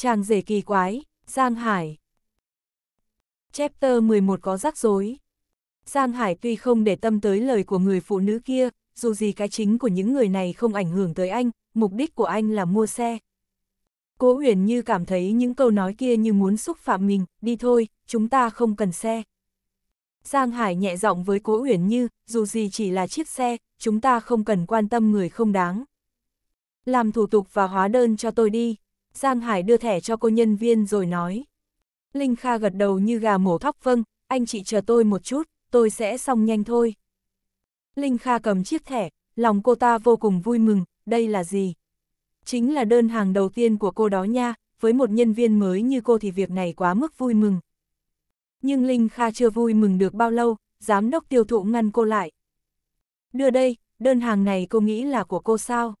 Chàng rể kỳ quái, Giang Hải. Chapter 11 có rắc rối. Giang Hải tuy không để tâm tới lời của người phụ nữ kia, dù gì cái chính của những người này không ảnh hưởng tới anh, mục đích của anh là mua xe. Cố Uyển như cảm thấy những câu nói kia như muốn xúc phạm mình, đi thôi, chúng ta không cần xe. Giang Hải nhẹ giọng với Cố Uyển như, dù gì chỉ là chiếc xe, chúng ta không cần quan tâm người không đáng. Làm thủ tục và hóa đơn cho tôi đi. Giang Hải đưa thẻ cho cô nhân viên rồi nói. Linh Kha gật đầu như gà mổ thóc vâng, anh chị chờ tôi một chút, tôi sẽ xong nhanh thôi. Linh Kha cầm chiếc thẻ, lòng cô ta vô cùng vui mừng, đây là gì? Chính là đơn hàng đầu tiên của cô đó nha, với một nhân viên mới như cô thì việc này quá mức vui mừng. Nhưng Linh Kha chưa vui mừng được bao lâu, giám đốc tiêu thụ ngăn cô lại. Đưa đây, đơn hàng này cô nghĩ là của cô sao?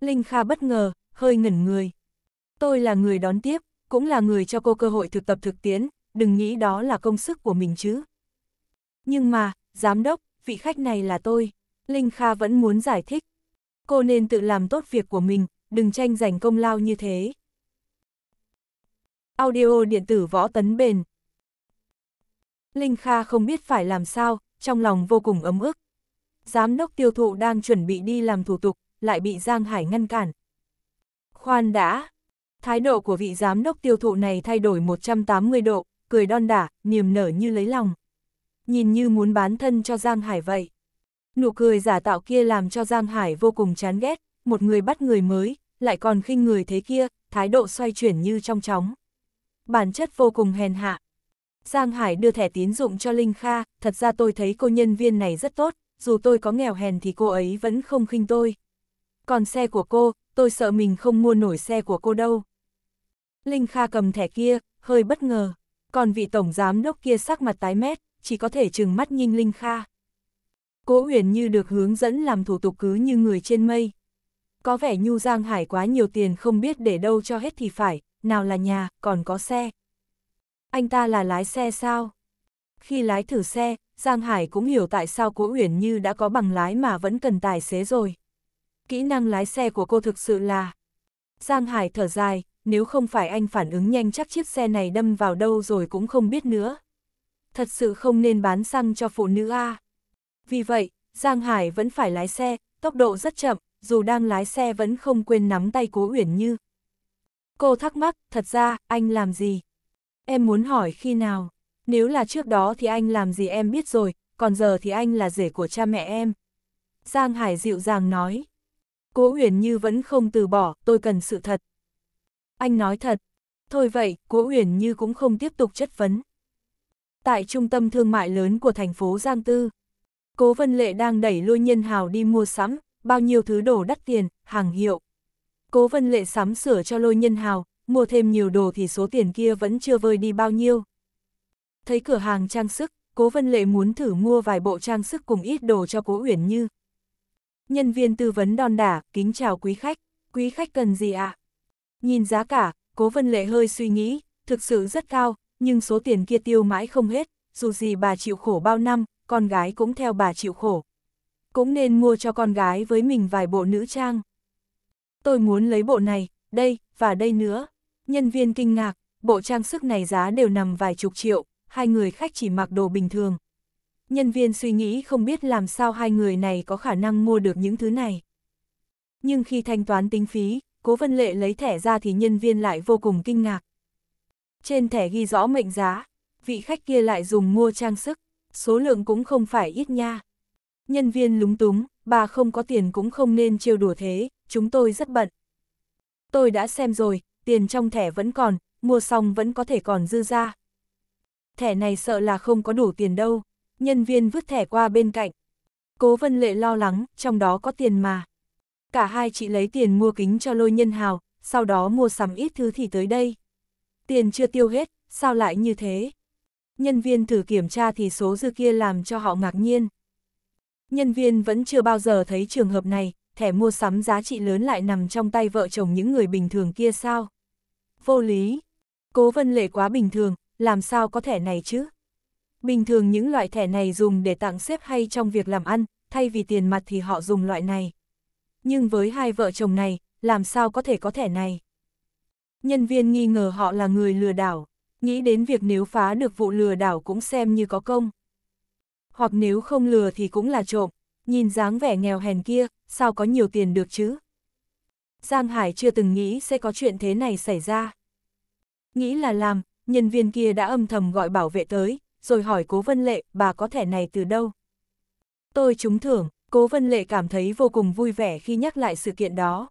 Linh Kha bất ngờ, hơi ngẩn người. Tôi là người đón tiếp, cũng là người cho cô cơ hội thực tập thực tiến đừng nghĩ đó là công sức của mình chứ. Nhưng mà, giám đốc, vị khách này là tôi. Linh Kha vẫn muốn giải thích. Cô nên tự làm tốt việc của mình, đừng tranh giành công lao như thế. Audio điện tử võ tấn bền. Linh Kha không biết phải làm sao, trong lòng vô cùng ấm ức. Giám đốc tiêu thụ đang chuẩn bị đi làm thủ tục, lại bị Giang Hải ngăn cản. Khoan đã, Thái độ của vị giám đốc tiêu thụ này thay đổi 180 độ, cười đon đả, niềm nở như lấy lòng. Nhìn như muốn bán thân cho Giang Hải vậy. Nụ cười giả tạo kia làm cho Giang Hải vô cùng chán ghét, một người bắt người mới, lại còn khinh người thế kia, thái độ xoay chuyển như trong chóng. Bản chất vô cùng hèn hạ. Giang Hải đưa thẻ tín dụng cho Linh Kha, thật ra tôi thấy cô nhân viên này rất tốt, dù tôi có nghèo hèn thì cô ấy vẫn không khinh tôi. Còn xe của cô, tôi sợ mình không mua nổi xe của cô đâu. Linh Kha cầm thẻ kia, hơi bất ngờ. Còn vị tổng giám đốc kia sắc mặt tái mét, chỉ có thể trừng mắt nhìn Linh Kha. Cố Uyển như được hướng dẫn làm thủ tục cứ như người trên mây. Có vẻ Nhu Giang Hải quá nhiều tiền không biết để đâu cho hết thì phải, nào là nhà, còn có xe. Anh ta là lái xe sao? Khi lái thử xe, Giang Hải cũng hiểu tại sao Cố Uyển Như đã có bằng lái mà vẫn cần tài xế rồi. Kỹ năng lái xe của cô thực sự là... Giang Hải thở dài, nếu không phải anh phản ứng nhanh chắc chiếc xe này đâm vào đâu rồi cũng không biết nữa. Thật sự không nên bán xăng cho phụ nữ A. Vì vậy, Giang Hải vẫn phải lái xe, tốc độ rất chậm, dù đang lái xe vẫn không quên nắm tay cố Uyển Như. Cô thắc mắc, thật ra, anh làm gì? Em muốn hỏi khi nào? Nếu là trước đó thì anh làm gì em biết rồi, còn giờ thì anh là rể của cha mẹ em. Giang Hải dịu dàng nói. Cố Uyển Như vẫn không từ bỏ, tôi cần sự thật anh nói thật. Thôi vậy, Cố Uyển Như cũng không tiếp tục chất vấn. Tại trung tâm thương mại lớn của thành phố Giang Tư, Cố Vân Lệ đang đẩy Lôi Nhân Hào đi mua sắm, bao nhiêu thứ đồ đắt tiền, hàng hiệu. Cố Vân Lệ sắm sửa cho Lôi Nhân Hào, mua thêm nhiều đồ thì số tiền kia vẫn chưa vơi đi bao nhiêu. Thấy cửa hàng trang sức, Cố Vân Lệ muốn thử mua vài bộ trang sức cùng ít đồ cho Cố Uyển Như. Nhân viên tư vấn đon đả, kính chào quý khách, quý khách cần gì ạ? À? Nhìn giá cả, Cố Vân Lệ hơi suy nghĩ, thực sự rất cao, nhưng số tiền kia tiêu mãi không hết, dù gì bà chịu khổ bao năm, con gái cũng theo bà chịu khổ. Cũng nên mua cho con gái với mình vài bộ nữ trang. Tôi muốn lấy bộ này, đây, và đây nữa. Nhân viên kinh ngạc, bộ trang sức này giá đều nằm vài chục triệu, hai người khách chỉ mặc đồ bình thường. Nhân viên suy nghĩ không biết làm sao hai người này có khả năng mua được những thứ này. Nhưng khi thanh toán tính phí, Cố Vân Lệ lấy thẻ ra thì nhân viên lại vô cùng kinh ngạc. Trên thẻ ghi rõ mệnh giá, vị khách kia lại dùng mua trang sức, số lượng cũng không phải ít nha. Nhân viên lúng túng, bà không có tiền cũng không nên trêu đùa thế, chúng tôi rất bận. Tôi đã xem rồi, tiền trong thẻ vẫn còn, mua xong vẫn có thể còn dư ra. Thẻ này sợ là không có đủ tiền đâu, nhân viên vứt thẻ qua bên cạnh. Cố Vân Lệ lo lắng, trong đó có tiền mà cả hai chị lấy tiền mua kính cho lôi nhân hào, sau đó mua sắm ít thứ thì tới đây. Tiền chưa tiêu hết, sao lại như thế? Nhân viên thử kiểm tra thì số dư kia làm cho họ ngạc nhiên. Nhân viên vẫn chưa bao giờ thấy trường hợp này, thẻ mua sắm giá trị lớn lại nằm trong tay vợ chồng những người bình thường kia sao? Vô lý. Cố vân lệ quá bình thường, làm sao có thẻ này chứ? Bình thường những loại thẻ này dùng để tặng xếp hay trong việc làm ăn, thay vì tiền mặt thì họ dùng loại này nhưng với hai vợ chồng này, làm sao có thể có thẻ này? Nhân viên nghi ngờ họ là người lừa đảo, nghĩ đến việc nếu phá được vụ lừa đảo cũng xem như có công. Hoặc nếu không lừa thì cũng là trộm, nhìn dáng vẻ nghèo hèn kia, sao có nhiều tiền được chứ? Giang Hải chưa từng nghĩ sẽ có chuyện thế này xảy ra. Nghĩ là làm, nhân viên kia đã âm thầm gọi bảo vệ tới, rồi hỏi cố vân lệ, bà có thẻ này từ đâu? Tôi trúng thưởng, Cố Vân Lệ cảm thấy vô cùng vui vẻ khi nhắc lại sự kiện đó.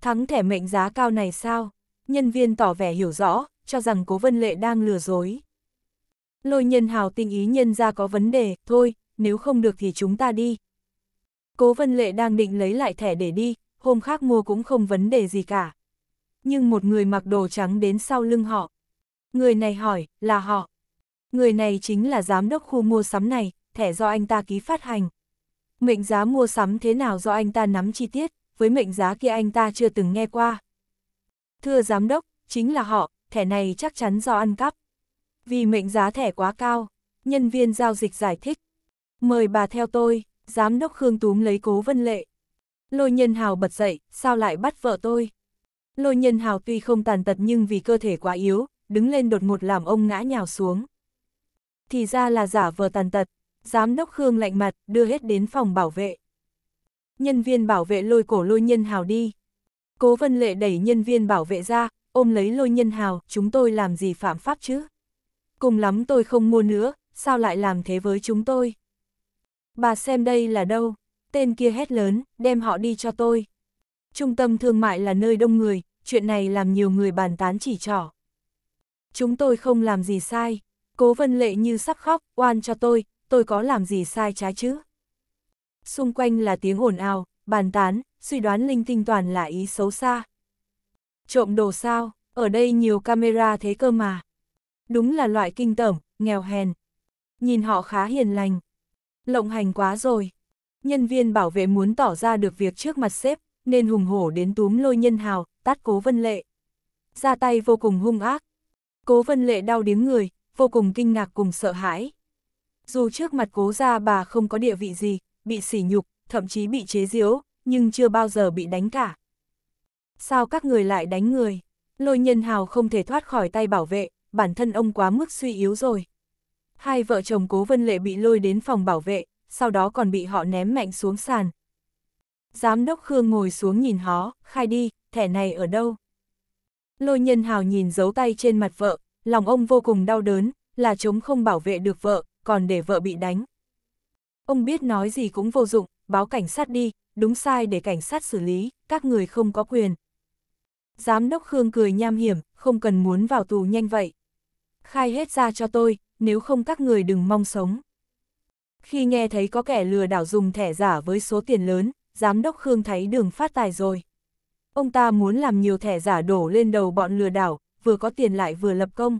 Thắng thẻ mệnh giá cao này sao? Nhân viên tỏ vẻ hiểu rõ, cho rằng Cố Vân Lệ đang lừa dối. Lôi nhân hào tình ý nhân ra có vấn đề, thôi, nếu không được thì chúng ta đi. Cố Vân Lệ đang định lấy lại thẻ để đi, hôm khác mua cũng không vấn đề gì cả. Nhưng một người mặc đồ trắng đến sau lưng họ. Người này hỏi, là họ. Người này chính là giám đốc khu mua sắm này, thẻ do anh ta ký phát hành. Mệnh giá mua sắm thế nào do anh ta nắm chi tiết, với mệnh giá kia anh ta chưa từng nghe qua. Thưa giám đốc, chính là họ, thẻ này chắc chắn do ăn cắp. Vì mệnh giá thẻ quá cao, nhân viên giao dịch giải thích. Mời bà theo tôi, giám đốc Khương Túm lấy cố vân lệ. Lôi nhân hào bật dậy, sao lại bắt vợ tôi? Lôi nhân hào tuy không tàn tật nhưng vì cơ thể quá yếu, đứng lên đột ngột làm ông ngã nhào xuống. Thì ra là giả vờ tàn tật, giám đốc Khương lạnh mặt, đưa hết đến phòng bảo vệ. Nhân viên bảo vệ lôi cổ lôi nhân hào đi. Cố Vân Lệ đẩy nhân viên bảo vệ ra, ôm lấy lôi nhân hào, chúng tôi làm gì phạm pháp chứ? Cùng lắm tôi không mua nữa, sao lại làm thế với chúng tôi? Bà xem đây là đâu? Tên kia hét lớn, đem họ đi cho tôi. Trung tâm thương mại là nơi đông người, chuyện này làm nhiều người bàn tán chỉ trỏ. Chúng tôi không làm gì sai. Cố Vân Lệ như sắp khóc, oan cho tôi, tôi có làm gì sai trái chứ? Xung quanh là tiếng ồn ào, bàn tán, suy đoán linh tinh toàn là ý xấu xa. Trộm đồ sao, ở đây nhiều camera thế cơ mà. Đúng là loại kinh tởm, nghèo hèn. Nhìn họ khá hiền lành. Lộng hành quá rồi. Nhân viên bảo vệ muốn tỏ ra được việc trước mặt sếp, nên hùng hổ đến túm lôi nhân hào, tát cố vân lệ. Ra tay vô cùng hung ác. Cố vân lệ đau điếng người, vô cùng kinh ngạc cùng sợ hãi. Dù trước mặt cố gia bà không có địa vị gì, bị sỉ nhục, thậm chí bị chế giễu, nhưng chưa bao giờ bị đánh cả. Sao các người lại đánh người? Lôi nhân hào không thể thoát khỏi tay bảo vệ, bản thân ông quá mức suy yếu rồi. Hai vợ chồng cố vân lệ bị lôi đến phòng bảo vệ, sau đó còn bị họ ném mạnh xuống sàn. Giám đốc Khương ngồi xuống nhìn hó, khai đi, thẻ này ở đâu? Lôi nhân hào nhìn dấu tay trên mặt vợ, lòng ông vô cùng đau đớn, là chống không bảo vệ được vợ, còn để vợ bị đánh. Ông biết nói gì cũng vô dụng, báo cảnh sát đi, đúng sai để cảnh sát xử lý, các người không có quyền. Giám đốc Khương cười nham hiểm, không cần muốn vào tù nhanh vậy. Khai hết ra cho tôi, nếu không các người đừng mong sống. Khi nghe thấy có kẻ lừa đảo dùng thẻ giả với số tiền lớn, giám đốc Khương thấy đường phát tài rồi. Ông ta muốn làm nhiều thẻ giả đổ lên đầu bọn lừa đảo, vừa có tiền lại vừa lập công.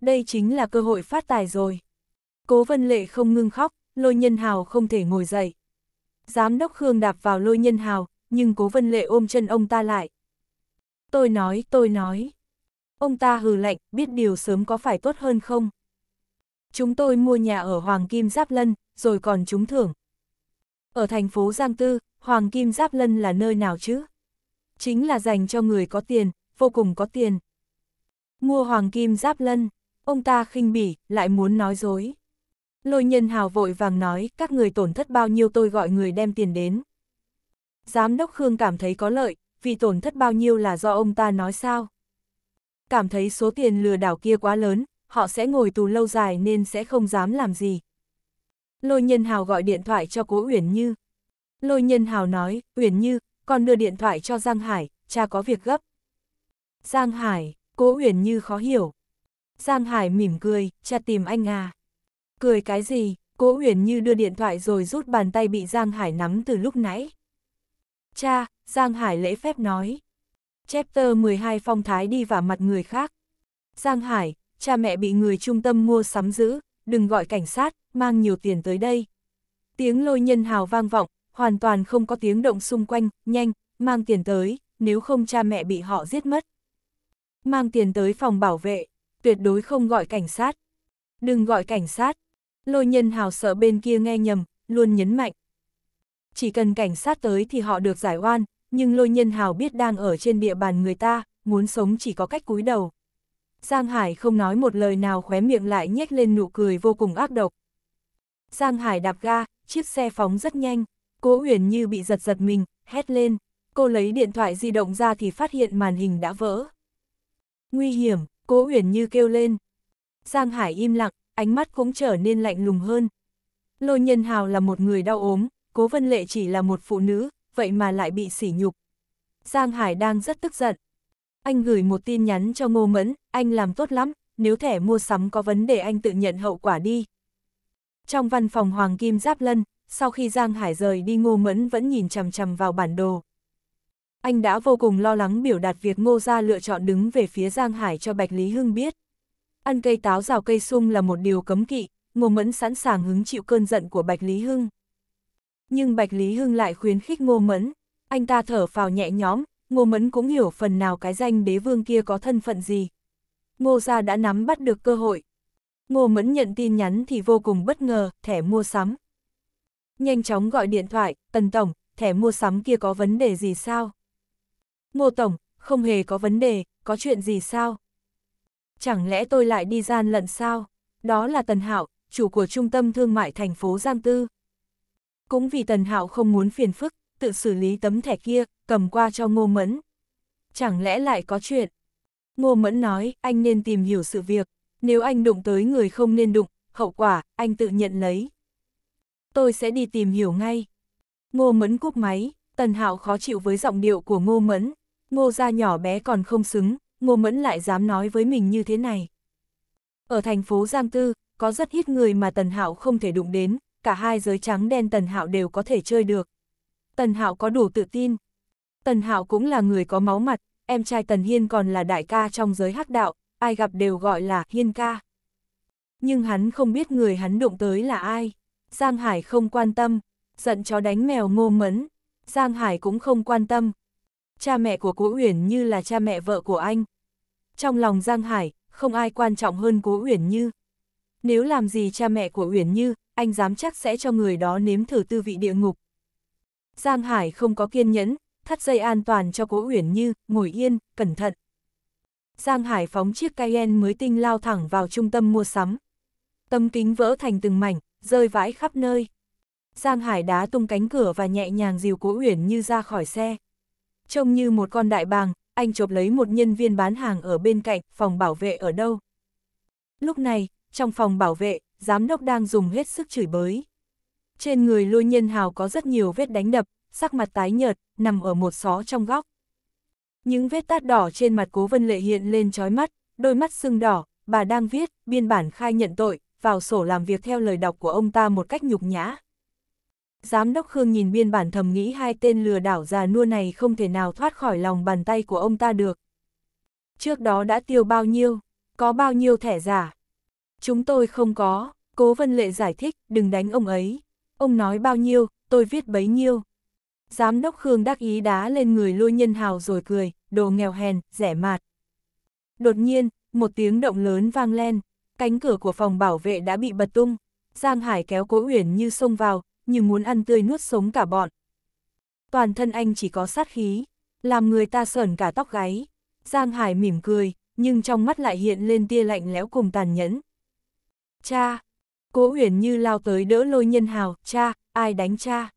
Đây chính là cơ hội phát tài rồi. Cố Vân Lệ không ngưng khóc, Lôi Nhân Hào không thể ngồi dậy. Giám đốc Khương đạp vào Lôi Nhân Hào, nhưng Cố Vân Lệ ôm chân ông ta lại. Tôi nói, tôi nói. Ông ta hừ lạnh, biết điều sớm có phải tốt hơn không? Chúng tôi mua nhà ở Hoàng Kim Giáp Lân, rồi còn trúng thưởng. Ở thành phố Giang Tư, Hoàng Kim Giáp Lân là nơi nào chứ? Chính là dành cho người có tiền, vô cùng có tiền. Mua Hoàng Kim Giáp Lân, ông ta khinh bỉ, lại muốn nói dối. Lôi nhân hào vội vàng nói, các người tổn thất bao nhiêu tôi gọi người đem tiền đến. Giám đốc Khương cảm thấy có lợi, vì tổn thất bao nhiêu là do ông ta nói sao. Cảm thấy số tiền lừa đảo kia quá lớn, họ sẽ ngồi tù lâu dài nên sẽ không dám làm gì. Lôi nhân hào gọi điện thoại cho cố Uyển Như. Lôi nhân hào nói, Uyển Như, con đưa điện thoại cho Giang Hải, cha có việc gấp. Giang Hải, cố Uyển Như khó hiểu. Giang Hải mỉm cười, cha tìm anh à. Cười cái gì, Cố Huyền Như đưa điện thoại rồi rút bàn tay bị Giang Hải nắm từ lúc nãy. Cha, Giang Hải lễ phép nói. Chapter 12 Phong Thái đi vào mặt người khác. Giang Hải, cha mẹ bị người trung tâm mua sắm giữ, đừng gọi cảnh sát, mang nhiều tiền tới đây. Tiếng lôi nhân hào vang vọng, hoàn toàn không có tiếng động xung quanh, nhanh, mang tiền tới, nếu không cha mẹ bị họ giết mất. Mang tiền tới phòng bảo vệ, tuyệt đối không gọi cảnh sát. Đừng gọi cảnh sát, Lôi nhân hào sợ bên kia nghe nhầm, luôn nhấn mạnh. Chỉ cần cảnh sát tới thì họ được giải oan, nhưng lôi nhân hào biết đang ở trên địa bàn người ta, muốn sống chỉ có cách cúi đầu. Giang Hải không nói một lời nào khóe miệng lại nhếch lên nụ cười vô cùng ác độc. Giang Hải đạp ga, chiếc xe phóng rất nhanh, cố Huyền như bị giật giật mình, hét lên. Cô lấy điện thoại di động ra thì phát hiện màn hình đã vỡ. Nguy hiểm, cố Huyền như kêu lên. Giang Hải im lặng, ánh mắt cũng trở nên lạnh lùng hơn. Lôi Nhân Hào là một người đau ốm, Cố Vân Lệ chỉ là một phụ nữ, vậy mà lại bị sỉ nhục. Giang Hải đang rất tức giận. Anh gửi một tin nhắn cho Ngô Mẫn, anh làm tốt lắm, nếu thẻ mua sắm có vấn đề anh tự nhận hậu quả đi. Trong văn phòng Hoàng Kim Giáp Lân, sau khi Giang Hải rời đi Ngô Mẫn vẫn nhìn chằm chằm vào bản đồ. Anh đã vô cùng lo lắng biểu đạt việc Ngô Gia lựa chọn đứng về phía Giang Hải cho Bạch Lý Hưng biết. Ăn cây táo rào cây sung là một điều cấm kỵ, Ngô Mẫn sẵn sàng hứng chịu cơn giận của Bạch Lý Hưng. Nhưng Bạch Lý Hưng lại khuyến khích Ngô Mẫn, anh ta thở phào nhẹ nhõm, Ngô Mẫn cũng hiểu phần nào cái danh đế vương kia có thân phận gì. Ngô gia đã nắm bắt được cơ hội. Ngô Mẫn nhận tin nhắn thì vô cùng bất ngờ, thẻ mua sắm. Nhanh chóng gọi điện thoại, Tần Tổng, thẻ mua sắm kia có vấn đề gì sao? Ngô Tổng, không hề có vấn đề, có chuyện gì sao? chẳng lẽ tôi lại đi gian lận sao? Đó là Tần Hạo, chủ của trung tâm thương mại thành phố Giang Tư. Cũng vì Tần Hạo không muốn phiền phức, tự xử lý tấm thẻ kia, cầm qua cho Ngô Mẫn. Chẳng lẽ lại có chuyện? Ngô Mẫn nói, anh nên tìm hiểu sự việc, nếu anh đụng tới người không nên đụng, hậu quả, anh tự nhận lấy. Tôi sẽ đi tìm hiểu ngay. Ngô Mẫn cúp máy, Tần Hạo khó chịu với giọng điệu của Ngô Mẫn, Ngô gia nhỏ bé còn không xứng, Ngô Mẫn lại dám nói với mình như thế này. Ở thành phố Giang Tư, có rất ít người mà Tần Hạo không thể đụng đến, cả hai giới trắng đen Tần Hạo đều có thể chơi được. Tần Hạo có đủ tự tin. Tần Hạo cũng là người có máu mặt, em trai Tần Hiên còn là đại ca trong giới hắc đạo, ai gặp đều gọi là Hiên ca. Nhưng hắn không biết người hắn đụng tới là ai. Giang Hải không quan tâm, giận chó đánh mèo ngô mẫn. Giang Hải cũng không quan tâm, cha mẹ của Cố Uyển Như là cha mẹ vợ của anh. Trong lòng Giang Hải, không ai quan trọng hơn Cố Uyển Như. Nếu làm gì cha mẹ của Uyển Như, anh dám chắc sẽ cho người đó nếm thử tư vị địa ngục. Giang Hải không có kiên nhẫn, thắt dây an toàn cho Cố Uyển Như, ngồi yên, cẩn thận. Giang Hải phóng chiếc Cayenne mới tinh lao thẳng vào trung tâm mua sắm. Tâm kính vỡ thành từng mảnh, rơi vãi khắp nơi. Giang Hải đá tung cánh cửa và nhẹ nhàng dìu Cố Uyển Như ra khỏi xe trông như một con đại bàng, anh chộp lấy một nhân viên bán hàng ở bên cạnh, phòng bảo vệ ở đâu. Lúc này, trong phòng bảo vệ, giám đốc đang dùng hết sức chửi bới. Trên người lôi nhân hào có rất nhiều vết đánh đập, sắc mặt tái nhợt, nằm ở một xó trong góc. Những vết tát đỏ trên mặt cố vân lệ hiện lên trói mắt, đôi mắt sưng đỏ, bà đang viết, biên bản khai nhận tội, vào sổ làm việc theo lời đọc của ông ta một cách nhục nhã. Giám đốc Khương nhìn biên bản thầm nghĩ hai tên lừa đảo già nua này không thể nào thoát khỏi lòng bàn tay của ông ta được. Trước đó đã tiêu bao nhiêu, có bao nhiêu thẻ giả. Chúng tôi không có, cố vân lệ giải thích, đừng đánh ông ấy. Ông nói bao nhiêu, tôi viết bấy nhiêu. Giám đốc Khương đắc ý đá lên người lôi nhân hào rồi cười, đồ nghèo hèn, rẻ mạt. Đột nhiên, một tiếng động lớn vang lên, cánh cửa của phòng bảo vệ đã bị bật tung. Giang Hải kéo cố uyển như xông vào, như muốn ăn tươi nuốt sống cả bọn. Toàn thân anh chỉ có sát khí, làm người ta sởn cả tóc gáy. Giang Hải mỉm cười, nhưng trong mắt lại hiện lên tia lạnh lẽo cùng tàn nhẫn. Cha! Cố Uyển như lao tới đỡ lôi nhân hào, cha, ai đánh cha?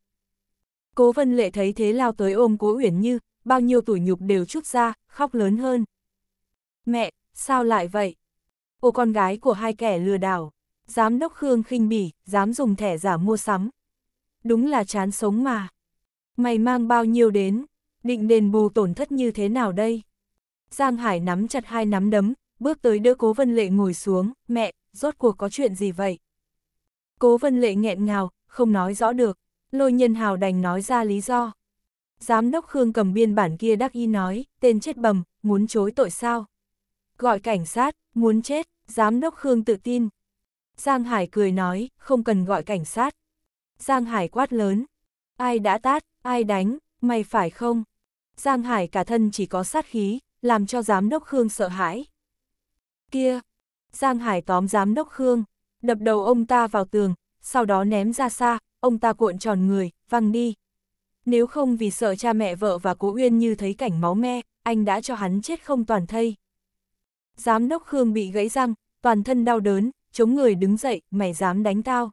Cố Vân Lệ thấy thế lao tới ôm Cố Uyển Như, bao nhiêu tủi nhục đều trút ra, khóc lớn hơn. Mẹ, sao lại vậy? Ô con gái của hai kẻ lừa đảo, giám đốc Khương khinh bỉ, dám dùng thẻ giả mua sắm, đúng là chán sống mà. Mày mang bao nhiêu đến, định đền bù tổn thất như thế nào đây? Giang Hải nắm chặt hai nắm đấm, bước tới đỡ Cố Vân Lệ ngồi xuống, mẹ, rốt cuộc có chuyện gì vậy? Cố Vân Lệ nghẹn ngào, không nói rõ được, lôi nhân hào đành nói ra lý do. Giám đốc Khương cầm biên bản kia đắc y nói, tên chết bầm, muốn chối tội sao? Gọi cảnh sát, muốn chết, giám đốc Khương tự tin. Giang Hải cười nói, không cần gọi cảnh sát, Giang Hải quát lớn. Ai đã tát, ai đánh, mày phải không? Giang Hải cả thân chỉ có sát khí, làm cho giám đốc Khương sợ hãi. Kia! Giang Hải tóm giám đốc Khương, đập đầu ông ta vào tường, sau đó ném ra xa, ông ta cuộn tròn người, văng đi. Nếu không vì sợ cha mẹ vợ và cố Uyên như thấy cảnh máu me, anh đã cho hắn chết không toàn thây. Giám đốc Khương bị gãy răng, toàn thân đau đớn, chống người đứng dậy, mày dám đánh tao.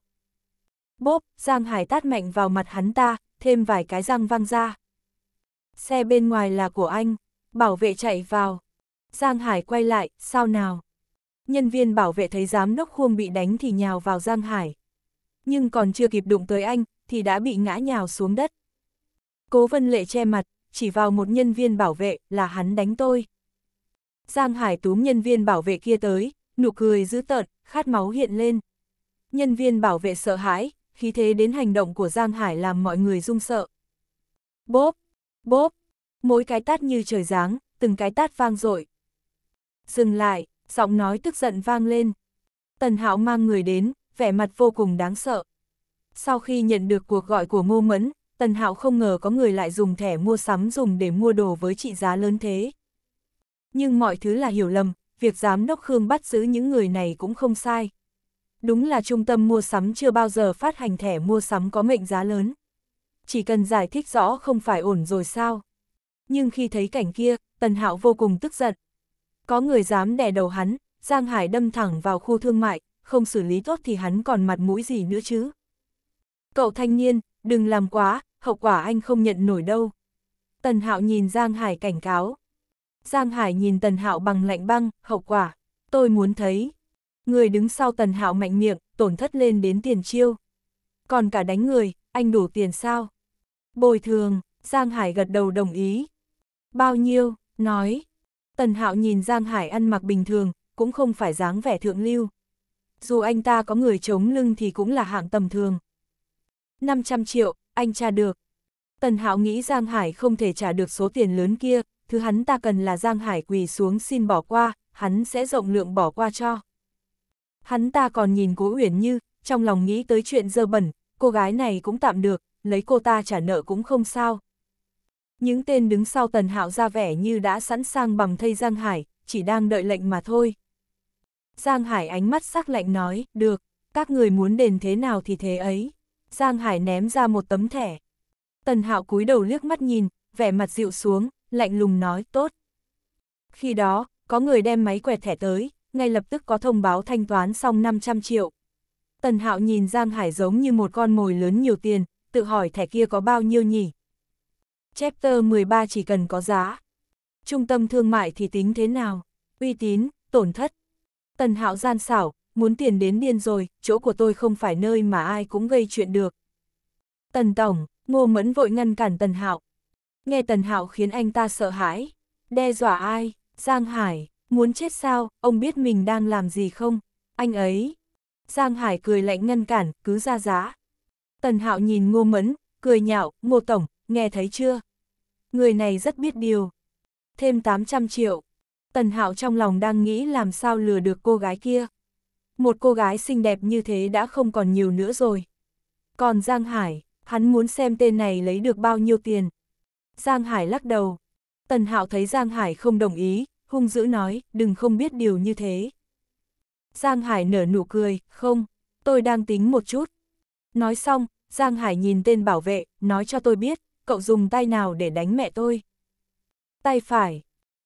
Bốp, Giang Hải tát mạnh vào mặt hắn ta, thêm vài cái răng văng ra. Xe bên ngoài là của anh, bảo vệ chạy vào. Giang Hải quay lại, sao nào? Nhân viên bảo vệ thấy giám đốc khuông bị đánh thì nhào vào Giang Hải. Nhưng còn chưa kịp đụng tới anh, thì đã bị ngã nhào xuống đất. Cố Vân Lệ che mặt, chỉ vào một nhân viên bảo vệ là hắn đánh tôi. Giang Hải túm nhân viên bảo vệ kia tới, nụ cười dữ tợn, khát máu hiện lên. Nhân viên bảo vệ sợ hãi, khí thế đến hành động của Giang Hải làm mọi người run sợ. Bốp, bốp, mỗi cái tát như trời giáng, từng cái tát vang dội. Dừng lại, giọng nói tức giận vang lên. Tần Hạo mang người đến, vẻ mặt vô cùng đáng sợ. Sau khi nhận được cuộc gọi của Ngô Mẫn, Tần Hạo không ngờ có người lại dùng thẻ mua sắm dùng để mua đồ với trị giá lớn thế. Nhưng mọi thứ là hiểu lầm, việc giám đốc Khương bắt giữ những người này cũng không sai đúng là trung tâm mua sắm chưa bao giờ phát hành thẻ mua sắm có mệnh giá lớn. Chỉ cần giải thích rõ không phải ổn rồi sao. Nhưng khi thấy cảnh kia, Tần Hạo vô cùng tức giận. Có người dám đè đầu hắn, Giang Hải đâm thẳng vào khu thương mại, không xử lý tốt thì hắn còn mặt mũi gì nữa chứ. Cậu thanh niên, đừng làm quá, hậu quả anh không nhận nổi đâu. Tần Hạo nhìn Giang Hải cảnh cáo. Giang Hải nhìn Tần Hạo bằng lạnh băng, hậu quả, tôi muốn thấy. Người đứng sau tần hạo mạnh miệng, tổn thất lên đến tiền chiêu. Còn cả đánh người, anh đủ tiền sao? Bồi thường, Giang Hải gật đầu đồng ý. Bao nhiêu, nói. Tần hạo nhìn Giang Hải ăn mặc bình thường, cũng không phải dáng vẻ thượng lưu. Dù anh ta có người chống lưng thì cũng là hạng tầm thường. 500 triệu, anh trả được. Tần Hạo nghĩ Giang Hải không thể trả được số tiền lớn kia, thứ hắn ta cần là Giang Hải quỳ xuống xin bỏ qua, hắn sẽ rộng lượng bỏ qua cho. Hắn ta còn nhìn Cố Uyển Như, trong lòng nghĩ tới chuyện dơ bẩn, cô gái này cũng tạm được, lấy cô ta trả nợ cũng không sao. Những tên đứng sau Tần Hạo ra vẻ như đã sẵn sàng bằng thây Giang Hải, chỉ đang đợi lệnh mà thôi. Giang Hải ánh mắt sắc lạnh nói, được, các người muốn đền thế nào thì thế ấy. Giang Hải ném ra một tấm thẻ. Tần Hạo cúi đầu liếc mắt nhìn, vẻ mặt dịu xuống, lạnh lùng nói, tốt. Khi đó, có người đem máy quẹt thẻ tới, ngay lập tức có thông báo thanh toán xong 500 triệu. Tần Hạo nhìn Giang Hải giống như một con mồi lớn nhiều tiền, tự hỏi thẻ kia có bao nhiêu nhỉ? Chapter 13 chỉ cần có giá. Trung tâm thương mại thì tính thế nào? Uy tín, tổn thất. Tần Hạo gian xảo, muốn tiền đến điên rồi, chỗ của tôi không phải nơi mà ai cũng gây chuyện được. Tần Tổng, Ngô Mẫn vội ngăn cản Tần Hạo. Nghe Tần Hạo khiến anh ta sợ hãi. Đe dọa ai? Giang Hải, Muốn chết sao, ông biết mình đang làm gì không? Anh ấy. Giang Hải cười lạnh ngăn cản, cứ ra giá. Tần Hạo nhìn Ngô Mẫn, cười nhạo, Ngô Tổng, nghe thấy chưa? Người này rất biết điều. Thêm 800 triệu. Tần Hạo trong lòng đang nghĩ làm sao lừa được cô gái kia. Một cô gái xinh đẹp như thế đã không còn nhiều nữa rồi. Còn Giang Hải, hắn muốn xem tên này lấy được bao nhiêu tiền. Giang Hải lắc đầu. Tần Hạo thấy Giang Hải không đồng ý, hung dữ nói, đừng không biết điều như thế. Giang Hải nở nụ cười, không, tôi đang tính một chút. Nói xong, Giang Hải nhìn tên bảo vệ, nói cho tôi biết, cậu dùng tay nào để đánh mẹ tôi. Tay phải.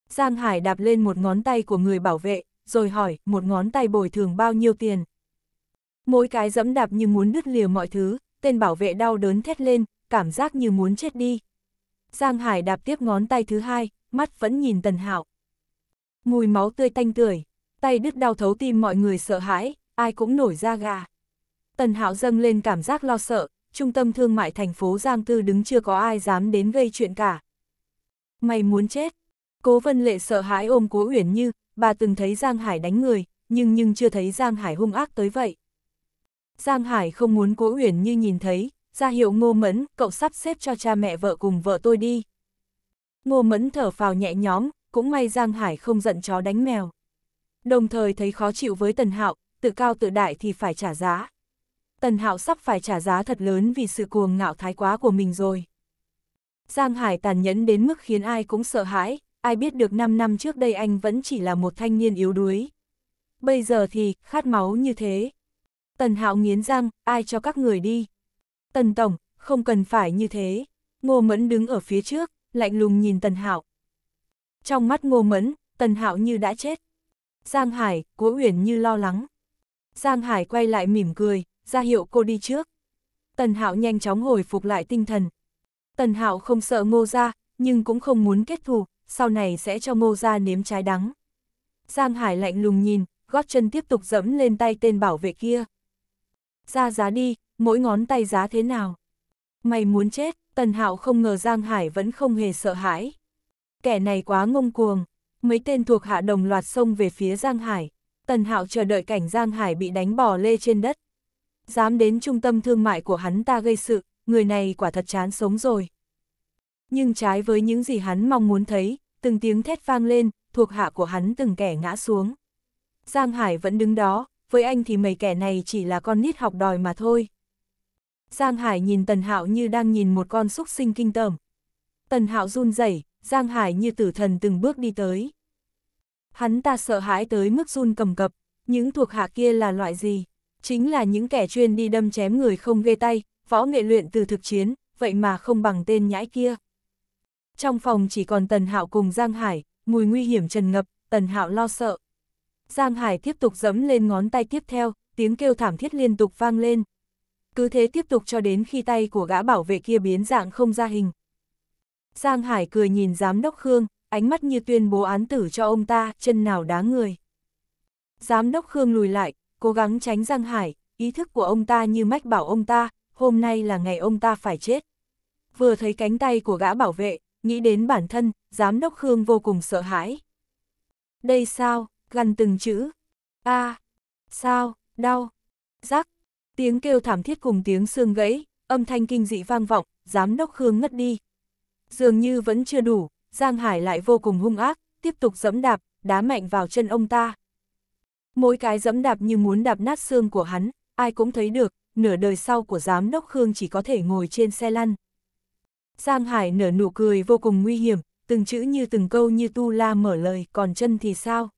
Giang Hải đạp lên một ngón tay của người bảo vệ, rồi hỏi, một ngón tay bồi thường bao nhiêu tiền. Mỗi cái dẫm đạp như muốn đứt lìa mọi thứ, tên bảo vệ đau đớn thét lên, cảm giác như muốn chết đi. Giang Hải đạp tiếp ngón tay thứ hai, mắt vẫn nhìn Tần Hạo mùi máu tươi tanh tưởi, tay đứt đau thấu tim mọi người sợ hãi, ai cũng nổi da gà. Tần Hạo dâng lên cảm giác lo sợ, trung tâm thương mại thành phố Giang Tư đứng chưa có ai dám đến gây chuyện cả. Mày muốn chết. Cố Vân Lệ sợ hãi ôm Cố Uyển Như, bà từng thấy Giang Hải đánh người, nhưng nhưng chưa thấy Giang Hải hung ác tới vậy. Giang Hải không muốn Cố Uyển Như nhìn thấy, ra hiệu Ngô Mẫn, cậu sắp xếp cho cha mẹ vợ cùng vợ tôi đi. Ngô Mẫn thở phào nhẹ nhõm cũng may Giang Hải không giận chó đánh mèo. Đồng thời thấy khó chịu với Tần Hạo, tự cao tự đại thì phải trả giá. Tần Hạo sắp phải trả giá thật lớn vì sự cuồng ngạo thái quá của mình rồi. Giang Hải tàn nhẫn đến mức khiến ai cũng sợ hãi, ai biết được 5 năm trước đây anh vẫn chỉ là một thanh niên yếu đuối. Bây giờ thì, khát máu như thế. Tần Hạo nghiến răng, ai cho các người đi. Tần Tổng, không cần phải như thế. Ngô Mẫn đứng ở phía trước, lạnh lùng nhìn Tần Hạo. Trong mắt ngô mẫn, Tần Hạo như đã chết. Giang Hải, Cố Uyển như lo lắng. Giang Hải quay lại mỉm cười, ra hiệu cô đi trước. Tần Hạo nhanh chóng hồi phục lại tinh thần. Tần Hạo không sợ Ngô gia, nhưng cũng không muốn kết thù, sau này sẽ cho Ngô gia nếm trái đắng. Giang Hải lạnh lùng nhìn, gót chân tiếp tục dẫm lên tay tên bảo vệ kia. Ra giá đi, mỗi ngón tay giá thế nào? Mày muốn chết, Tần Hạo không ngờ Giang Hải vẫn không hề sợ hãi kẻ này quá ngông cuồng. Mấy tên thuộc hạ đồng loạt xông về phía Giang Hải. Tần Hạo chờ đợi cảnh Giang Hải bị đánh bỏ lê trên đất. Dám đến trung tâm thương mại của hắn ta gây sự, người này quả thật chán sống rồi. Nhưng trái với những gì hắn mong muốn thấy, từng tiếng thét vang lên, thuộc hạ của hắn từng kẻ ngã xuống. Giang Hải vẫn đứng đó, với anh thì mấy kẻ này chỉ là con nít học đòi mà thôi. Giang Hải nhìn Tần Hạo như đang nhìn một con súc sinh kinh tởm. Tần Hạo run rẩy, Giang Hải như tử thần từng bước đi tới. Hắn ta sợ hãi tới mức run cầm cập, những thuộc hạ kia là loại gì? Chính là những kẻ chuyên đi đâm chém người không ghê tay, võ nghệ luyện từ thực chiến, vậy mà không bằng tên nhãi kia. Trong phòng chỉ còn Tần Hạo cùng Giang Hải, mùi nguy hiểm trần ngập, Tần Hạo lo sợ. Giang Hải tiếp tục dẫm lên ngón tay tiếp theo, tiếng kêu thảm thiết liên tục vang lên. Cứ thế tiếp tục cho đến khi tay của gã bảo vệ kia biến dạng không ra hình, Giang Hải cười nhìn giám đốc Khương, ánh mắt như tuyên bố án tử cho ông ta, chân nào đá người. Giám đốc Khương lùi lại, cố gắng tránh Giang Hải, ý thức của ông ta như mách bảo ông ta, hôm nay là ngày ông ta phải chết. Vừa thấy cánh tay của gã bảo vệ, nghĩ đến bản thân, giám đốc Khương vô cùng sợ hãi. Đây sao, gần từng chữ. a sao, đau, rắc. Tiếng kêu thảm thiết cùng tiếng xương gãy, âm thanh kinh dị vang vọng, giám đốc Khương ngất đi, dường như vẫn chưa đủ, Giang Hải lại vô cùng hung ác, tiếp tục dẫm đạp, đá mạnh vào chân ông ta. Mỗi cái dẫm đạp như muốn đạp nát xương của hắn, ai cũng thấy được, nửa đời sau của giám đốc Khương chỉ có thể ngồi trên xe lăn. Giang Hải nở nụ cười vô cùng nguy hiểm, từng chữ như từng câu như tu la mở lời, còn chân thì sao?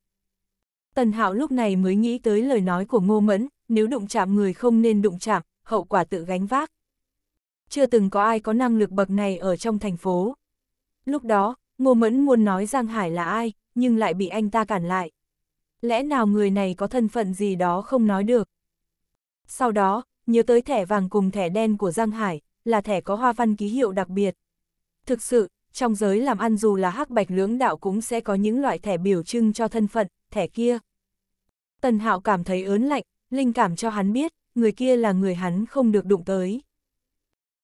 Tần Hạo lúc này mới nghĩ tới lời nói của Ngô Mẫn, nếu đụng chạm người không nên đụng chạm, hậu quả tự gánh vác chưa từng có ai có năng lực bậc này ở trong thành phố. Lúc đó, Ngô Mẫn muốn nói Giang Hải là ai, nhưng lại bị anh ta cản lại. Lẽ nào người này có thân phận gì đó không nói được. Sau đó, nhớ tới thẻ vàng cùng thẻ đen của Giang Hải, là thẻ có hoa văn ký hiệu đặc biệt. Thực sự, trong giới làm ăn dù là hắc bạch lưỡng đạo cũng sẽ có những loại thẻ biểu trưng cho thân phận, thẻ kia. Tần Hạo cảm thấy ớn lạnh, linh cảm cho hắn biết, người kia là người hắn không được đụng tới.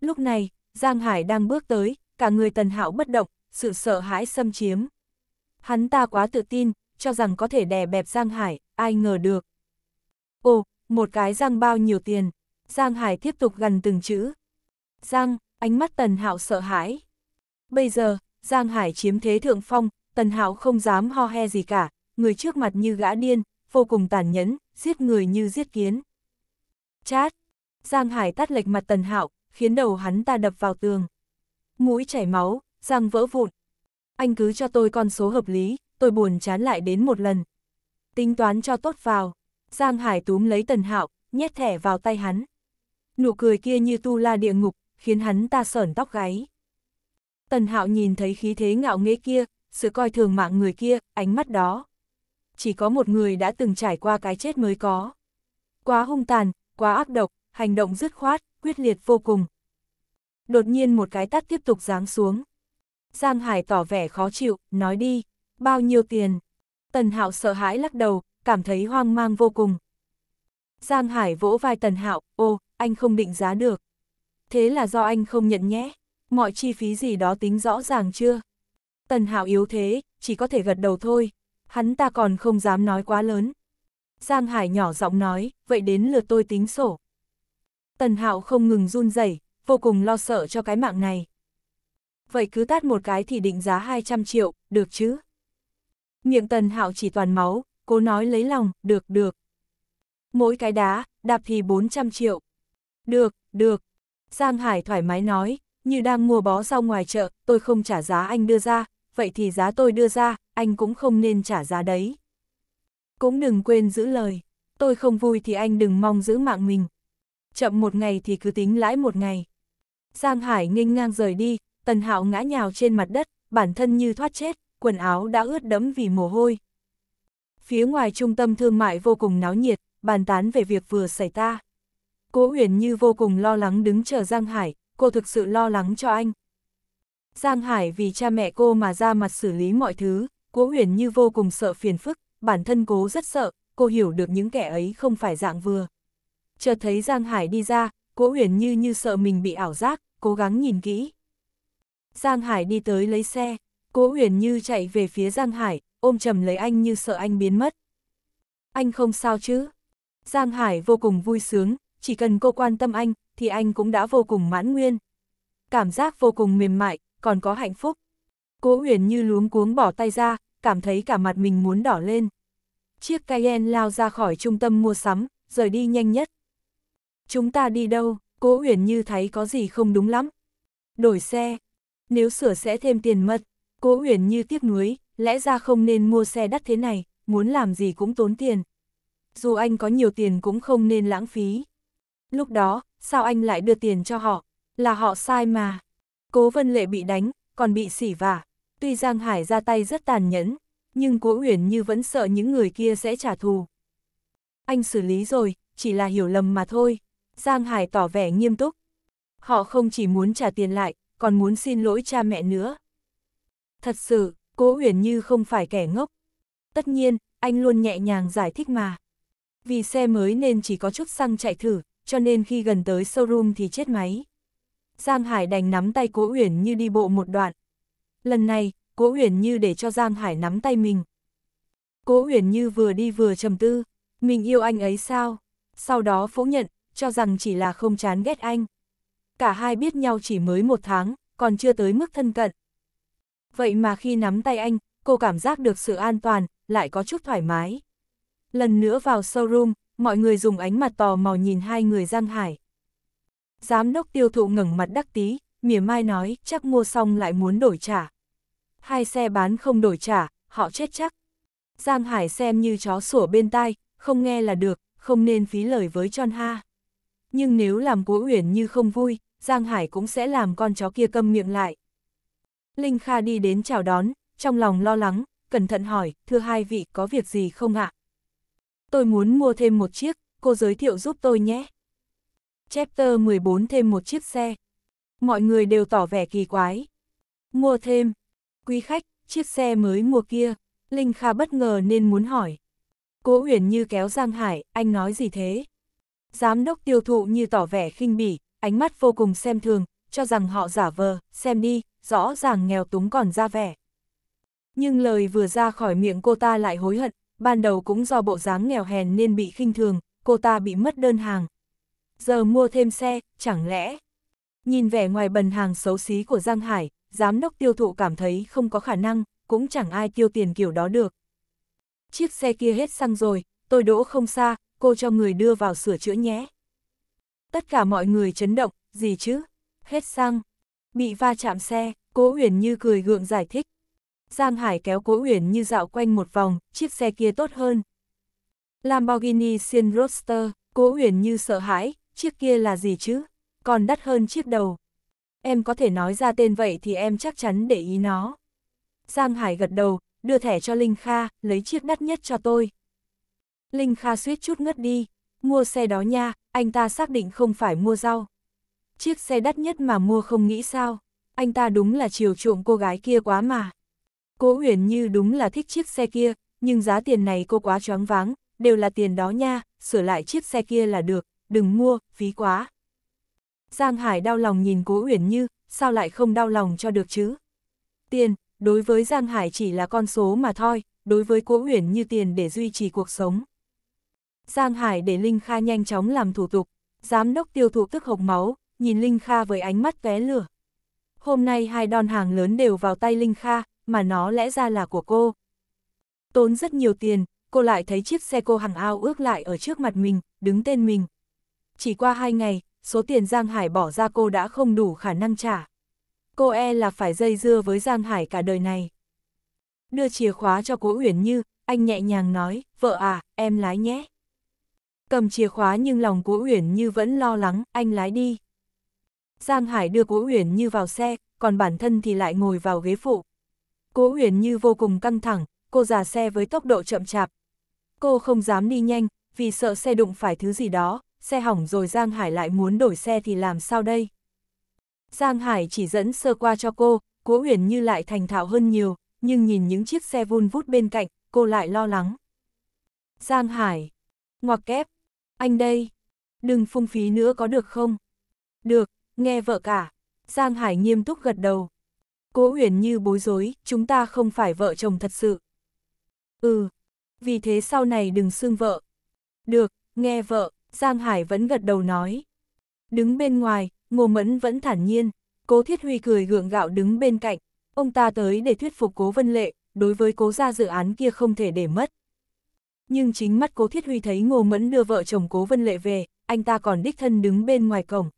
Lúc này, Giang Hải đang bước tới, cả người Tần Hạo bất động, sự sợ hãi xâm chiếm. Hắn ta quá tự tin, cho rằng có thể đè bẹp Giang Hải, ai ngờ được. Ồ, một cái Giang bao nhiêu tiền? Giang Hải tiếp tục gần từng chữ. Giang, ánh mắt Tần Hạo sợ hãi. Bây giờ, Giang Hải chiếm thế thượng phong, Tần Hạo không dám ho he gì cả, người trước mặt như gã điên, vô cùng tàn nhẫn, giết người như giết kiến. Chát! Giang Hải tắt lệch mặt Tần Hạo, khiến đầu hắn ta đập vào tường. Mũi chảy máu, răng vỡ vụn. Anh cứ cho tôi con số hợp lý, tôi buồn chán lại đến một lần. Tính toán cho tốt vào. Giang Hải túm lấy Tần Hạo, nhét thẻ vào tay hắn. Nụ cười kia như tu la địa ngục, khiến hắn ta sởn tóc gáy. Tần Hạo nhìn thấy khí thế ngạo nghễ kia, sự coi thường mạng người kia, ánh mắt đó. Chỉ có một người đã từng trải qua cái chết mới có. Quá hung tàn, quá ác độc, hành động dứt khoát, quyết liệt vô cùng. Đột nhiên một cái tắt tiếp tục giáng xuống. Giang Hải tỏ vẻ khó chịu, nói đi, bao nhiêu tiền? Tần Hạo sợ hãi lắc đầu, cảm thấy hoang mang vô cùng. Giang Hải vỗ vai Tần Hạo, ô, anh không định giá được. Thế là do anh không nhận nhé, mọi chi phí gì đó tính rõ ràng chưa? Tần Hạo yếu thế, chỉ có thể gật đầu thôi, hắn ta còn không dám nói quá lớn. Giang Hải nhỏ giọng nói, vậy đến lượt tôi tính sổ. Tần Hạo không ngừng run rẩy vô cùng lo sợ cho cái mạng này. Vậy cứ tát một cái thì định giá 200 triệu, được chứ? Miệng Tần Hạo chỉ toàn máu, cố nói lấy lòng, được được. Mỗi cái đá, đạp thì 400 triệu. Được, được. Giang Hải thoải mái nói, như đang mua bó rau ngoài chợ, tôi không trả giá anh đưa ra, vậy thì giá tôi đưa ra, anh cũng không nên trả giá đấy. Cũng đừng quên giữ lời, tôi không vui thì anh đừng mong giữ mạng mình, chậm một ngày thì cứ tính lãi một ngày. Giang Hải nghênh ngang rời đi, Tần Hạo ngã nhào trên mặt đất, bản thân như thoát chết, quần áo đã ướt đẫm vì mồ hôi. Phía ngoài trung tâm thương mại vô cùng náo nhiệt, bàn tán về việc vừa xảy ra. Cố Uyển Như vô cùng lo lắng đứng chờ Giang Hải, cô thực sự lo lắng cho anh. Giang Hải vì cha mẹ cô mà ra mặt xử lý mọi thứ, Cố Uyển Như vô cùng sợ phiền phức, bản thân cố rất sợ, cô hiểu được những kẻ ấy không phải dạng vừa chờ thấy Giang Hải đi ra, Cố Huyền như như sợ mình bị ảo giác, cố gắng nhìn kỹ. Giang Hải đi tới lấy xe, Cố Huyền như chạy về phía Giang Hải, ôm chầm lấy anh như sợ anh biến mất. Anh không sao chứ? Giang Hải vô cùng vui sướng, chỉ cần cô quan tâm anh, thì anh cũng đã vô cùng mãn nguyên. Cảm giác vô cùng mềm mại, còn có hạnh phúc. Cố Huyền như luống cuống bỏ tay ra, cảm thấy cả mặt mình muốn đỏ lên. Chiếc Cayenne lao ra khỏi trung tâm mua sắm, rời đi nhanh nhất. Chúng ta đi đâu, cố Huyền Như thấy có gì không đúng lắm. Đổi xe, nếu sửa sẽ thêm tiền mất, cố Huyền Như tiếc nuối, lẽ ra không nên mua xe đắt thế này, muốn làm gì cũng tốn tiền. Dù anh có nhiều tiền cũng không nên lãng phí. Lúc đó, sao anh lại đưa tiền cho họ? Là họ sai mà. Cố Vân Lệ bị đánh, còn bị sỉ vả. Tuy Giang Hải ra tay rất tàn nhẫn, nhưng Cố Huyền Như vẫn sợ những người kia sẽ trả thù. Anh xử lý rồi, chỉ là hiểu lầm mà thôi. Giang Hải tỏ vẻ nghiêm túc. Họ không chỉ muốn trả tiền lại, còn muốn xin lỗi cha mẹ nữa. Thật sự, Cố Huyền Như không phải kẻ ngốc. Tất nhiên, anh luôn nhẹ nhàng giải thích mà. Vì xe mới nên chỉ có chút xăng chạy thử, cho nên khi gần tới showroom thì chết máy. Giang Hải đành nắm tay Cố Huyền Như đi bộ một đoạn. Lần này, Cố Huyền Như để cho Giang Hải nắm tay mình. Cố Huyền Như vừa đi vừa trầm tư, mình yêu anh ấy sao? Sau đó phủ nhận, cho rằng chỉ là không chán ghét anh. Cả hai biết nhau chỉ mới một tháng, còn chưa tới mức thân cận. Vậy mà khi nắm tay anh, cô cảm giác được sự an toàn, lại có chút thoải mái. Lần nữa vào showroom, mọi người dùng ánh mặt tò mò nhìn hai người Giang Hải. Giám đốc tiêu thụ ngẩng mặt đắc tí, mỉa mai nói chắc mua xong lại muốn đổi trả. Hai xe bán không đổi trả, họ chết chắc. Giang Hải xem như chó sủa bên tai, không nghe là được, không nên phí lời với John Ha nhưng nếu làm Cố Uyển Như không vui, Giang Hải cũng sẽ làm con chó kia câm miệng lại. Linh Kha đi đến chào đón, trong lòng lo lắng, cẩn thận hỏi, thưa hai vị có việc gì không ạ? Tôi muốn mua thêm một chiếc, cô giới thiệu giúp tôi nhé. Chapter 14 thêm một chiếc xe. Mọi người đều tỏ vẻ kỳ quái. Mua thêm. Quý khách, chiếc xe mới mua kia. Linh Kha bất ngờ nên muốn hỏi. Cố Uyển Như kéo Giang Hải, anh nói gì thế? Giám đốc tiêu thụ như tỏ vẻ khinh bỉ, ánh mắt vô cùng xem thường, cho rằng họ giả vờ, xem đi, rõ ràng nghèo túng còn ra vẻ. Nhưng lời vừa ra khỏi miệng cô ta lại hối hận, ban đầu cũng do bộ dáng nghèo hèn nên bị khinh thường, cô ta bị mất đơn hàng. Giờ mua thêm xe, chẳng lẽ... Nhìn vẻ ngoài bần hàng xấu xí của Giang Hải, giám đốc tiêu thụ cảm thấy không có khả năng, cũng chẳng ai tiêu tiền kiểu đó được. Chiếc xe kia hết xăng rồi, tôi đỗ không xa, cô cho người đưa vào sửa chữa nhé. Tất cả mọi người chấn động, gì chứ? Hết xăng. Bị va chạm xe, Cố Uyển Như cười gượng giải thích. Giang Hải kéo Cố Uyển Như dạo quanh một vòng, chiếc xe kia tốt hơn. Lamborghini sien Roadster, Cố Uyển Như sợ hãi, chiếc kia là gì chứ? Còn đắt hơn chiếc đầu. Em có thể nói ra tên vậy thì em chắc chắn để ý nó. Giang Hải gật đầu, đưa thẻ cho Linh Kha, lấy chiếc đắt nhất cho tôi. Linh Kha suýt chút ngất đi, mua xe đó nha, anh ta xác định không phải mua rau. Chiếc xe đắt nhất mà mua không nghĩ sao, anh ta đúng là chiều chuộng cô gái kia quá mà. Cố huyền Như đúng là thích chiếc xe kia, nhưng giá tiền này cô quá choáng váng, đều là tiền đó nha, sửa lại chiếc xe kia là được, đừng mua, phí quá. Giang Hải đau lòng nhìn Cố huyền Như, sao lại không đau lòng cho được chứ? Tiền, đối với Giang Hải chỉ là con số mà thôi, đối với Cố huyền Như tiền để duy trì cuộc sống. Giang Hải để Linh Kha nhanh chóng làm thủ tục, giám đốc tiêu thụ tức hộc máu, nhìn Linh Kha với ánh mắt vé lửa. Hôm nay hai đòn hàng lớn đều vào tay Linh Kha, mà nó lẽ ra là của cô. Tốn rất nhiều tiền, cô lại thấy chiếc xe cô hàng ao ước lại ở trước mặt mình, đứng tên mình. Chỉ qua hai ngày, số tiền Giang Hải bỏ ra cô đã không đủ khả năng trả. Cô e là phải dây dưa với Giang Hải cả đời này. Đưa chìa khóa cho cố Uyển Như, anh nhẹ nhàng nói, vợ à, em lái nhé. Cầm chìa khóa nhưng lòng cố Uyển Như vẫn lo lắng, anh lái đi. Giang Hải đưa Cố Uyển Như vào xe, còn bản thân thì lại ngồi vào ghế phụ. Cố Uyển Như vô cùng căng thẳng, cô già xe với tốc độ chậm chạp. Cô không dám đi nhanh, vì sợ xe đụng phải thứ gì đó, xe hỏng rồi Giang Hải lại muốn đổi xe thì làm sao đây? Giang Hải chỉ dẫn sơ qua cho cô, Cố Uyển Như lại thành thạo hơn nhiều, nhưng nhìn những chiếc xe vun vút bên cạnh, cô lại lo lắng. Giang Hải, ngoặc kép, anh đây, đừng phung phí nữa có được không? Được, nghe vợ cả. Giang Hải nghiêm túc gật đầu. Cố Uyển như bối rối, chúng ta không phải vợ chồng thật sự. Ừ, vì thế sau này đừng xương vợ. Được, nghe vợ, Giang Hải vẫn gật đầu nói. Đứng bên ngoài, Ngô Mẫn vẫn thản nhiên, Cố Thiết Huy cười gượng gạo đứng bên cạnh, ông ta tới để thuyết phục Cố Vân Lệ, đối với Cố gia dự án kia không thể để mất. Nhưng chính mắt Cố Thiết Huy thấy Ngô Mẫn đưa vợ chồng Cố Vân Lệ về, anh ta còn đích thân đứng bên ngoài cổng.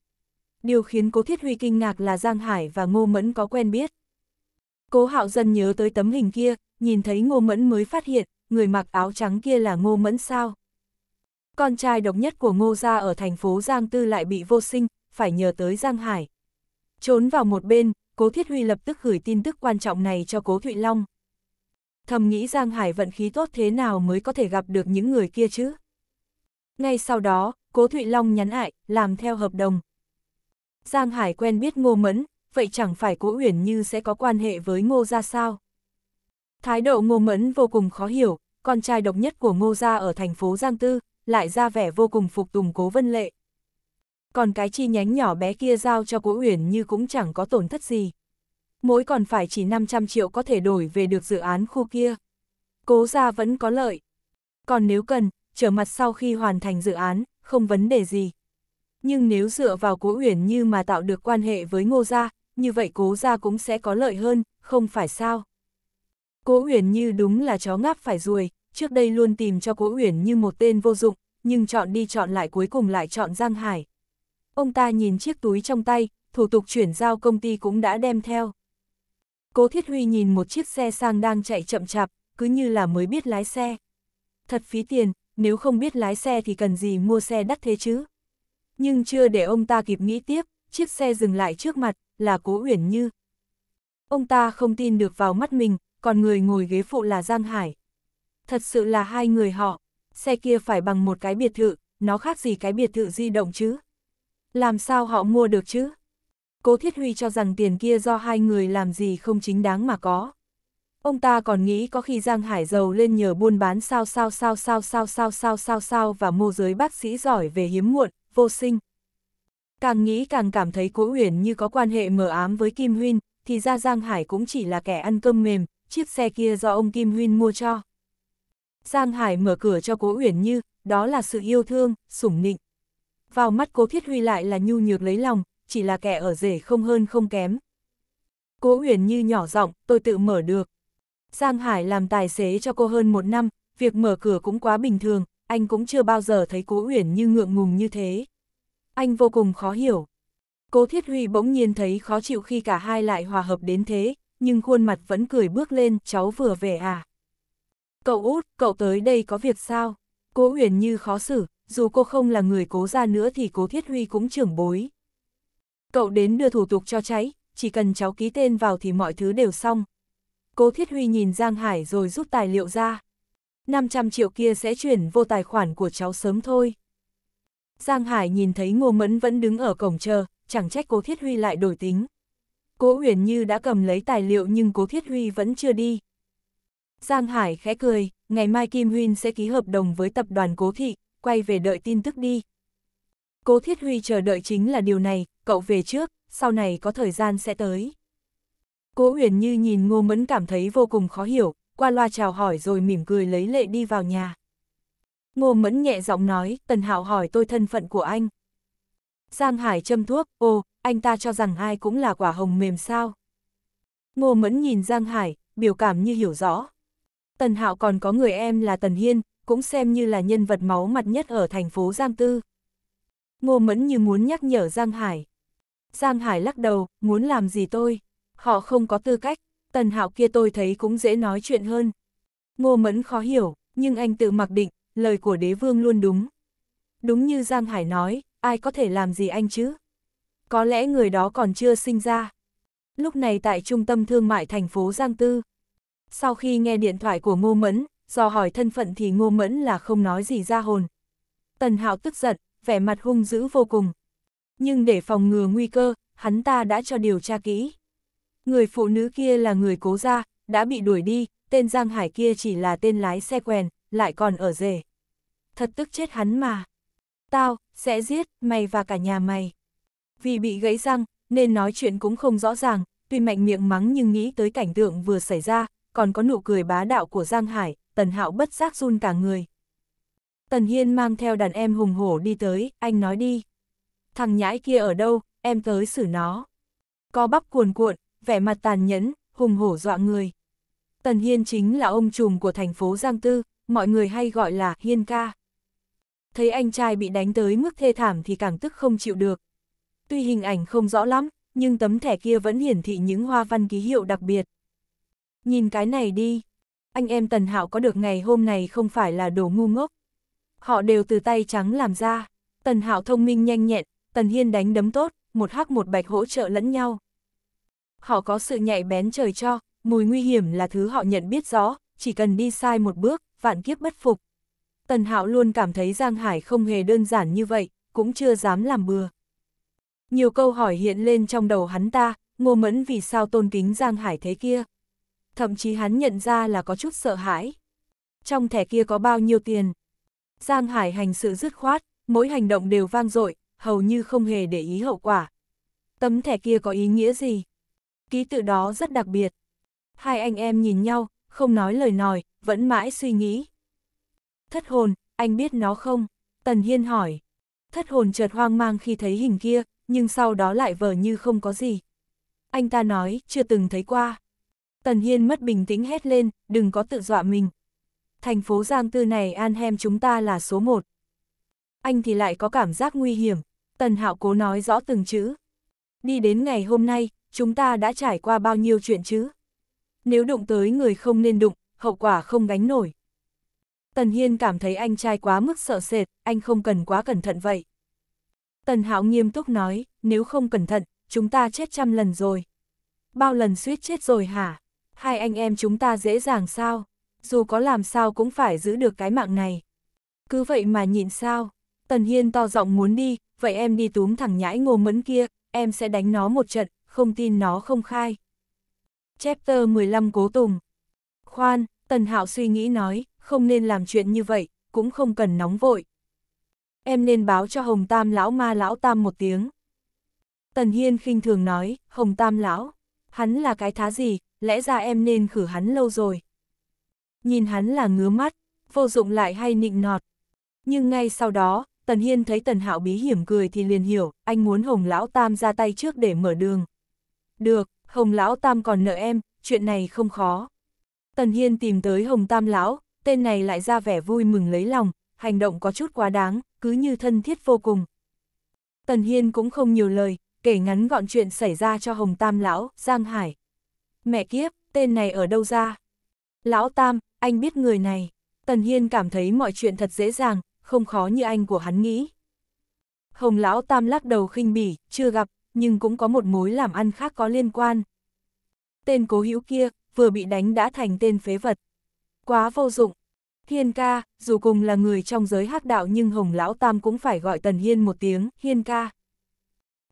Điều khiến Cố Thiết Huy kinh ngạc là Giang Hải và Ngô Mẫn có quen biết. Cố Hạo Dân nhớ tới tấm hình kia, nhìn thấy Ngô Mẫn mới phát hiện, người mặc áo trắng kia là Ngô Mẫn sao. Con trai độc nhất của Ngô Gia ở thành phố Giang Tư lại bị vô sinh, phải nhờ tới Giang Hải. Trốn vào một bên, Cố Thiết Huy lập tức gửi tin tức quan trọng này cho Cố Thụy Long thầm nghĩ Giang Hải vận khí tốt thế nào mới có thể gặp được những người kia chứ. Ngay sau đó, Cố Thụy Long nhắn lại, làm theo hợp đồng. Giang Hải quen biết Ngô Mẫn, vậy chẳng phải Cố Uyển Như sẽ có quan hệ với Ngô gia sao? Thái độ Ngô Mẫn vô cùng khó hiểu, con trai độc nhất của Ngô gia ở thành phố Giang Tư, lại ra vẻ vô cùng phục tùng Cố Vân Lệ. Còn cái chi nhánh nhỏ bé kia giao cho Cố Uyển Như cũng chẳng có tổn thất gì mỗi còn phải chỉ 500 triệu có thể đổi về được dự án khu kia. Cố ra vẫn có lợi. Còn nếu cần, trở mặt sau khi hoàn thành dự án, không vấn đề gì. Nhưng nếu dựa vào cố uyển như mà tạo được quan hệ với ngô gia, như vậy cố gia cũng sẽ có lợi hơn, không phải sao? Cố uyển như đúng là chó ngáp phải ruồi, trước đây luôn tìm cho cố uyển như một tên vô dụng, nhưng chọn đi chọn lại cuối cùng lại chọn Giang Hải. Ông ta nhìn chiếc túi trong tay, thủ tục chuyển giao công ty cũng đã đem theo. Cố Thiết Huy nhìn một chiếc xe sang đang chạy chậm chạp, cứ như là mới biết lái xe. Thật phí tiền, nếu không biết lái xe thì cần gì mua xe đắt thế chứ. Nhưng chưa để ông ta kịp nghĩ tiếp, chiếc xe dừng lại trước mặt, là Cố Uyển Như. Ông ta không tin được vào mắt mình, còn người ngồi ghế phụ là Giang Hải. Thật sự là hai người họ, xe kia phải bằng một cái biệt thự, nó khác gì cái biệt thự di động chứ. Làm sao họ mua được chứ? Cố Thiết Huy cho rằng tiền kia do hai người làm gì không chính đáng mà có. Ông ta còn nghĩ có khi Giang Hải giàu lên nhờ buôn bán sao sao sao sao sao sao sao sao sao và mô giới bác sĩ giỏi về hiếm muộn, vô sinh. Càng nghĩ càng cảm thấy Cố Huyền như có quan hệ mờ ám với Kim Huyên, thì ra Giang Hải cũng chỉ là kẻ ăn cơm mềm, chiếc xe kia do ông Kim Huyên mua cho. Giang Hải mở cửa cho Cố Huyền Như, đó là sự yêu thương, sủng nịnh. Vào mắt Cố Thiết Huy lại là nhu nhược lấy lòng, chỉ là kẻ ở rể không hơn không kém. Cố Uyển Như nhỏ giọng, tôi tự mở được. Giang Hải làm tài xế cho cô hơn một năm, việc mở cửa cũng quá bình thường, anh cũng chưa bao giờ thấy Cố Uyển Như ngượng ngùng như thế. Anh vô cùng khó hiểu. Cố Thiết Huy bỗng nhiên thấy khó chịu khi cả hai lại hòa hợp đến thế, nhưng khuôn mặt vẫn cười bước lên, cháu vừa về à. Cậu út, cậu tới đây có việc sao? Cố Uyển Như khó xử, dù cô không là người cố ra nữa thì cố Thiết Huy cũng trưởng bối cậu đến đưa thủ tục cho cháy, chỉ cần cháu ký tên vào thì mọi thứ đều xong. Cố Thiết Huy nhìn Giang Hải rồi rút tài liệu ra. 500 triệu kia sẽ chuyển vô tài khoản của cháu sớm thôi. Giang Hải nhìn thấy Ngô Mẫn vẫn đứng ở cổng chờ, chẳng trách Cố Thiết Huy lại đổi tính. Cố Huyền Như đã cầm lấy tài liệu nhưng Cố Thiết Huy vẫn chưa đi. Giang Hải khẽ cười, ngày mai Kim Huyên sẽ ký hợp đồng với tập đoàn Cố Thị, quay về đợi tin tức đi, Cố Thiết Huy chờ đợi chính là điều này, cậu về trước, sau này có thời gian sẽ tới. Cố Huyền Như nhìn Ngô Mẫn cảm thấy vô cùng khó hiểu, qua loa chào hỏi rồi mỉm cười lấy lệ đi vào nhà. Ngô Mẫn nhẹ giọng nói, Tần Hạo hỏi tôi thân phận của anh. Giang Hải châm thuốc, ô, anh ta cho rằng ai cũng là quả hồng mềm sao. Ngô Mẫn nhìn Giang Hải, biểu cảm như hiểu rõ. Tần Hạo còn có người em là Tần Hiên, cũng xem như là nhân vật máu mặt nhất ở thành phố Giang Tư. Ngô Mẫn như muốn nhắc nhở Giang Hải. Giang Hải lắc đầu, muốn làm gì tôi? Họ không có tư cách, tần hạo kia tôi thấy cũng dễ nói chuyện hơn. Ngô Mẫn khó hiểu, nhưng anh tự mặc định, lời của đế vương luôn đúng. Đúng như Giang Hải nói, ai có thể làm gì anh chứ? Có lẽ người đó còn chưa sinh ra. Lúc này tại trung tâm thương mại thành phố Giang Tư. Sau khi nghe điện thoại của Ngô Mẫn, do hỏi thân phận thì Ngô Mẫn là không nói gì ra hồn. Tần Hạo tức giận, vẻ mặt hung dữ vô cùng. Nhưng để phòng ngừa nguy cơ, hắn ta đã cho điều tra kỹ. Người phụ nữ kia là người cố gia, đã bị đuổi đi, tên Giang Hải kia chỉ là tên lái xe quen, lại còn ở rể. Thật tức chết hắn mà. Tao, sẽ giết, mày và cả nhà mày. Vì bị gãy răng, nên nói chuyện cũng không rõ ràng, tuy mạnh miệng mắng nhưng nghĩ tới cảnh tượng vừa xảy ra, còn có nụ cười bá đạo của Giang Hải, Tần Hạo bất giác run cả người. Tần Hiên mang theo đàn em hùng hổ đi tới, anh nói đi. Thằng nhãi kia ở đâu, em tới xử nó. Có bắp cuồn cuộn, vẻ mặt tàn nhẫn, hùng hổ dọa người. Tần Hiên chính là ông trùm của thành phố Giang Tư, mọi người hay gọi là Hiên ca. Thấy anh trai bị đánh tới mức thê thảm thì càng tức không chịu được. Tuy hình ảnh không rõ lắm, nhưng tấm thẻ kia vẫn hiển thị những hoa văn ký hiệu đặc biệt. Nhìn cái này đi, anh em Tần Hạo có được ngày hôm này không phải là đồ ngu ngốc, Họ đều từ tay trắng làm ra. Tần Hạo thông minh nhanh nhẹn, Tần Hiên đánh đấm tốt, một hắc một bạch hỗ trợ lẫn nhau. Họ có sự nhạy bén trời cho, mùi nguy hiểm là thứ họ nhận biết rõ, chỉ cần đi sai một bước, vạn kiếp bất phục. Tần Hạo luôn cảm thấy Giang Hải không hề đơn giản như vậy, cũng chưa dám làm bừa. Nhiều câu hỏi hiện lên trong đầu hắn ta, ngô mẫn vì sao tôn kính Giang Hải thế kia. Thậm chí hắn nhận ra là có chút sợ hãi. Trong thẻ kia có bao nhiêu tiền, Giang Hải hành sự dứt khoát, mỗi hành động đều vang dội, hầu như không hề để ý hậu quả. Tấm thẻ kia có ý nghĩa gì? Ký tự đó rất đặc biệt. Hai anh em nhìn nhau, không nói lời nòi, vẫn mãi suy nghĩ. Thất hồn, anh biết nó không? Tần Hiên hỏi. Thất hồn chợt hoang mang khi thấy hình kia, nhưng sau đó lại vờ như không có gì. Anh ta nói, chưa từng thấy qua. Tần Hiên mất bình tĩnh hét lên, đừng có tự dọa mình, thành phố Giang Tư này Anhem chúng ta là số một. Anh thì lại có cảm giác nguy hiểm, Tần Hạo cố nói rõ từng chữ. Đi đến ngày hôm nay, chúng ta đã trải qua bao nhiêu chuyện chứ? Nếu đụng tới người không nên đụng, hậu quả không gánh nổi. Tần Hiên cảm thấy anh trai quá mức sợ sệt, anh không cần quá cẩn thận vậy. Tần Hạo nghiêm túc nói, nếu không cẩn thận, chúng ta chết trăm lần rồi. Bao lần suýt chết rồi hả? Hai anh em chúng ta dễ dàng sao? dù có làm sao cũng phải giữ được cái mạng này. Cứ vậy mà nhịn sao, Tần Hiên to giọng muốn đi, vậy em đi túm thẳng nhãi ngô mẫn kia, em sẽ đánh nó một trận, không tin nó không khai. Chapter 15 Cố Tùng Khoan, Tần Hạo suy nghĩ nói, không nên làm chuyện như vậy, cũng không cần nóng vội. Em nên báo cho Hồng Tam lão ma lão tam một tiếng. Tần Hiên khinh thường nói, Hồng Tam lão, hắn là cái thá gì, lẽ ra em nên khử hắn lâu rồi nhìn hắn là ngứa mắt, vô dụng lại hay nịnh nọt. Nhưng ngay sau đó, Tần Hiên thấy Tần Hạo bí hiểm cười thì liền hiểu, anh muốn Hồng Lão Tam ra tay trước để mở đường. Được, Hồng Lão Tam còn nợ em, chuyện này không khó. Tần Hiên tìm tới Hồng Tam Lão, tên này lại ra vẻ vui mừng lấy lòng, hành động có chút quá đáng, cứ như thân thiết vô cùng. Tần Hiên cũng không nhiều lời, kể ngắn gọn chuyện xảy ra cho Hồng Tam Lão, Giang Hải. Mẹ kiếp, tên này ở đâu ra? Lão Tam, anh biết người này. Tần Hiên cảm thấy mọi chuyện thật dễ dàng, không khó như anh của hắn nghĩ. Hồng Lão Tam lắc đầu khinh bỉ, chưa gặp, nhưng cũng có một mối làm ăn khác có liên quan. Tên cố hữu kia, vừa bị đánh đã thành tên phế vật. Quá vô dụng. Hiên ca, dù cùng là người trong giới hắc đạo nhưng Hồng Lão Tam cũng phải gọi Tần Hiên một tiếng, Hiên ca.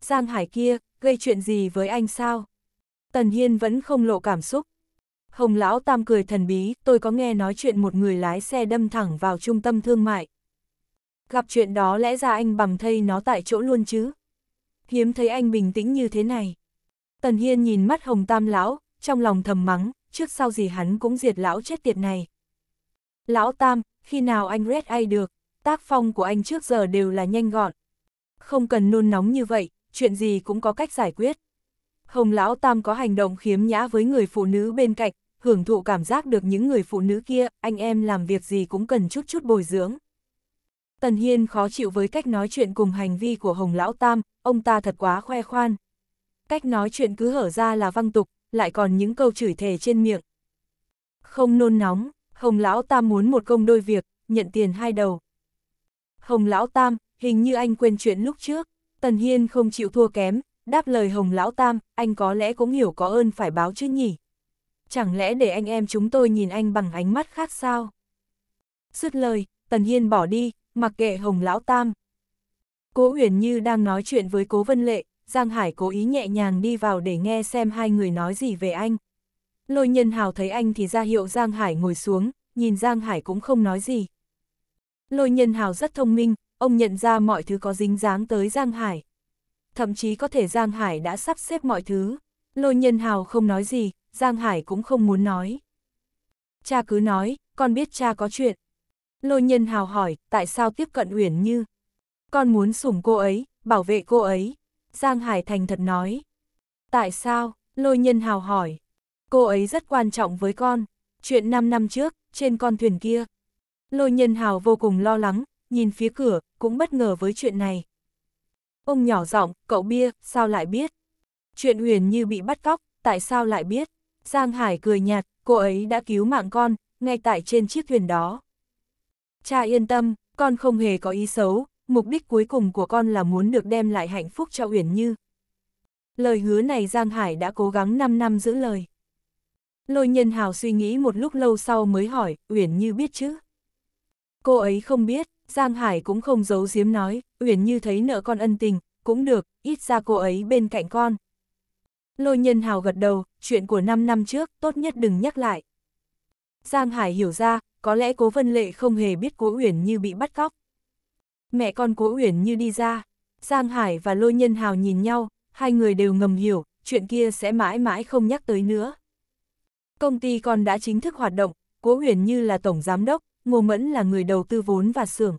Giang Hải kia, gây chuyện gì với anh sao? Tần Hiên vẫn không lộ cảm xúc. Hồng Lão Tam cười thần bí, tôi có nghe nói chuyện một người lái xe đâm thẳng vào trung tâm thương mại. Gặp chuyện đó lẽ ra anh bằng thây nó tại chỗ luôn chứ. Hiếm thấy anh bình tĩnh như thế này. Tần Hiên nhìn mắt Hồng Tam Lão, trong lòng thầm mắng, trước sau gì hắn cũng diệt lão chết tiệt này. Lão Tam, khi nào anh Red ai được, tác phong của anh trước giờ đều là nhanh gọn. Không cần nôn nóng như vậy, chuyện gì cũng có cách giải quyết. Hồng Lão Tam có hành động khiếm nhã với người phụ nữ bên cạnh, hưởng thụ cảm giác được những người phụ nữ kia, anh em làm việc gì cũng cần chút chút bồi dưỡng. Tần Hiên khó chịu với cách nói chuyện cùng hành vi của Hồng Lão Tam, ông ta thật quá khoe khoan. Cách nói chuyện cứ hở ra là văng tục, lại còn những câu chửi thề trên miệng. Không nôn nóng, Hồng Lão Tam muốn một công đôi việc, nhận tiền hai đầu. Hồng Lão Tam, hình như anh quên chuyện lúc trước, Tần Hiên không chịu thua kém, đáp lời Hồng Lão Tam, anh có lẽ cũng hiểu có ơn phải báo chứ nhỉ chẳng lẽ để anh em chúng tôi nhìn anh bằng ánh mắt khác sao? Dứt lời, Tần Hiên bỏ đi, mặc kệ Hồng Lão Tam. Cố Uyển Như đang nói chuyện với Cố Vân Lệ, Giang Hải cố ý nhẹ nhàng đi vào để nghe xem hai người nói gì về anh. Lôi nhân hào thấy anh thì ra hiệu Giang Hải ngồi xuống, nhìn Giang Hải cũng không nói gì. Lôi nhân hào rất thông minh, ông nhận ra mọi thứ có dính dáng tới Giang Hải. Thậm chí có thể Giang Hải đã sắp xếp mọi thứ. Lôi nhân hào không nói gì, Giang Hải cũng không muốn nói. Cha cứ nói, con biết cha có chuyện. Lôi nhân hào hỏi, tại sao tiếp cận Uyển Như? Con muốn sủng cô ấy, bảo vệ cô ấy. Giang Hải thành thật nói. Tại sao? Lôi nhân hào hỏi. Cô ấy rất quan trọng với con. Chuyện 5 năm trước, trên con thuyền kia. Lôi nhân hào vô cùng lo lắng, nhìn phía cửa, cũng bất ngờ với chuyện này. Ông nhỏ giọng, cậu Bia, sao lại biết? Chuyện Huyền Như bị bắt cóc, tại sao lại biết? Giang Hải cười nhạt, cô ấy đã cứu mạng con, ngay tại trên chiếc thuyền đó. Cha yên tâm, con không hề có ý xấu, mục đích cuối cùng của con là muốn được đem lại hạnh phúc cho Uyển Như. Lời hứa này Giang Hải đã cố gắng 5 năm giữ lời. Lôi nhân hào suy nghĩ một lúc lâu sau mới hỏi, Uyển Như biết chứ? Cô ấy không biết, Giang Hải cũng không giấu giếm nói, Uyển Như thấy nợ con ân tình, cũng được, ít ra cô ấy bên cạnh con, Lôi nhân hào gật đầu, chuyện của 5 năm trước, tốt nhất đừng nhắc lại. Giang Hải hiểu ra, có lẽ Cố Vân Lệ không hề biết Cố Uyển Như bị bắt cóc. Mẹ con Cố Uyển Như đi ra, Giang Hải và Lôi Nhân Hào nhìn nhau, hai người đều ngầm hiểu, chuyện kia sẽ mãi mãi không nhắc tới nữa. Công ty con đã chính thức hoạt động, Cố Uyển Như là tổng giám đốc, Ngô Mẫn là người đầu tư vốn và xưởng.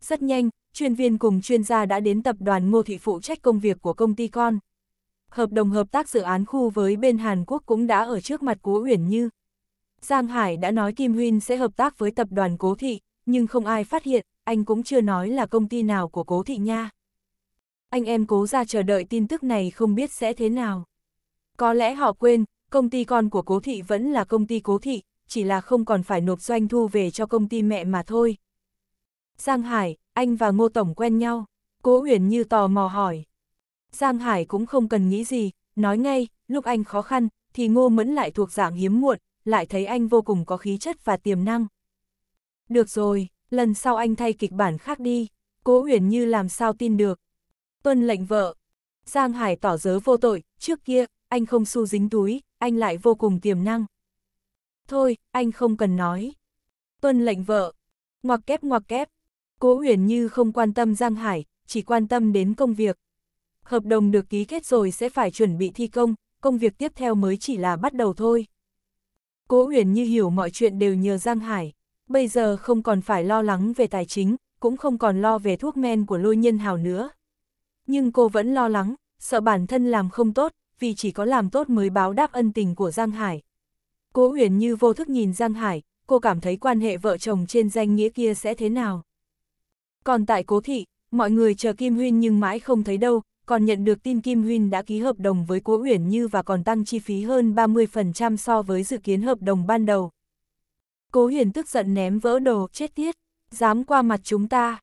Rất nhanh, chuyên viên cùng chuyên gia đã đến tập đoàn Ngô Thị phụ trách công việc của công ty con. Hợp đồng hợp tác dự án khu với bên Hàn Quốc cũng đã ở trước mặt Cố Uyển Như. Giang Hải đã nói Kim Huyên sẽ hợp tác với tập đoàn Cố Thị, nhưng không ai phát hiện, anh cũng chưa nói là công ty nào của Cố Thị nha. Anh em cố ra chờ đợi tin tức này không biết sẽ thế nào. Có lẽ họ quên, công ty con của Cố Thị vẫn là công ty Cố Thị, chỉ là không còn phải nộp doanh thu về cho công ty mẹ mà thôi. Giang Hải, anh và Ngô Tổng quen nhau. Cố Uyển Như tò mò hỏi. Giang Hải cũng không cần nghĩ gì, nói ngay, lúc anh khó khăn, thì ngô mẫn lại thuộc dạng hiếm muộn, lại thấy anh vô cùng có khí chất và tiềm năng. Được rồi, lần sau anh thay kịch bản khác đi, cố huyền như làm sao tin được. Tuân lệnh vợ, Giang Hải tỏ dớ vô tội, trước kia, anh không su dính túi, anh lại vô cùng tiềm năng. Thôi, anh không cần nói. Tuân lệnh vợ, ngoặc kép ngoặc kép, cố huyền như không quan tâm Giang Hải, chỉ quan tâm đến công việc hợp đồng được ký kết rồi sẽ phải chuẩn bị thi công, công việc tiếp theo mới chỉ là bắt đầu thôi. Cố Uyển như hiểu mọi chuyện đều nhờ Giang Hải, bây giờ không còn phải lo lắng về tài chính, cũng không còn lo về thuốc men của lôi nhân hào nữa. Nhưng cô vẫn lo lắng, sợ bản thân làm không tốt, vì chỉ có làm tốt mới báo đáp ân tình của Giang Hải. Cố Uyển như vô thức nhìn Giang Hải, cô cảm thấy quan hệ vợ chồng trên danh nghĩa kia sẽ thế nào. Còn tại cố thị, mọi người chờ Kim Huyên nhưng mãi không thấy đâu, còn nhận được tin Kim Huyên đã ký hợp đồng với Cố Uyển Như và còn tăng chi phí hơn 30% so với dự kiến hợp đồng ban đầu. Cố Huyền tức giận ném vỡ đồ, chết tiết, dám qua mặt chúng ta.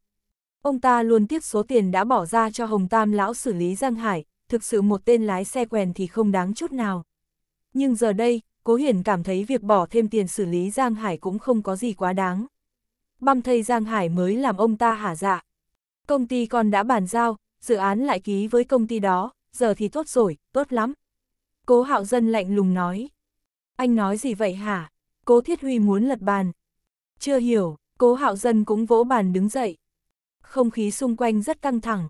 Ông ta luôn tiếc số tiền đã bỏ ra cho Hồng Tam lão xử lý Giang Hải, thực sự một tên lái xe quèn thì không đáng chút nào. Nhưng giờ đây, Cố Huyền cảm thấy việc bỏ thêm tiền xử lý Giang Hải cũng không có gì quá đáng. Băm thây Giang Hải mới làm ông ta hả dạ. Công ty còn đã bàn giao, dự án lại ký với công ty đó, giờ thì tốt rồi, tốt lắm. Cố hạo dân lạnh lùng nói. Anh nói gì vậy hả? Cố thiết huy muốn lật bàn. Chưa hiểu, cố hạo dân cũng vỗ bàn đứng dậy. Không khí xung quanh rất căng thẳng.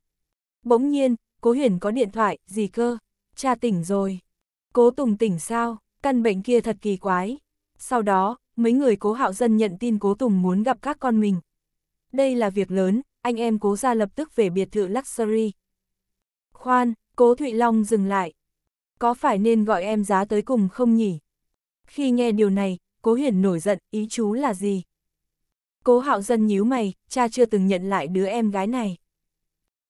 Bỗng nhiên, cố huyền có điện thoại, gì cơ? Cha tỉnh rồi. Cố tùng tỉnh sao? Căn bệnh kia thật kỳ quái. Sau đó, mấy người cố hạo dân nhận tin cố tùng muốn gặp các con mình. Đây là việc lớn, anh em cố ra lập tức về biệt thự Luxury. Khoan, cố Thụy Long dừng lại. Có phải nên gọi em giá tới cùng không nhỉ? Khi nghe điều này, cố hiển nổi giận, ý chú là gì? Cố hạo dân nhíu mày, cha chưa từng nhận lại đứa em gái này.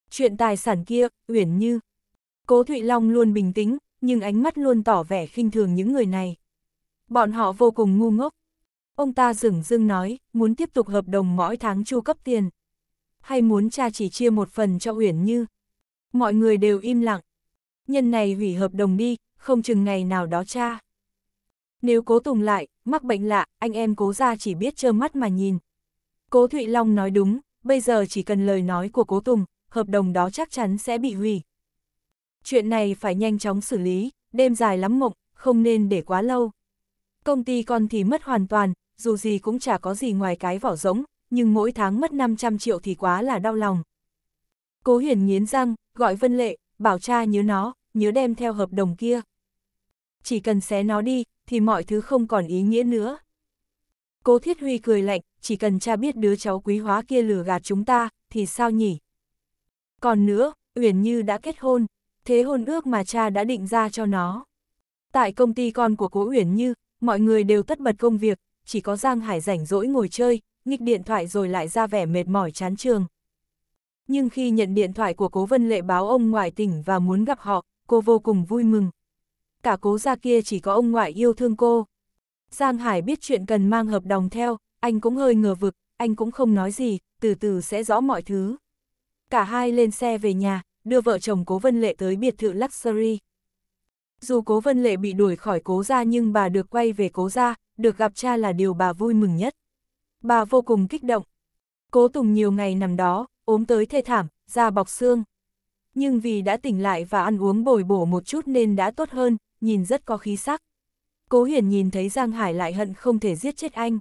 Chuyện tài sản kia, uyển như. Cố Thụy Long luôn bình tĩnh, nhưng ánh mắt luôn tỏ vẻ khinh thường những người này. Bọn họ vô cùng ngu ngốc. Ông ta dừng dưng nói, muốn tiếp tục hợp đồng mỗi tháng chu cấp tiền hay muốn cha chỉ chia một phần cho Uyển Như. Mọi người đều im lặng. Nhân này hủy hợp đồng đi, không chừng ngày nào đó cha. Nếu cố tùng lại, mắc bệnh lạ, anh em cố ra chỉ biết trơ mắt mà nhìn. Cố Thụy Long nói đúng, bây giờ chỉ cần lời nói của cố tùng, hợp đồng đó chắc chắn sẽ bị hủy. Chuyện này phải nhanh chóng xử lý, đêm dài lắm mộng, không nên để quá lâu. Công ty con thì mất hoàn toàn, dù gì cũng chả có gì ngoài cái vỏ rỗng, nhưng mỗi tháng mất 500 triệu thì quá là đau lòng. Cố Hiển nghiến răng, gọi Vân Lệ, bảo cha nhớ nó, nhớ đem theo hợp đồng kia. Chỉ cần xé nó đi, thì mọi thứ không còn ý nghĩa nữa. Cố Thiết Huy cười lạnh, chỉ cần cha biết đứa cháu quý hóa kia lừa gạt chúng ta, thì sao nhỉ? Còn nữa, Uyển Như đã kết hôn, thế hôn ước mà cha đã định ra cho nó. Tại công ty con của Cố Uyển Như, mọi người đều tất bật công việc, chỉ có Giang Hải rảnh rỗi ngồi chơi, nghịch điện thoại rồi lại ra vẻ mệt mỏi chán trường. Nhưng khi nhận điện thoại của cố vân lệ báo ông ngoại tỉnh và muốn gặp họ, cô vô cùng vui mừng. Cả cố gia kia chỉ có ông ngoại yêu thương cô. Giang Hải biết chuyện cần mang hợp đồng theo, anh cũng hơi ngờ vực, anh cũng không nói gì, từ từ sẽ rõ mọi thứ. Cả hai lên xe về nhà, đưa vợ chồng cố vân lệ tới biệt thự Luxury. Dù cố vân lệ bị đuổi khỏi cố gia nhưng bà được quay về cố gia, được gặp cha là điều bà vui mừng nhất bà vô cùng kích động. Cố Tùng nhiều ngày nằm đó, ốm tới thê thảm, da bọc xương. Nhưng vì đã tỉnh lại và ăn uống bồi bổ một chút nên đã tốt hơn, nhìn rất có khí sắc. Cố Huyền nhìn thấy Giang Hải lại hận không thể giết chết anh.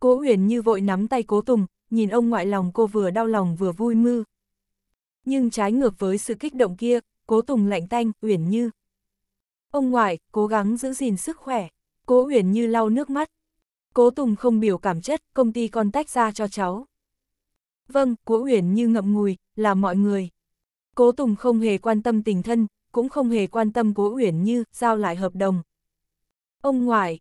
Cố Huyền như vội nắm tay Cố Tùng, nhìn ông ngoại lòng cô vừa đau lòng vừa vui mư. Nhưng trái ngược với sự kích động kia, Cố Tùng lạnh tanh, Huyền như. Ông ngoại, cố gắng giữ gìn sức khỏe. Cố Huyền như lau nước mắt, Cố Tùng không biểu cảm chất, công ty con tách ra cho cháu. Vâng, Cố Uyển như ngậm ngùi, là mọi người. Cố Tùng không hề quan tâm tình thân, cũng không hề quan tâm Cố Uyển như giao lại hợp đồng. Ông ngoại,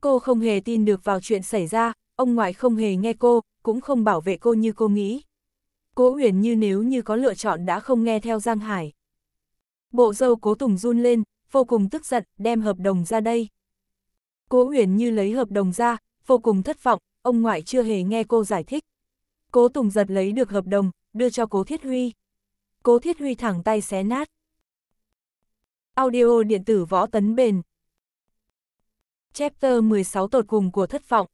cô không hề tin được vào chuyện xảy ra, ông ngoại không hề nghe cô, cũng không bảo vệ cô như cô nghĩ. Cố Uyển như nếu như có lựa chọn đã không nghe theo Giang Hải. Bộ dâu Cố Tùng run lên, vô cùng tức giận, đem hợp đồng ra đây. Cố Uyển như lấy hợp đồng ra, cô cùng thất vọng, ông ngoại chưa hề nghe cô giải thích. Cố Tùng giật lấy được hợp đồng, đưa cho Cố Thiết Huy. Cố Thiết Huy thẳng tay xé nát. Audio điện tử võ tấn bền. Chapter 16 tột cùng của thất vọng.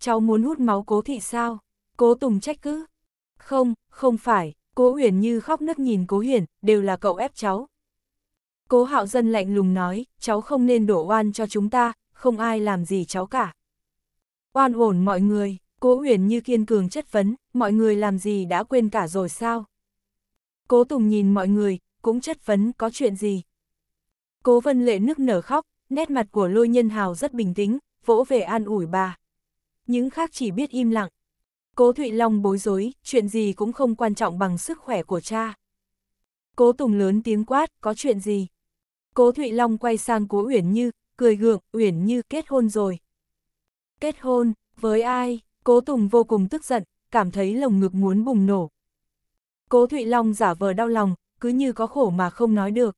Cháu muốn hút máu cố thị sao? Cố Tùng trách cứ. Không, không phải, cố Huyền như khóc nức nhìn cố Huyền, đều là cậu ép cháu. Cố Hạo Dân lạnh lùng nói, cháu không nên đổ oan cho chúng ta, không ai làm gì cháu cả. Oan uổng mọi người, cố huyền như kiên cường chất vấn, mọi người làm gì đã quên cả rồi sao? Cố Tùng nhìn mọi người, cũng chất vấn có chuyện gì? Cố Vân Lệ nức nở khóc, nét mặt của lôi nhân hào rất bình tĩnh, vỗ về an ủi bà. Những khác chỉ biết im lặng. Cố Thụy Long bối rối, chuyện gì cũng không quan trọng bằng sức khỏe của cha. Cố Tùng lớn tiếng quát, có chuyện gì? Cố Thụy Long quay sang Cố Uyển Như, cười gượng, Uyển Như kết hôn rồi. Kết hôn, với ai? Cố Tùng vô cùng tức giận, cảm thấy lồng ngực muốn bùng nổ. Cố Thụy Long giả vờ đau lòng, cứ như có khổ mà không nói được.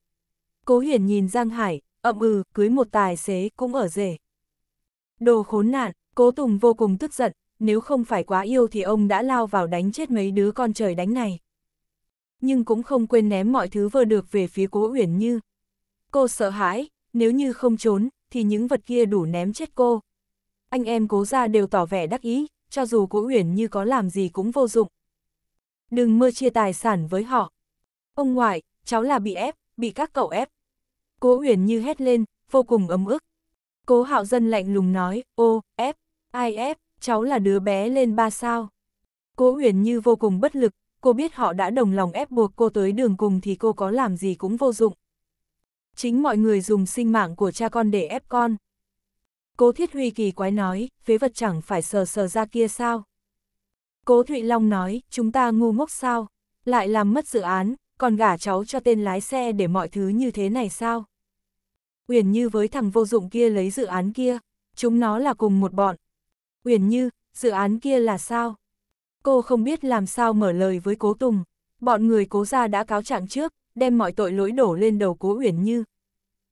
Cố Huyền nhìn Giang Hải, ậm ừ, cưới một tài xế cũng ở rể. Đồ khốn nạn, Cố Tùng vô cùng tức giận, nếu không phải quá yêu thì ông đã lao vào đánh chết mấy đứa con trời đánh này. Nhưng cũng không quên ném mọi thứ vơ được về phía Cố Uyển Như. Cô sợ hãi, nếu như không trốn, thì những vật kia đủ ném chết cô, anh em cố ra đều tỏ vẻ đắc ý, cho dù cố uyển như có làm gì cũng vô dụng. Đừng mơ chia tài sản với họ. Ông ngoại, cháu là bị ép, bị các cậu ép. Cố uyển như hét lên, vô cùng ấm ức. Cố hạo dân lạnh lùng nói, ô, ép, ai ép, cháu là đứa bé lên ba sao. Cố uyển như vô cùng bất lực, cô biết họ đã đồng lòng ép buộc cô tới đường cùng thì cô có làm gì cũng vô dụng. Chính mọi người dùng sinh mạng của cha con để ép con, Cố Thiết Huy kỳ quái nói, phế vật chẳng phải sờ sờ ra kia sao? Cố Thụy Long nói, chúng ta ngu ngốc sao? Lại làm mất dự án, còn gả cháu cho tên lái xe để mọi thứ như thế này sao? Uyển Như với thằng vô dụng kia lấy dự án kia, chúng nó là cùng một bọn. Uyển Như, dự án kia là sao? Cô không biết làm sao mở lời với Cố Tùng, bọn người Cố gia đã cáo trạng trước, đem mọi tội lỗi đổ lên đầu Cố Uyển Như.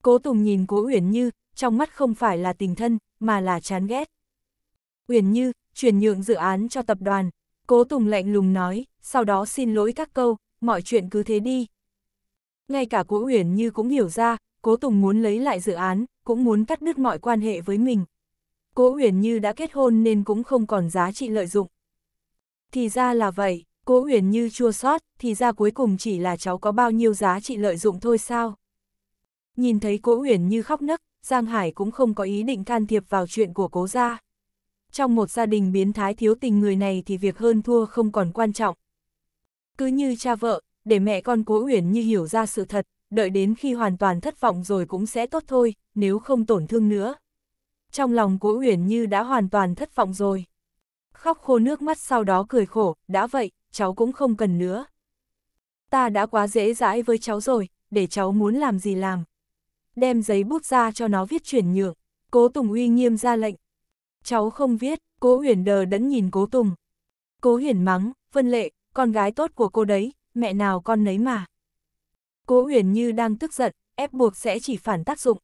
Cố Tùng nhìn Cố Uyển Như, trong mắt không phải là tình thân, mà là chán ghét. Uyển Như, chuyển nhượng dự án cho tập đoàn, cố Tùng lạnh lùng nói, sau đó xin lỗi các câu, mọi chuyện cứ thế đi. Ngay cả cố Uyển Như cũng hiểu ra, cố Tùng muốn lấy lại dự án, cũng muốn cắt đứt mọi quan hệ với mình. Cố Uyển Như đã kết hôn nên cũng không còn giá trị lợi dụng. Thì ra là vậy, cố Uyển Như chua xót, thì ra cuối cùng chỉ là cháu có bao nhiêu giá trị lợi dụng thôi sao. Nhìn thấy cố Uyển Như khóc nấc, Giang Hải cũng không có ý định can thiệp vào chuyện của cố gia. Trong một gia đình biến thái thiếu tình người này thì việc hơn thua không còn quan trọng. Cứ như cha vợ, để mẹ con cố uyển như hiểu ra sự thật, đợi đến khi hoàn toàn thất vọng rồi cũng sẽ tốt thôi, nếu không tổn thương nữa. Trong lòng cố uyển như đã hoàn toàn thất vọng rồi. Khóc khô nước mắt sau đó cười khổ, đã vậy, cháu cũng không cần nữa. Ta đã quá dễ dãi với cháu rồi, để cháu muốn làm gì làm, đem giấy bút ra cho nó viết chuyển nhượng, cố Tùng uy nghiêm ra lệnh. Cháu không viết, cố Huyền đờ đẫn nhìn cố Tùng. Cố Huyền mắng, phân lệ, con gái tốt của cô đấy, mẹ nào con nấy mà. Cố Huyền như đang tức giận, ép buộc sẽ chỉ phản tác dụng.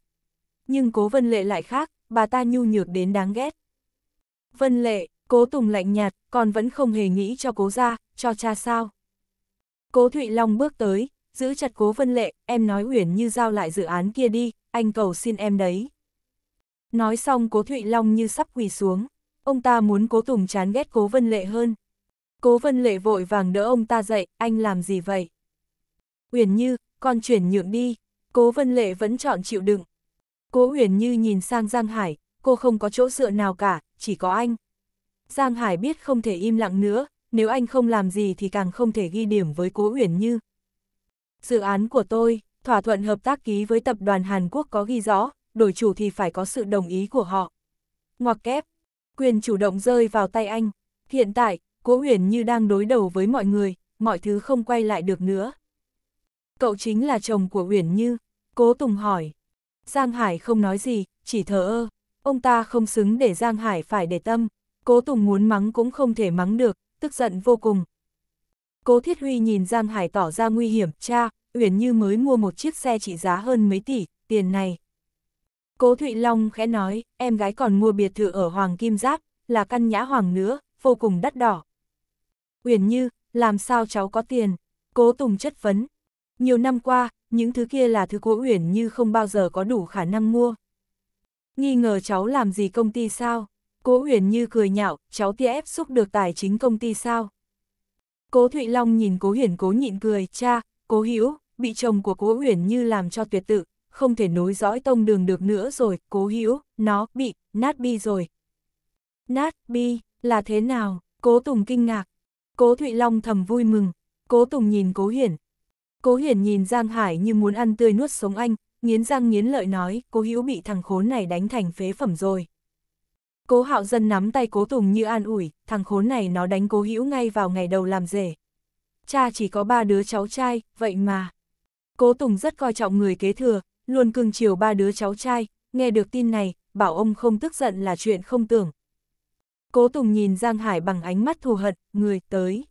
Nhưng cố Vân Lệ lại khác, bà ta nhu nhược đến đáng ghét. Vân Lệ, cố Tùng lạnh nhạt, còn vẫn không hề nghĩ cho cố ra, cho cha sao. Cố Thụy Long bước tới, giữ chặt cố vân lệ, em nói Uyển Như giao lại dự án kia đi, anh cầu xin em đấy. Nói xong cố Thụy Long như sắp quỳ xuống, ông ta muốn cố Tùng chán ghét cố vân lệ hơn. Cố vân lệ vội vàng đỡ ông ta dậy, anh làm gì vậy? Uyển Như, con chuyển nhượng đi, cố vân lệ vẫn chọn chịu đựng. Cố Uyển Như nhìn sang Giang Hải, cô không có chỗ dựa nào cả, chỉ có anh. Giang Hải biết không thể im lặng nữa, nếu anh không làm gì thì càng không thể ghi điểm với Cố Uyển Như. Dự án của tôi, thỏa thuận hợp tác ký với tập đoàn Hàn Quốc có ghi rõ, đổi chủ thì phải có sự đồng ý của họ. Ngoặc kép, quyền chủ động rơi vào tay anh. Hiện tại, Cố Huyền như đang đối đầu với mọi người, mọi thứ không quay lại được nữa. Cậu chính là chồng của Huyền Như, Cố Tùng hỏi. Giang Hải không nói gì, chỉ thờ ơ. Ông ta không xứng để Giang Hải phải để tâm. Cố Tùng muốn mắng cũng không thể mắng được, tức giận vô cùng, Cố Thiết Huy nhìn Giang Hải tỏ ra nguy hiểm, cha, Uyển Như mới mua một chiếc xe trị giá hơn mấy tỷ, tiền này. Cố Thụy Long khẽ nói, em gái còn mua biệt thự ở Hoàng Kim Giáp, là căn nhã hoàng nữa, vô cùng đắt đỏ. Uyển Như, làm sao cháu có tiền? Cố Tùng chất vấn. Nhiều năm qua, những thứ kia là thứ của Uyển Như không bao giờ có đủ khả năng mua. Nghi ngờ cháu làm gì công ty sao? Cố Uyển Như cười nhạo, cháu tia ép xúc được tài chính công ty sao? Cố Thụy Long nhìn Cố Huyền cố nhịn cười, cha, Cố Hữu bị chồng của Cố Huyền như làm cho tuyệt tự, không thể nối dõi tông đường được nữa rồi, Cố Hữu nó, bị, nát bi rồi. Nát bi, là thế nào? Cố Tùng kinh ngạc. Cố Thụy Long thầm vui mừng. Cố Tùng nhìn Cố Huyền, Cố Huyền nhìn Giang Hải như muốn ăn tươi nuốt sống anh, nghiến răng nghiến lợi nói, Cố Hữu bị thằng khốn này đánh thành phế phẩm rồi. Cố hạo dân nắm tay cố Tùng như an ủi, thằng khốn này nó đánh cố hữu ngay vào ngày đầu làm rể. Cha chỉ có ba đứa cháu trai, vậy mà. Cố Tùng rất coi trọng người kế thừa, luôn cưng chiều ba đứa cháu trai, nghe được tin này, bảo ông không tức giận là chuyện không tưởng. Cố Tùng nhìn Giang Hải bằng ánh mắt thù hận, người tới.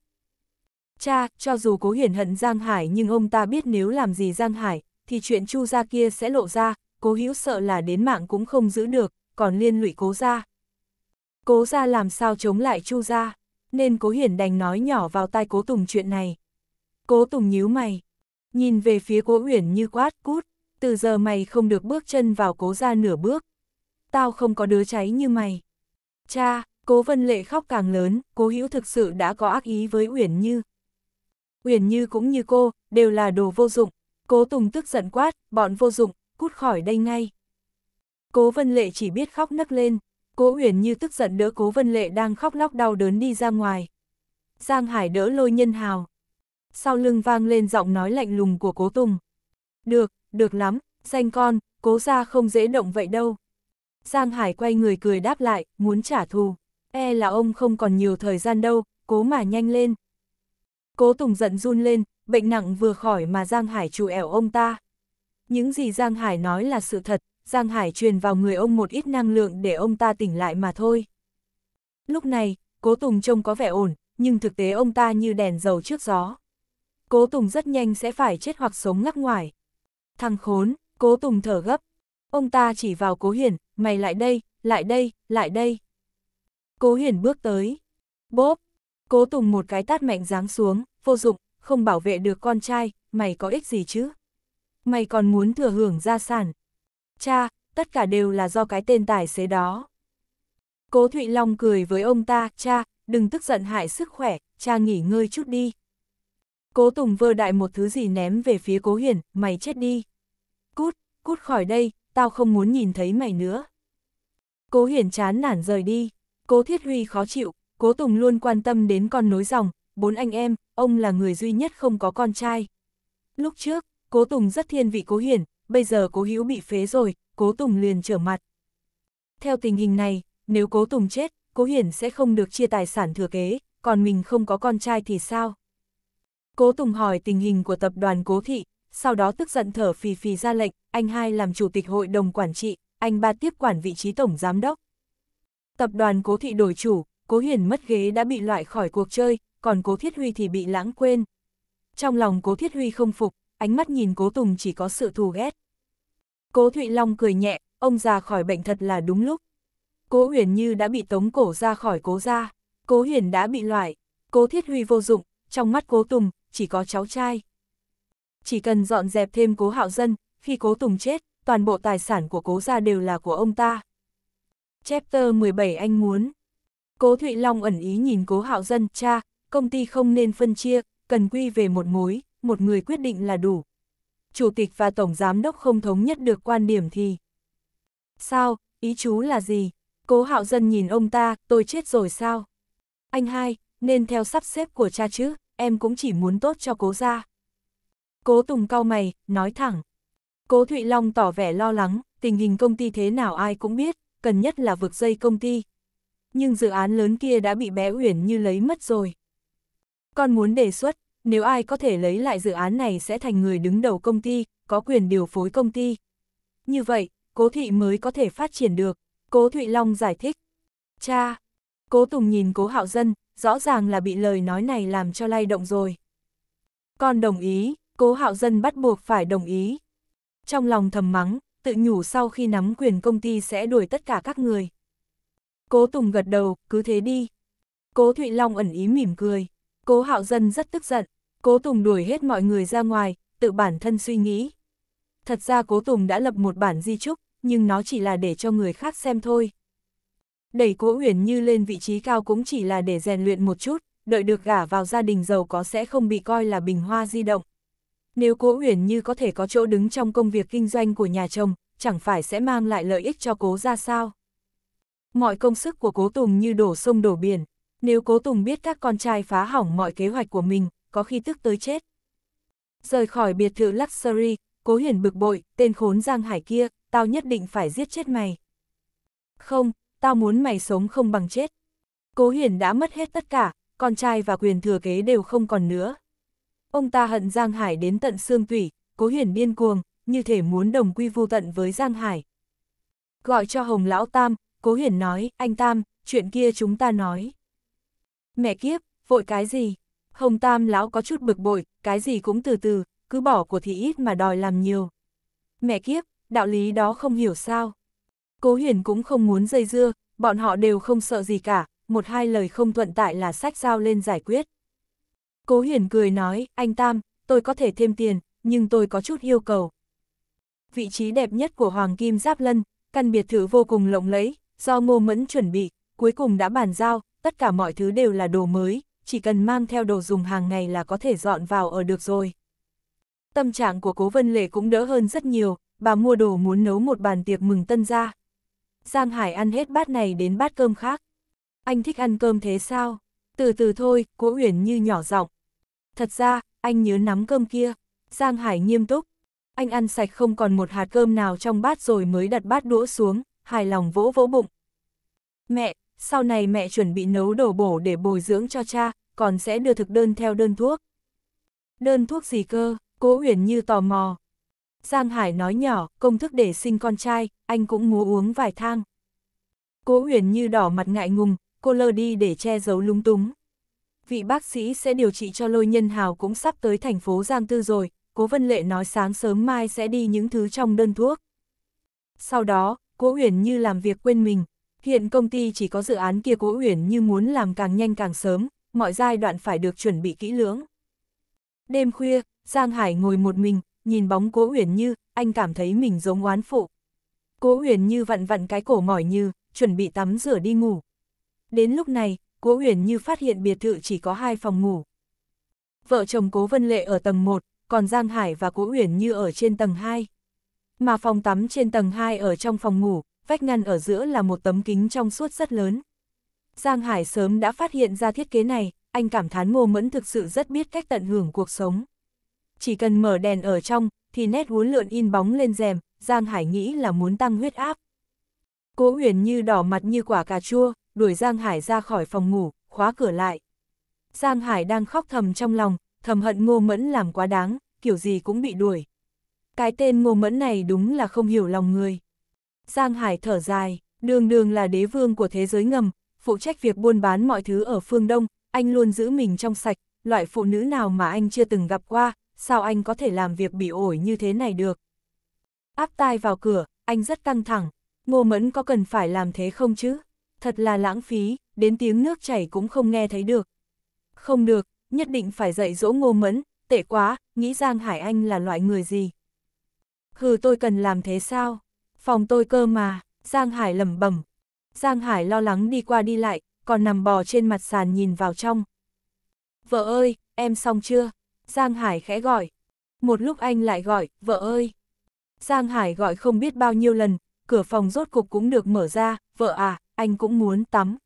Cha, cho dù cố hiển hận Giang Hải nhưng ông ta biết nếu làm gì Giang Hải, thì chuyện chu gia kia sẽ lộ ra, cố hữu sợ là đến mạng cũng không giữ được, còn liên lụy cố gia. Cố ra làm sao chống lại Chu ra, nên Cố Hiển đành nói nhỏ vào tai Cố Tùng chuyện này. Cố Tùng nhíu mày, nhìn về phía Cố Uyển như quát cút, từ giờ mày không được bước chân vào Cố ra nửa bước. Tao không có đứa cháy như mày. Cha, Cố Vân Lệ khóc càng lớn, Cố Hữu thực sự đã có ác ý với Uyển Như. Uyển Như cũng như cô, đều là đồ vô dụng. Cố Tùng tức giận quát, bọn vô dụng, cút khỏi đây ngay. Cố Vân Lệ chỉ biết khóc nấc lên, Cố Huyền như tức giận đỡ Cố Vân Lệ đang khóc lóc đau đớn đi ra ngoài. Giang Hải đỡ lôi nhân hào. Sau lưng vang lên giọng nói lạnh lùng của Cố Tùng. Được, được lắm, danh con, Cố ra không dễ động vậy đâu. Giang Hải quay người cười đáp lại, muốn trả thù. E là ông không còn nhiều thời gian đâu, cố mà nhanh lên. Cố Tùng giận run lên, bệnh nặng vừa khỏi mà Giang Hải chủ ẻo ông ta. Những gì Giang Hải nói là sự thật, Giang Hải truyền vào người ông một ít năng lượng để ông ta tỉnh lại mà thôi. Lúc này, Cố Tùng trông có vẻ ổn, nhưng thực tế ông ta như đèn dầu trước gió. Cố Tùng rất nhanh sẽ phải chết hoặc sống ngắc ngoài. Thằng khốn, Cố Tùng thở gấp. Ông ta chỉ vào Cố Hiển, mày lại đây, lại đây, lại đây. Cố Hiển bước tới. Bốp, Cố Tùng một cái tát mạnh giáng xuống, vô dụng, không bảo vệ được con trai, mày có ích gì chứ? Mày còn muốn thừa hưởng gia sản, cha, tất cả đều là do cái tên tài xế đó. Cố Thụy Long cười với ông ta, cha, đừng tức giận hại sức khỏe, cha nghỉ ngơi chút đi. Cố Tùng vơ đại một thứ gì ném về phía Cố Hiển, mày chết đi. Cút, cút khỏi đây, tao không muốn nhìn thấy mày nữa. Cố Hiển chán nản rời đi, Cố Thiết Huy khó chịu, Cố Tùng luôn quan tâm đến con nối dòng, bốn anh em, ông là người duy nhất không có con trai. Lúc trước, Cố Tùng rất thiên vị Cố Hiển, bây giờ cố hữu bị phế rồi, cố Tùng liền trở mặt. Theo tình hình này, nếu cố Tùng chết, cố Hiển sẽ không được chia tài sản thừa kế, còn mình không có con trai thì sao? Cố Tùng hỏi tình hình của tập đoàn cố thị, sau đó tức giận thở phì phì ra lệnh, anh hai làm chủ tịch hội đồng quản trị, anh ba tiếp quản vị trí tổng giám đốc. Tập đoàn cố thị đổi chủ, cố Hiển mất ghế đã bị loại khỏi cuộc chơi, còn cố Thiết Huy thì bị lãng quên. Trong lòng cố Thiết Huy không phục, ánh mắt nhìn Cố Tùng chỉ có sự thù ghét. Cố Thụy Long cười nhẹ, ông già khỏi bệnh thật là đúng lúc. Cố Huyền Như đã bị tống cổ ra khỏi Cố gia, Cố Huyền đã bị loại, Cố Thiết Huy vô dụng, trong mắt Cố Tùng chỉ có cháu trai. Chỉ cần dọn dẹp thêm Cố Hạo Dân, khi Cố Tùng chết, toàn bộ tài sản của Cố gia đều là của ông ta. Chapter 17 anh muốn. Cố Thụy Long ẩn ý nhìn Cố Hạo Dân, cha, công ty không nên phân chia, cần quy về một mối, một người quyết định là đủ. Chủ tịch và Tổng Giám đốc không thống nhất được quan điểm thì... Sao, ý chú là gì? Cố hạo dân nhìn ông ta, tôi chết rồi sao? Anh hai, nên theo sắp xếp của cha chứ, em cũng chỉ muốn tốt cho cố ra. Cố Tùng cau mày, nói thẳng. Cố Thụy Long tỏ vẻ lo lắng, tình hình công ty thế nào ai cũng biết, cần nhất là vực dây công ty. Nhưng dự án lớn kia đã bị bé Uyển như lấy mất rồi. Con muốn đề xuất, nếu ai có thể lấy lại dự án này sẽ thành người đứng đầu công ty, có quyền điều phối công ty. Như vậy, Cố Thị mới có thể phát triển được, Cố Thụy Long giải thích. Cha! Cố Tùng nhìn Cố Hạo Dân, rõ ràng là bị lời nói này làm cho lay động rồi. Con đồng ý, Cố Hạo Dân bắt buộc phải đồng ý. Trong lòng thầm mắng, tự nhủ sau khi nắm quyền công ty sẽ đuổi tất cả các người. Cố Tùng gật đầu, cứ thế đi. Cố Thụy Long ẩn ý mỉm cười. Cố hạo dân rất tức giận, cố Tùng đuổi hết mọi người ra ngoài, tự bản thân suy nghĩ. Thật ra cố Tùng đã lập một bản di trúc, nhưng nó chỉ là để cho người khác xem thôi. Đẩy cố Uyển Như lên vị trí cao cũng chỉ là để rèn luyện một chút, đợi được gả vào gia đình giàu có sẽ không bị coi là bình hoa di động. Nếu cố Uyển Như có thể có chỗ đứng trong công việc kinh doanh của nhà chồng, chẳng phải sẽ mang lại lợi ích cho cố ra sao. Mọi công sức của cố Tùng như đổ sông đổ biển, nếu cố Tùng biết các con trai phá hỏng mọi kế hoạch của mình, có khi tức tới chết. Rời khỏi biệt thự Luxury, cố hiển bực bội, tên khốn Giang Hải kia, tao nhất định phải giết chết mày. Không, tao muốn mày sống không bằng chết. Cố hiển đã mất hết tất cả, con trai và quyền thừa kế đều không còn nữa. Ông ta hận Giang Hải đến tận xương tủy, cố hiển điên cuồng, như thể muốn đồng quy vu tận với Giang Hải. Gọi cho Hồng Lão Tam, cố hiển nói, anh Tam, chuyện kia chúng ta nói. Mẹ kiếp, vội cái gì? Hồng Tam lão có chút bực bội, cái gì cũng từ từ, cứ bỏ của thì ít mà đòi làm nhiều. Mẹ kiếp, đạo lý đó không hiểu sao. Cố Huyền cũng không muốn dây dưa, bọn họ đều không sợ gì cả, một hai lời không thuận tại là sách giao lên giải quyết. Cố Huyền cười nói, anh Tam, tôi có thể thêm tiền, nhưng tôi có chút yêu cầu. Vị trí đẹp nhất của Hoàng Kim Giáp Lân, căn biệt thự vô cùng lộng lẫy, do Ngô Mẫn chuẩn bị, cuối cùng đã bàn giao, tất cả mọi thứ đều là đồ mới, chỉ cần mang theo đồ dùng hàng ngày là có thể dọn vào ở được rồi. Tâm trạng của Cố Vân Lệ cũng đỡ hơn rất nhiều, bà mua đồ muốn nấu một bàn tiệc mừng tân gia. Giang Hải ăn hết bát này đến bát cơm khác. Anh thích ăn cơm thế sao? Từ từ thôi, Cố Uyển như nhỏ giọng. Thật ra, anh nhớ nắm cơm kia. Giang Hải nghiêm túc. Anh ăn sạch không còn một hạt cơm nào trong bát rồi mới đặt bát đũa xuống, hài lòng vỗ vỗ bụng. Mẹ, sau này mẹ chuẩn bị nấu đồ bổ để bồi dưỡng cho cha, còn sẽ đưa thực đơn theo đơn thuốc. Đơn thuốc gì cơ, cố uyển như tò mò. Giang Hải nói nhỏ, công thức để sinh con trai, anh cũng muốn uống vài thang. Cố uyển như đỏ mặt ngại ngùng, cô lơ đi để che giấu lung túng. Vị bác sĩ sẽ điều trị cho lôi nhân hào cũng sắp tới thành phố Giang Tư rồi, cố vân lệ nói sáng sớm mai sẽ đi những thứ trong đơn thuốc. Sau đó, cố uyển như làm việc quên mình, Hiện công ty chỉ có dự án kia Cố Uyển như muốn làm càng nhanh càng sớm, mọi giai đoạn phải được chuẩn bị kỹ lưỡng. Đêm khuya, Giang Hải ngồi một mình, nhìn bóng Cố Uyển Như, anh cảm thấy mình giống oán phụ. Cố Uyển Như vặn vặn cái cổ mỏi như, chuẩn bị tắm rửa đi ngủ. Đến lúc này, Cố Uyển Như phát hiện biệt thự chỉ có hai phòng ngủ. Vợ chồng Cố Vân Lệ ở tầng 1, còn Giang Hải và Cố Uyển Như ở trên tầng 2. Mà phòng tắm trên tầng 2 ở trong phòng ngủ, vách ngăn ở giữa là một tấm kính trong suốt rất lớn. Giang Hải sớm đã phát hiện ra thiết kế này, anh cảm thán Ngô Mẫn thực sự rất biết cách tận hưởng cuộc sống. Chỉ cần mở đèn ở trong, thì nét uốn lượn in bóng lên rèm, Giang Hải nghĩ là muốn tăng huyết áp. Cố Huyền như đỏ mặt như quả cà chua, đuổi Giang Hải ra khỏi phòng ngủ, khóa cửa lại. Giang Hải đang khóc thầm trong lòng, thầm hận Ngô Mẫn làm quá đáng, kiểu gì cũng bị đuổi. Cái tên Ngô Mẫn này đúng là không hiểu lòng người. Giang Hải thở dài, đường đường là đế vương của thế giới ngầm, phụ trách việc buôn bán mọi thứ ở phương Đông, anh luôn giữ mình trong sạch, loại phụ nữ nào mà anh chưa từng gặp qua, sao anh có thể làm việc bị ổi như thế này được. Áp tai vào cửa, anh rất căng thẳng, ngô mẫn có cần phải làm thế không chứ? Thật là lãng phí, đến tiếng nước chảy cũng không nghe thấy được. Không được, nhất định phải dạy dỗ ngô mẫn, tệ quá, nghĩ Giang Hải Anh là loại người gì. Hừ tôi cần làm thế sao? Phòng tôi cơ mà, Giang Hải lẩm bẩm. Giang Hải lo lắng đi qua đi lại, còn nằm bò trên mặt sàn nhìn vào trong. Vợ ơi, em xong chưa? Giang Hải khẽ gọi. Một lúc anh lại gọi, vợ ơi. Giang Hải gọi không biết bao nhiêu lần, cửa phòng rốt cục cũng được mở ra, vợ à, anh cũng muốn tắm.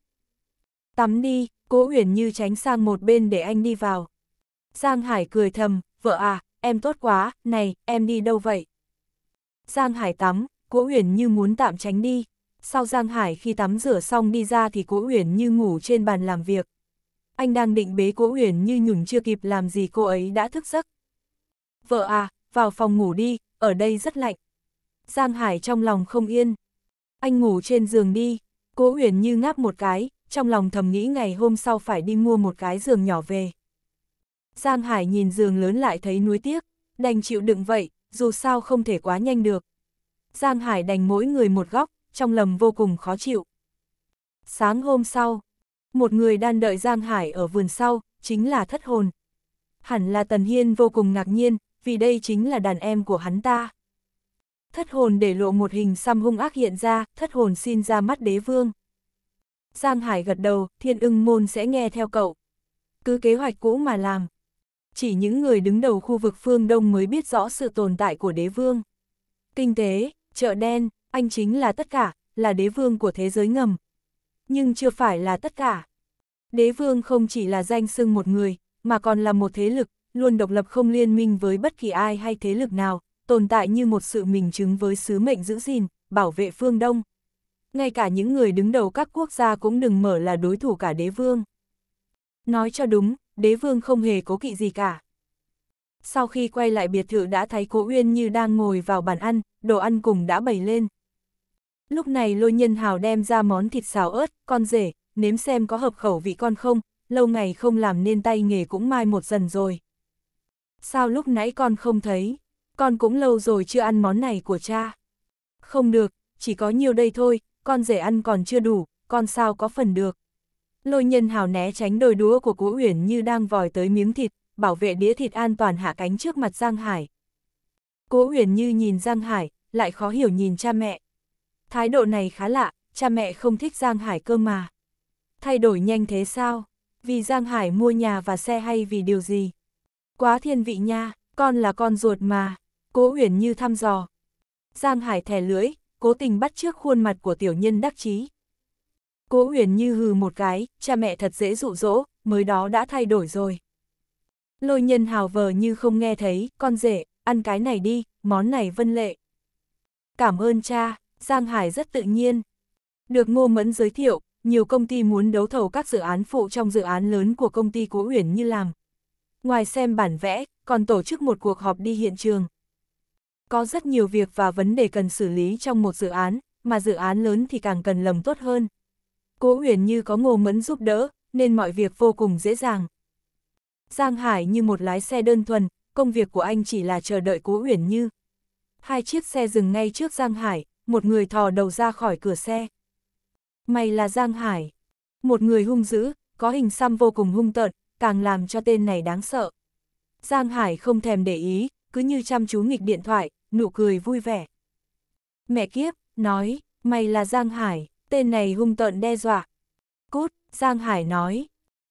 Tắm đi, cố uyển như tránh sang một bên để anh đi vào. Giang Hải cười thầm, vợ à, em tốt quá, này, em đi đâu vậy? Giang Hải tắm, Cố Uyển như muốn tạm tránh đi. Sau Giang Hải khi tắm rửa xong đi ra thì Cố Uyển như ngủ trên bàn làm việc. Anh đang định bế Cố Uyển như nhủn chưa kịp làm gì cô ấy đã thức giấc. Vợ à, vào phòng ngủ đi, ở đây rất lạnh. Giang Hải trong lòng không yên. Anh ngủ trên giường đi. Cố Uyển như ngáp một cái, trong lòng thầm nghĩ ngày hôm sau phải đi mua một cái giường nhỏ về. Giang Hải nhìn giường lớn lại thấy nuối tiếc, đành chịu đựng vậy, dù sao không thể quá nhanh được. Giang Hải đành mỗi người một góc, trong lầm vô cùng khó chịu. Sáng hôm sau, một người đang đợi Giang Hải ở vườn sau, chính là thất hồn. Hẳn là Tần Hiên vô cùng ngạc nhiên, vì đây chính là đàn em của hắn ta. Thất hồn để lộ một hình xăm hung ác hiện ra, thất hồn xin ra mắt đế vương. Giang Hải gật đầu, thiên ưng môn sẽ nghe theo cậu. Cứ kế hoạch cũ mà làm. Chỉ những người đứng đầu khu vực phương Đông mới biết rõ sự tồn tại của đế vương. Kinh tế, chợ đen, anh chính là tất cả, là đế vương của thế giới ngầm. Nhưng chưa phải là tất cả. Đế vương không chỉ là danh xưng một người, mà còn là một thế lực, luôn độc lập không liên minh với bất kỳ ai hay thế lực nào, tồn tại như một sự mình chứng với sứ mệnh giữ gìn, bảo vệ phương Đông. Ngay cả những người đứng đầu các quốc gia cũng đừng mở là đối thủ cả đế vương. Nói cho đúng, đế vương không hề cố kỵ gì cả. Sau khi quay lại biệt thự đã thấy Cố Uyên như đang ngồi vào bàn ăn, đồ ăn cùng đã bày lên. Lúc này lôi nhân hào đem ra món thịt xào ớt, con rể, nếm xem có hợp khẩu vị con không, lâu ngày không làm nên tay nghề cũng mai một dần rồi. Sao lúc nãy con không thấy, con cũng lâu rồi chưa ăn món này của cha. Không được, chỉ có nhiều đây thôi, con rể ăn còn chưa đủ, con sao có phần được. Lôi nhân hào né tránh đôi đũa của Cố Uyển như đang vòi tới miếng thịt, bảo vệ đĩa thịt an toàn hạ cánh trước mặt Giang Hải. Cố Huyền Như nhìn Giang Hải, lại khó hiểu nhìn cha mẹ. Thái độ này khá lạ, cha mẹ không thích Giang Hải cơ mà. Thay đổi nhanh thế sao? Vì Giang Hải mua nhà và xe hay vì điều gì? Quá thiên vị nha, con là con ruột mà. Cố Huyền Như thăm dò. Giang Hải thẻ lưỡi, cố tình bắt trước khuôn mặt của tiểu nhân đắc chí. Cố Huyền Như hừ một cái, cha mẹ thật dễ dụ dỗ, mới đó đã thay đổi rồi. Lôi nhân hào vờ như không nghe thấy, con rể, ăn cái này đi, món này vân lệ. Cảm ơn cha, Giang Hải rất tự nhiên. Được Ngô Mẫn giới thiệu, nhiều công ty muốn đấu thầu các dự án phụ trong dự án lớn của công ty Cố Uyển như làm. Ngoài xem bản vẽ, còn tổ chức một cuộc họp đi hiện trường. Có rất nhiều việc và vấn đề cần xử lý trong một dự án, mà dự án lớn thì càng cần lầm tốt hơn. Cố Uyển như có Ngô Mẫn giúp đỡ, nên mọi việc vô cùng dễ dàng. Giang Hải như một lái xe đơn thuần, công việc của anh chỉ là chờ đợi Cố Uyển Như. Hai chiếc xe dừng ngay trước Giang Hải, một người thò đầu ra khỏi cửa xe. Mày là Giang Hải. Một người hung dữ, có hình xăm vô cùng hung tợn, càng làm cho tên này đáng sợ. Giang Hải không thèm để ý, cứ như chăm chú nghịch điện thoại, nụ cười vui vẻ. Mẹ kiếp, nói, mày là Giang Hải, tên này hung tợn đe dọa. Cút, Giang Hải nói,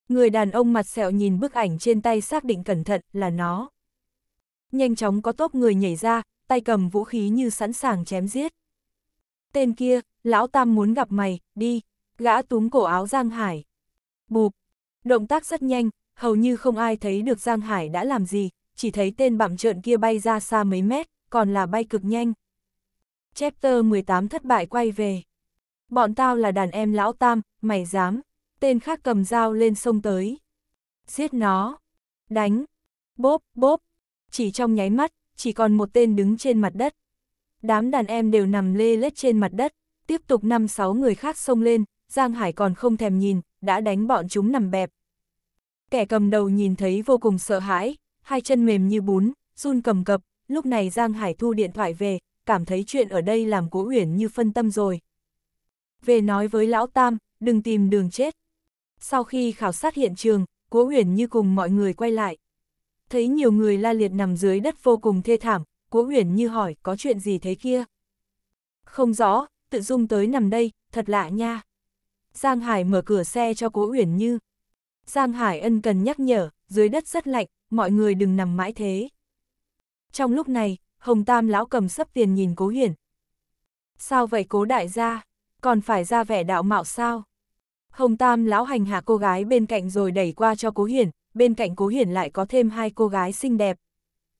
Người đàn ông mặt sẹo nhìn bức ảnh trên tay xác định cẩn thận là nó. Nhanh chóng có tốp người nhảy ra, tay cầm vũ khí như sẵn sàng chém giết. Tên kia, lão tam muốn gặp mày, đi, gã túm cổ áo Giang Hải. Bụp, động tác rất nhanh, hầu như không ai thấy được Giang Hải đã làm gì, chỉ thấy tên bạm trợn kia bay ra xa mấy mét, còn là bay cực nhanh. Chapter 18 thất bại quay về. Bọn tao là đàn em lão tam, mày dám tên khác cầm dao lên sông tới. Giết nó, đánh, bốp, bốp, chỉ trong nháy mắt, chỉ còn một tên đứng trên mặt đất. Đám đàn em đều nằm lê lết trên mặt đất, tiếp tục năm sáu người khác sông lên, Giang Hải còn không thèm nhìn, đã đánh bọn chúng nằm bẹp. Kẻ cầm đầu nhìn thấy vô cùng sợ hãi, hai chân mềm như bún, run cầm cập, lúc này Giang Hải thu điện thoại về, cảm thấy chuyện ở đây làm cố uyển như phân tâm rồi. Về nói với lão Tam, đừng tìm đường chết, sau khi khảo sát hiện trường, Cố Uyển Như cùng mọi người quay lại. Thấy nhiều người la liệt nằm dưới đất vô cùng thê thảm, Cố Uyển Như hỏi có chuyện gì thế kia? Không rõ, tự dung tới nằm đây, thật lạ nha. Giang Hải mở cửa xe cho Cố Uyển Như. Giang Hải ân cần nhắc nhở, dưới đất rất lạnh, mọi người đừng nằm mãi thế. Trong lúc này, Hồng Tam lão cầm sấp tiền nhìn Cố Hiển. Sao vậy Cố đại gia, còn phải ra vẻ đạo mạo sao? Hồng Tam lão hành hạ cô gái bên cạnh rồi đẩy qua cho Cố Hiển, bên cạnh Cố Hiển lại có thêm hai cô gái xinh đẹp.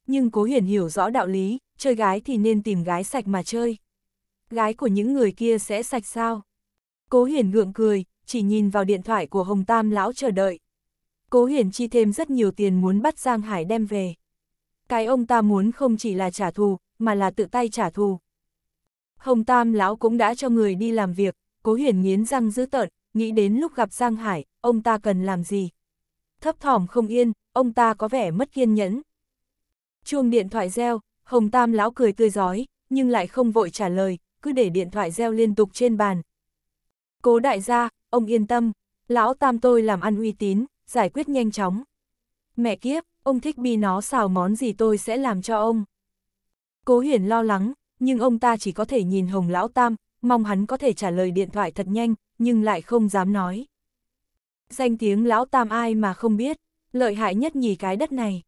Nhưng Cố Hiển hiểu rõ đạo lý, chơi gái thì nên tìm gái sạch mà chơi. Gái của những người kia sẽ sạch sao? Cố Hiển ngượng cười, chỉ nhìn vào điện thoại của Hồng Tam lão chờ đợi. Cố Hiển chi thêm rất nhiều tiền muốn bắt Giang Hải đem về. Cái ông ta muốn không chỉ là trả thù, mà là tự tay trả thù. Hồng Tam lão cũng đã cho người đi làm việc, Cố Hiển nghiến răng dữ tợn, nghĩ đến lúc gặp Giang Hải, ông ta cần làm gì. Thấp thỏm không yên, ông ta có vẻ mất kiên nhẫn. Chuông điện thoại reo, Hồng Tam lão cười tươi giói, nhưng lại không vội trả lời, cứ để điện thoại reo liên tục trên bàn. Cố đại gia, ông yên tâm, lão Tam tôi làm ăn uy tín, giải quyết nhanh chóng. Mẹ kiếp, ông thích bi nó xào món gì tôi sẽ làm cho ông. Cố hiển lo lắng, nhưng ông ta chỉ có thể nhìn Hồng Lão Tam, mong hắn có thể trả lời điện thoại thật nhanh, nhưng lại không dám nói. Danh tiếng lão tam ai mà không biết, lợi hại nhất nhì cái đất này.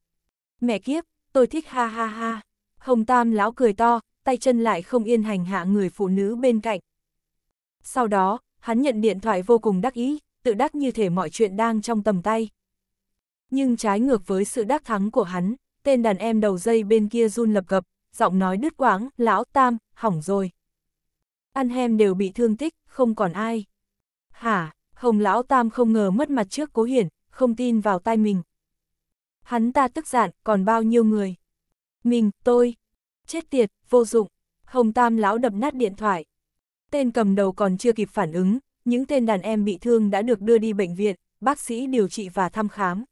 Mẹ kiếp, tôi thích ha ha ha. Hồng tam lão cười to, tay chân lại không yên hành hạ người phụ nữ bên cạnh. Sau đó, hắn nhận điện thoại vô cùng đắc ý, tự đắc như thể mọi chuyện đang trong tầm tay. Nhưng trái ngược với sự đắc thắng của hắn, tên đàn em đầu dây bên kia run lập cập, giọng nói đứt quãng, lão tam, hỏng rồi. Anh em đều bị thương tích, không còn ai. Hả, Hồng Lão Tam không ngờ mất mặt trước Cố Hiển, không tin vào tai mình. Hắn ta tức giận, còn bao nhiêu người? Mình, tôi. Chết tiệt, vô dụng. Hồng Tam Lão đập nát điện thoại. Tên cầm đầu còn chưa kịp phản ứng, những tên đàn em bị thương đã được đưa đi bệnh viện, bác sĩ điều trị và thăm khám.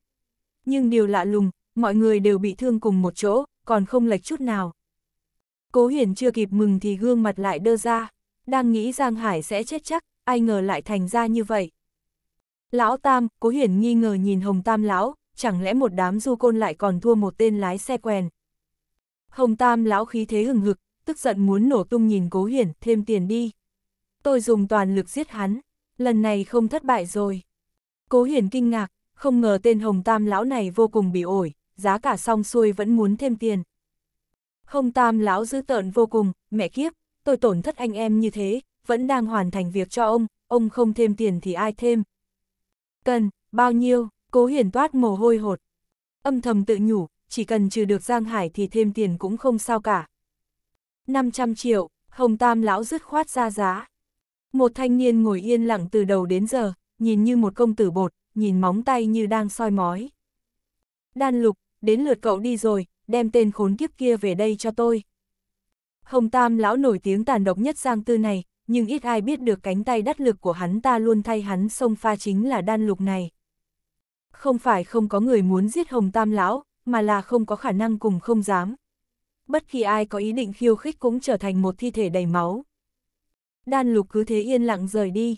Nhưng điều lạ lùng, mọi người đều bị thương cùng một chỗ, còn không lệch chút nào. Cố Hiển chưa kịp mừng thì gương mặt lại đơ ra, đang nghĩ Giang Hải sẽ chết chắc, ai ngờ lại thành ra như vậy. Lão Tam, Cố Hiển nghi ngờ nhìn Hồng Tam Lão, chẳng lẽ một đám du côn lại còn thua một tên lái xe quen. Hồng Tam Lão khí thế hừng hực, tức giận muốn nổ tung nhìn Cố Hiển, thêm tiền đi. Tôi dùng toàn lực giết hắn, lần này không thất bại rồi. Cố Hiển kinh ngạc, không ngờ tên Hồng Tam Lão này vô cùng bị ổi, giá cả xong xuôi vẫn muốn thêm tiền. Hồng Tam Lão dư tợn vô cùng, mẹ kiếp, tôi tổn thất anh em như thế, vẫn đang hoàn thành việc cho ông, ông không thêm tiền thì ai thêm. Cần, bao nhiêu, cố hiển toát mồ hôi hột. Âm thầm tự nhủ, chỉ cần trừ được Giang Hải thì thêm tiền cũng không sao cả. 500 triệu, Hồng Tam lão dứt khoát ra giá. Một thanh niên ngồi yên lặng từ đầu đến giờ, nhìn như một công tử bột, nhìn móng tay như đang soi mói. Đan lục, đến lượt cậu đi rồi, đem tên khốn kiếp kia về đây cho tôi. Hồng Tam lão nổi tiếng tàn độc nhất Giang Tư này, nhưng ít ai biết được cánh tay đắt lực của hắn ta luôn thay hắn xông pha chính là đan lục này. Không phải không có người muốn giết Hồng Tam Lão, mà là không có khả năng cùng không dám. Bất kỳ ai có ý định khiêu khích cũng trở thành một thi thể đầy máu. Đan lục cứ thế yên lặng rời đi.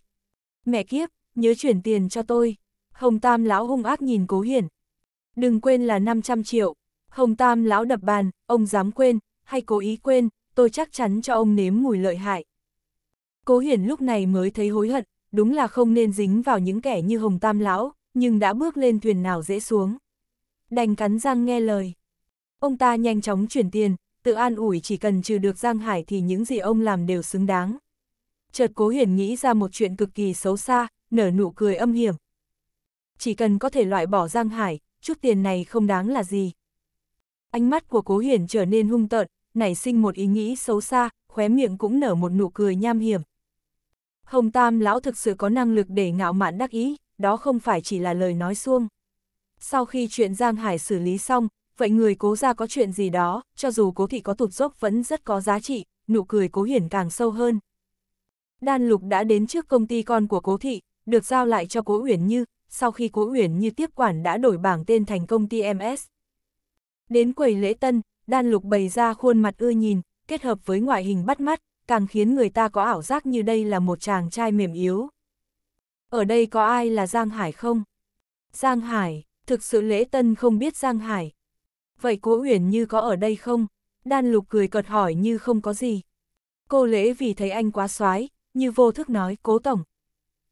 Mẹ kiếp, nhớ chuyển tiền cho tôi. Hồng Tam Lão hung ác nhìn Cố Hiển. Đừng quên là 500 triệu. Hồng Tam Lão đập bàn, ông dám quên, hay cố ý quên, tôi chắc chắn cho ông nếm mùi lợi hại. Cố Hiển lúc này mới thấy hối hận, đúng là không nên dính vào những kẻ như Hồng Tam Lão, nhưng đã bước lên thuyền nào dễ xuống. Đành cắn răng nghe lời. Ông ta nhanh chóng chuyển tiền, tự an ủi chỉ cần trừ được Giang Hải thì những gì ông làm đều xứng đáng. Chợt Cố Hiển nghĩ ra một chuyện cực kỳ xấu xa, nở nụ cười âm hiểm. Chỉ cần có thể loại bỏ Giang Hải, chút tiền này không đáng là gì. Ánh mắt của Cố Hiển trở nên hung tợn, nảy sinh một ý nghĩ xấu xa, khóe miệng cũng nở một nụ cười nham hiểm, Hồng Tam lão thực sự có năng lực để ngạo mạn đắc ý, đó không phải chỉ là lời nói suông. Sau khi chuyện Giang Hải xử lý xong, vậy người cố ra có chuyện gì đó, cho dù cố thị có tụt dốc vẫn rất có giá trị, nụ cười cố hiển càng sâu hơn. Đan Lục đã đến trước công ty con của cố thị, được giao lại cho cố Uyển Như, sau khi cố Uyển Như tiếp quản đã đổi bảng tên thành công ty MS. Đến quầy lễ tân, Đan Lục bày ra khuôn mặt ưa nhìn, kết hợp với ngoại hình bắt mắt, càng khiến người ta có ảo giác như đây là một chàng trai mềm yếu. Ở đây có ai là Giang Hải không? Giang Hải, thực sự lễ tân không biết Giang Hải. Vậy cố uyển như có ở đây không? Đan lục cười cợt hỏi như không có gì. Cô lễ vì thấy anh quá soái như vô thức nói cố tổng.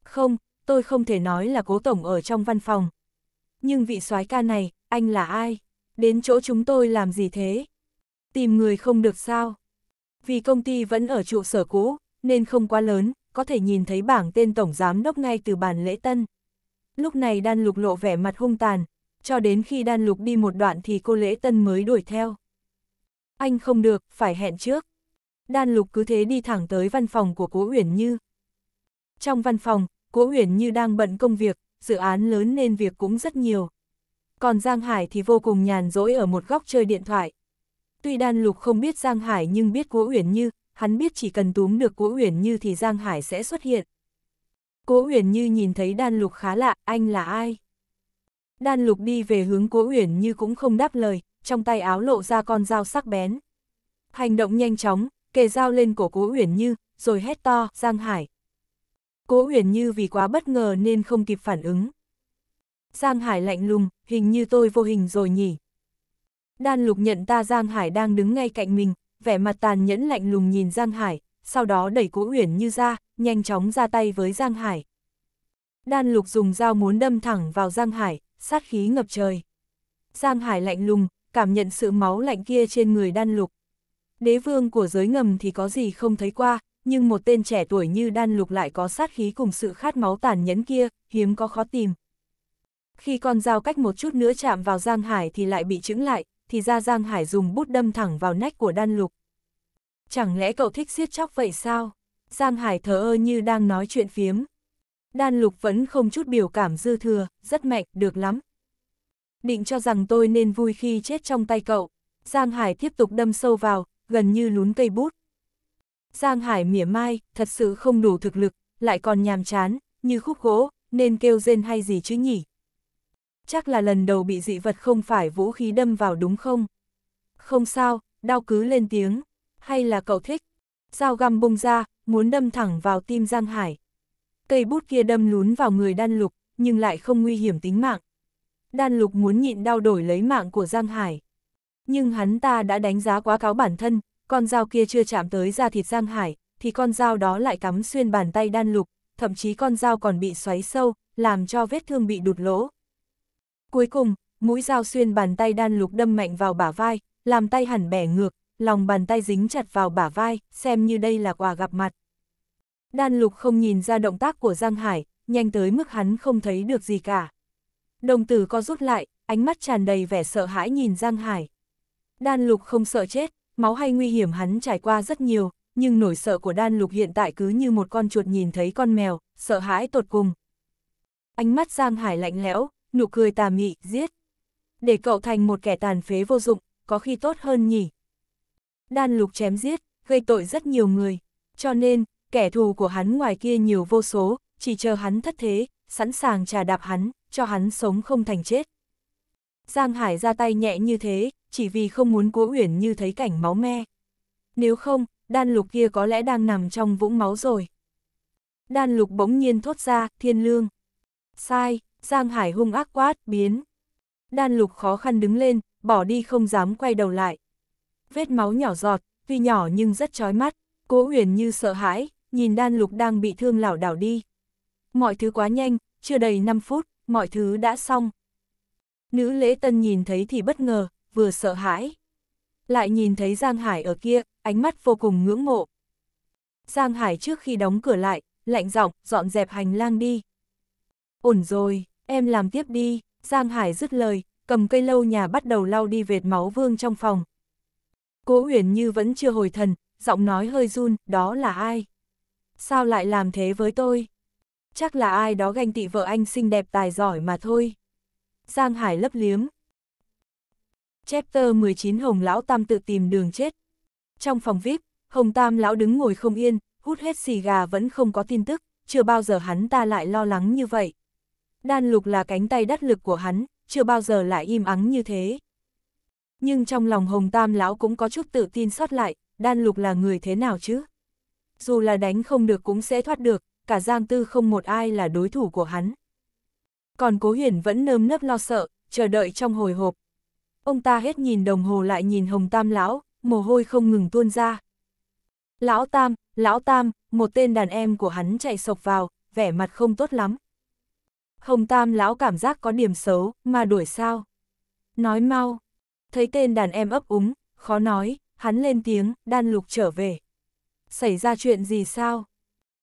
Không, tôi không thể nói là cố tổng ở trong văn phòng. Nhưng vị soái ca này, anh là ai? Đến chỗ chúng tôi làm gì thế? Tìm người không được sao? Vì công ty vẫn ở trụ sở cũ, nên không quá lớn, có thể nhìn thấy bảng tên tổng giám đốc ngay từ bàn lễ tân. Lúc này đan lục lộ vẻ mặt hung tàn, cho đến khi đan lục đi một đoạn thì cô lễ tân mới đuổi theo. Anh không được, phải hẹn trước. Đan lục cứ thế đi thẳng tới văn phòng của Cố Uyển Như. Trong văn phòng, Cố Uyển Như đang bận công việc, dự án lớn nên việc cũng rất nhiều. Còn Giang Hải thì vô cùng nhàn rỗi ở một góc chơi điện thoại, Tuy đan lục không biết Giang Hải nhưng biết Cố Uyển Như, hắn biết chỉ cần túm được Cố Uyển Như thì Giang Hải sẽ xuất hiện. Cố Uyển Như nhìn thấy đan lục khá lạ, anh là ai? Đan lục đi về hướng Cố Uyển Như cũng không đáp lời, trong tay áo lộ ra con dao sắc bén. Hành động nhanh chóng, kề dao lên cổ Cố Uyển Như, rồi hét to, Giang Hải. Cố Uyển Như vì quá bất ngờ nên không kịp phản ứng. Giang Hải lạnh lùng, hình như tôi vô hình rồi nhỉ, Đan lục nhận ta Giang Hải đang đứng ngay cạnh mình, vẻ mặt tàn nhẫn lạnh lùng nhìn Giang Hải, sau đó đẩy cố uyển như ra, nhanh chóng ra tay với Giang Hải. Đan lục dùng dao muốn đâm thẳng vào Giang Hải, sát khí ngập trời. Giang Hải lạnh lùng, cảm nhận sự máu lạnh kia trên người đan lục. Đế vương của giới ngầm thì có gì không thấy qua, nhưng một tên trẻ tuổi như đan lục lại có sát khí cùng sự khát máu tàn nhẫn kia, hiếm có khó tìm. Khi con dao cách một chút nữa chạm vào Giang Hải thì lại bị trứng lại, thì ra Giang Hải dùng bút đâm thẳng vào nách của đan lục. Chẳng lẽ cậu thích siết chóc vậy sao? Giang Hải thờ ơ như đang nói chuyện phiếm. Đan lục vẫn không chút biểu cảm dư thừa, rất mạnh, được lắm. Định cho rằng tôi nên vui khi chết trong tay cậu. Giang Hải tiếp tục đâm sâu vào, gần như lún cây bút. Giang Hải mỉa mai, thật sự không đủ thực lực, lại còn nhàm chán, như khúc gỗ, nên kêu rên hay gì chứ nhỉ, chắc là lần đầu bị dị vật không phải vũ khí đâm vào đúng không? Không sao, đau cứ lên tiếng, hay là cậu thích? Dao găm bung ra, muốn đâm thẳng vào tim Giang Hải. Cây bút kia đâm lún vào người đan lục, nhưng lại không nguy hiểm tính mạng. Đan lục muốn nhịn đau đổi lấy mạng của Giang Hải. Nhưng hắn ta đã đánh giá quá cáo bản thân, con dao kia chưa chạm tới da thịt Giang Hải, thì con dao đó lại cắm xuyên bàn tay đan lục, thậm chí con dao còn bị xoáy sâu, làm cho vết thương bị đụt lỗ. Cuối cùng, mũi dao xuyên bàn tay đan lục đâm mạnh vào bả vai, làm tay hẳn bẻ ngược, lòng bàn tay dính chặt vào bả vai, xem như đây là quà gặp mặt. Đan lục không nhìn ra động tác của Giang Hải, nhanh tới mức hắn không thấy được gì cả. Đồng tử co rút lại, ánh mắt tràn đầy vẻ sợ hãi nhìn Giang Hải. Đan lục không sợ chết, máu hay nguy hiểm hắn trải qua rất nhiều, nhưng nỗi sợ của đan lục hiện tại cứ như một con chuột nhìn thấy con mèo, sợ hãi tột cùng. Ánh mắt Giang Hải lạnh lẽo, nụ cười tà mị, giết. Để cậu thành một kẻ tàn phế vô dụng, có khi tốt hơn nhỉ. Đan lục chém giết, gây tội rất nhiều người. Cho nên, kẻ thù của hắn ngoài kia nhiều vô số, chỉ chờ hắn thất thế, sẵn sàng trà đạp hắn, cho hắn sống không thành chết. Giang Hải ra tay nhẹ như thế, chỉ vì không muốn cố uyển như thấy cảnh máu me. Nếu không, đan lục kia có lẽ đang nằm trong vũng máu rồi. Đan lục bỗng nhiên thốt ra, thiên lương. Sai, Giang Hải hung ác quát, biến. Đan lục khó khăn đứng lên, bỏ đi không dám quay đầu lại. Vết máu nhỏ giọt, tuy nhỏ nhưng rất chói mắt, cố huyền như sợ hãi, nhìn đan lục đang bị thương lảo đảo đi. Mọi thứ quá nhanh, chưa đầy 5 phút, mọi thứ đã xong. Nữ lễ tân nhìn thấy thì bất ngờ, vừa sợ hãi. Lại nhìn thấy Giang Hải ở kia, ánh mắt vô cùng ngưỡng mộ. Giang Hải trước khi đóng cửa lại, lạnh giọng dọn dẹp hành lang đi. Ổn rồi. Em làm tiếp đi, Giang Hải dứt lời, cầm cây lâu nhà bắt đầu lau đi vệt máu vương trong phòng. Cố Uyển Như vẫn chưa hồi thần, giọng nói hơi run, đó là ai? Sao lại làm thế với tôi? Chắc là ai đó ganh tị vợ anh xinh đẹp tài giỏi mà thôi. Giang Hải lấp liếm. Chapter 19 Hồng Lão Tam tự tìm đường chết. Trong phòng VIP, Hồng Tam Lão đứng ngồi không yên, hút hết xì gà vẫn không có tin tức, chưa bao giờ hắn ta lại lo lắng như vậy đan lục là cánh tay đắc lực của hắn, chưa bao giờ lại im ắng như thế. Nhưng trong lòng Hồng Tam Lão cũng có chút tự tin sót lại, đan lục là người thế nào chứ? Dù là đánh không được cũng sẽ thoát được, cả Giang Tư không một ai là đối thủ của hắn. Còn Cố Huyền vẫn nơm nớp lo sợ, chờ đợi trong hồi hộp. Ông ta hết nhìn đồng hồ lại nhìn Hồng Tam Lão, mồ hôi không ngừng tuôn ra. Lão Tam, Lão Tam, một tên đàn em của hắn chạy sộc vào, vẻ mặt không tốt lắm. Hồng Tam lão cảm giác có điểm xấu, mà đuổi sao. Nói mau. Thấy tên đàn em ấp úng, khó nói, hắn lên tiếng, đan lục trở về. Xảy ra chuyện gì sao?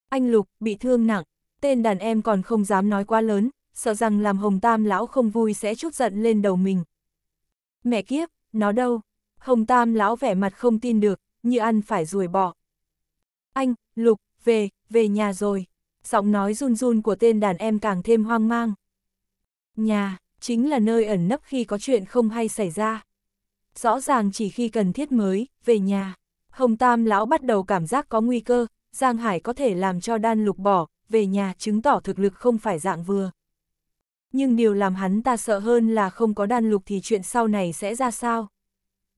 Anh lục, bị thương nặng, tên đàn em còn không dám nói quá lớn, sợ rằng làm Hồng Tam lão không vui sẽ chút giận lên đầu mình. Mẹ kiếp, nó đâu? Hồng Tam lão vẻ mặt không tin được, như ăn phải ruồi bỏ. Anh, lục, về, về nhà rồi giọng nói run run của tên đàn em càng thêm hoang mang. Nhà, chính là nơi ẩn nấp khi có chuyện không hay xảy ra. Rõ ràng chỉ khi cần thiết mới, về nhà, Hồng Tam lão bắt đầu cảm giác có nguy cơ, Giang Hải có thể làm cho đan lục bỏ, về nhà chứng tỏ thực lực không phải dạng vừa. Nhưng điều làm hắn ta sợ hơn là không có đan lục thì chuyện sau này sẽ ra sao.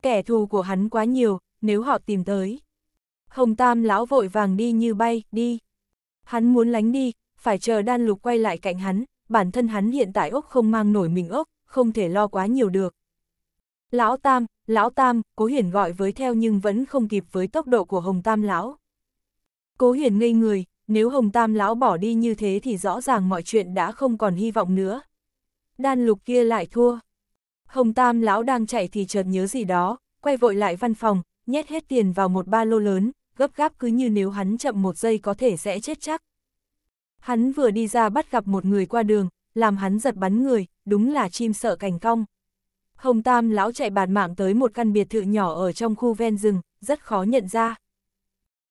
Kẻ thù của hắn quá nhiều, nếu họ tìm tới. Hồng Tam lão vội vàng đi như bay, đi. Hắn muốn lánh đi, phải chờ đan lục quay lại cạnh hắn, bản thân hắn hiện tại ốc không mang nổi mình ốc, không thể lo quá nhiều được. Lão Tam, Lão Tam, Cố Hiển gọi với theo nhưng vẫn không kịp với tốc độ của Hồng Tam Lão. Cố Hiển ngây người, nếu Hồng Tam Lão bỏ đi như thế thì rõ ràng mọi chuyện đã không còn hy vọng nữa. Đan lục kia lại thua. Hồng Tam Lão đang chạy thì chợt nhớ gì đó, quay vội lại văn phòng, nhét hết tiền vào một ba lô lớn, gấp gáp cứ như nếu hắn chậm một giây có thể sẽ chết chắc. Hắn vừa đi ra bắt gặp một người qua đường, làm hắn giật bắn người, đúng là chim sợ cành cong. Hồng Tam lão chạy bạt mạng tới một căn biệt thự nhỏ ở trong khu ven rừng, rất khó nhận ra.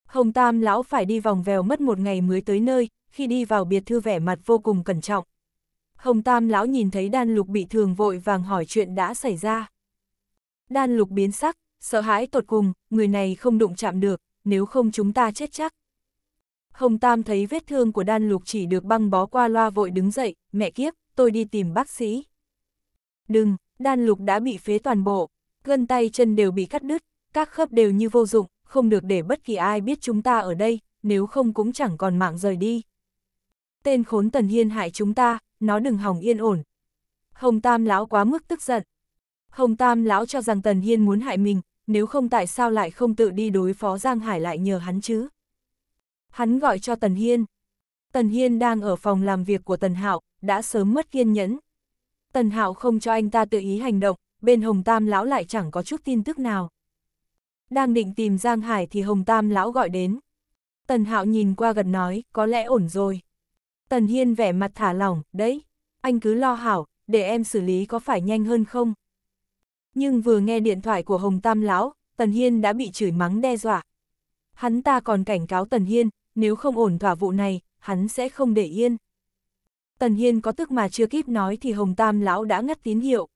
Hồng Tam lão phải đi vòng vèo mất một ngày mới tới nơi, khi đi vào biệt thư vẻ mặt vô cùng cẩn trọng. Hồng Tam lão nhìn thấy đan lục bị thường vội vàng hỏi chuyện đã xảy ra. Đan lục biến sắc, sợ hãi tột cùng, người này không đụng chạm được, nếu không chúng ta chết chắc. Hồng Tam thấy vết thương của đan lục chỉ được băng bó qua loa vội đứng dậy, mẹ kiếp, tôi đi tìm bác sĩ. Đừng, đan lục đã bị phế toàn bộ, gân tay chân đều bị cắt đứt, các khớp đều như vô dụng, không được để bất kỳ ai biết chúng ta ở đây, nếu không cũng chẳng còn mạng rời đi. Tên khốn tần hiên hại chúng ta, nó đừng hỏng yên ổn. Hồng Tam lão quá mức tức giận. Hồng Tam lão cho rằng tần hiên muốn hại mình, nếu không tại sao lại không tự đi đối phó Giang Hải lại nhờ hắn chứ. Hắn gọi cho Tần Hiên. Tần Hiên đang ở phòng làm việc của Tần Hạo, đã sớm mất kiên nhẫn. Tần Hạo không cho anh ta tự ý hành động, bên Hồng Tam Lão lại chẳng có chút tin tức nào. Đang định tìm Giang Hải thì Hồng Tam Lão gọi đến. Tần Hạo nhìn qua gật nói, có lẽ ổn rồi. Tần Hiên vẻ mặt thả lỏng, đấy, anh cứ lo hảo, để em xử lý có phải nhanh hơn không? nhưng vừa nghe điện thoại của Hồng Tam Lão, Tần Hiên đã bị chửi mắng đe dọa. Hắn ta còn cảnh cáo Tần Hiên, nếu không ổn thỏa vụ này, hắn sẽ không để yên. Tần Hiên có tức mà chưa kịp nói thì Hồng Tam Lão đã ngắt tín hiệu.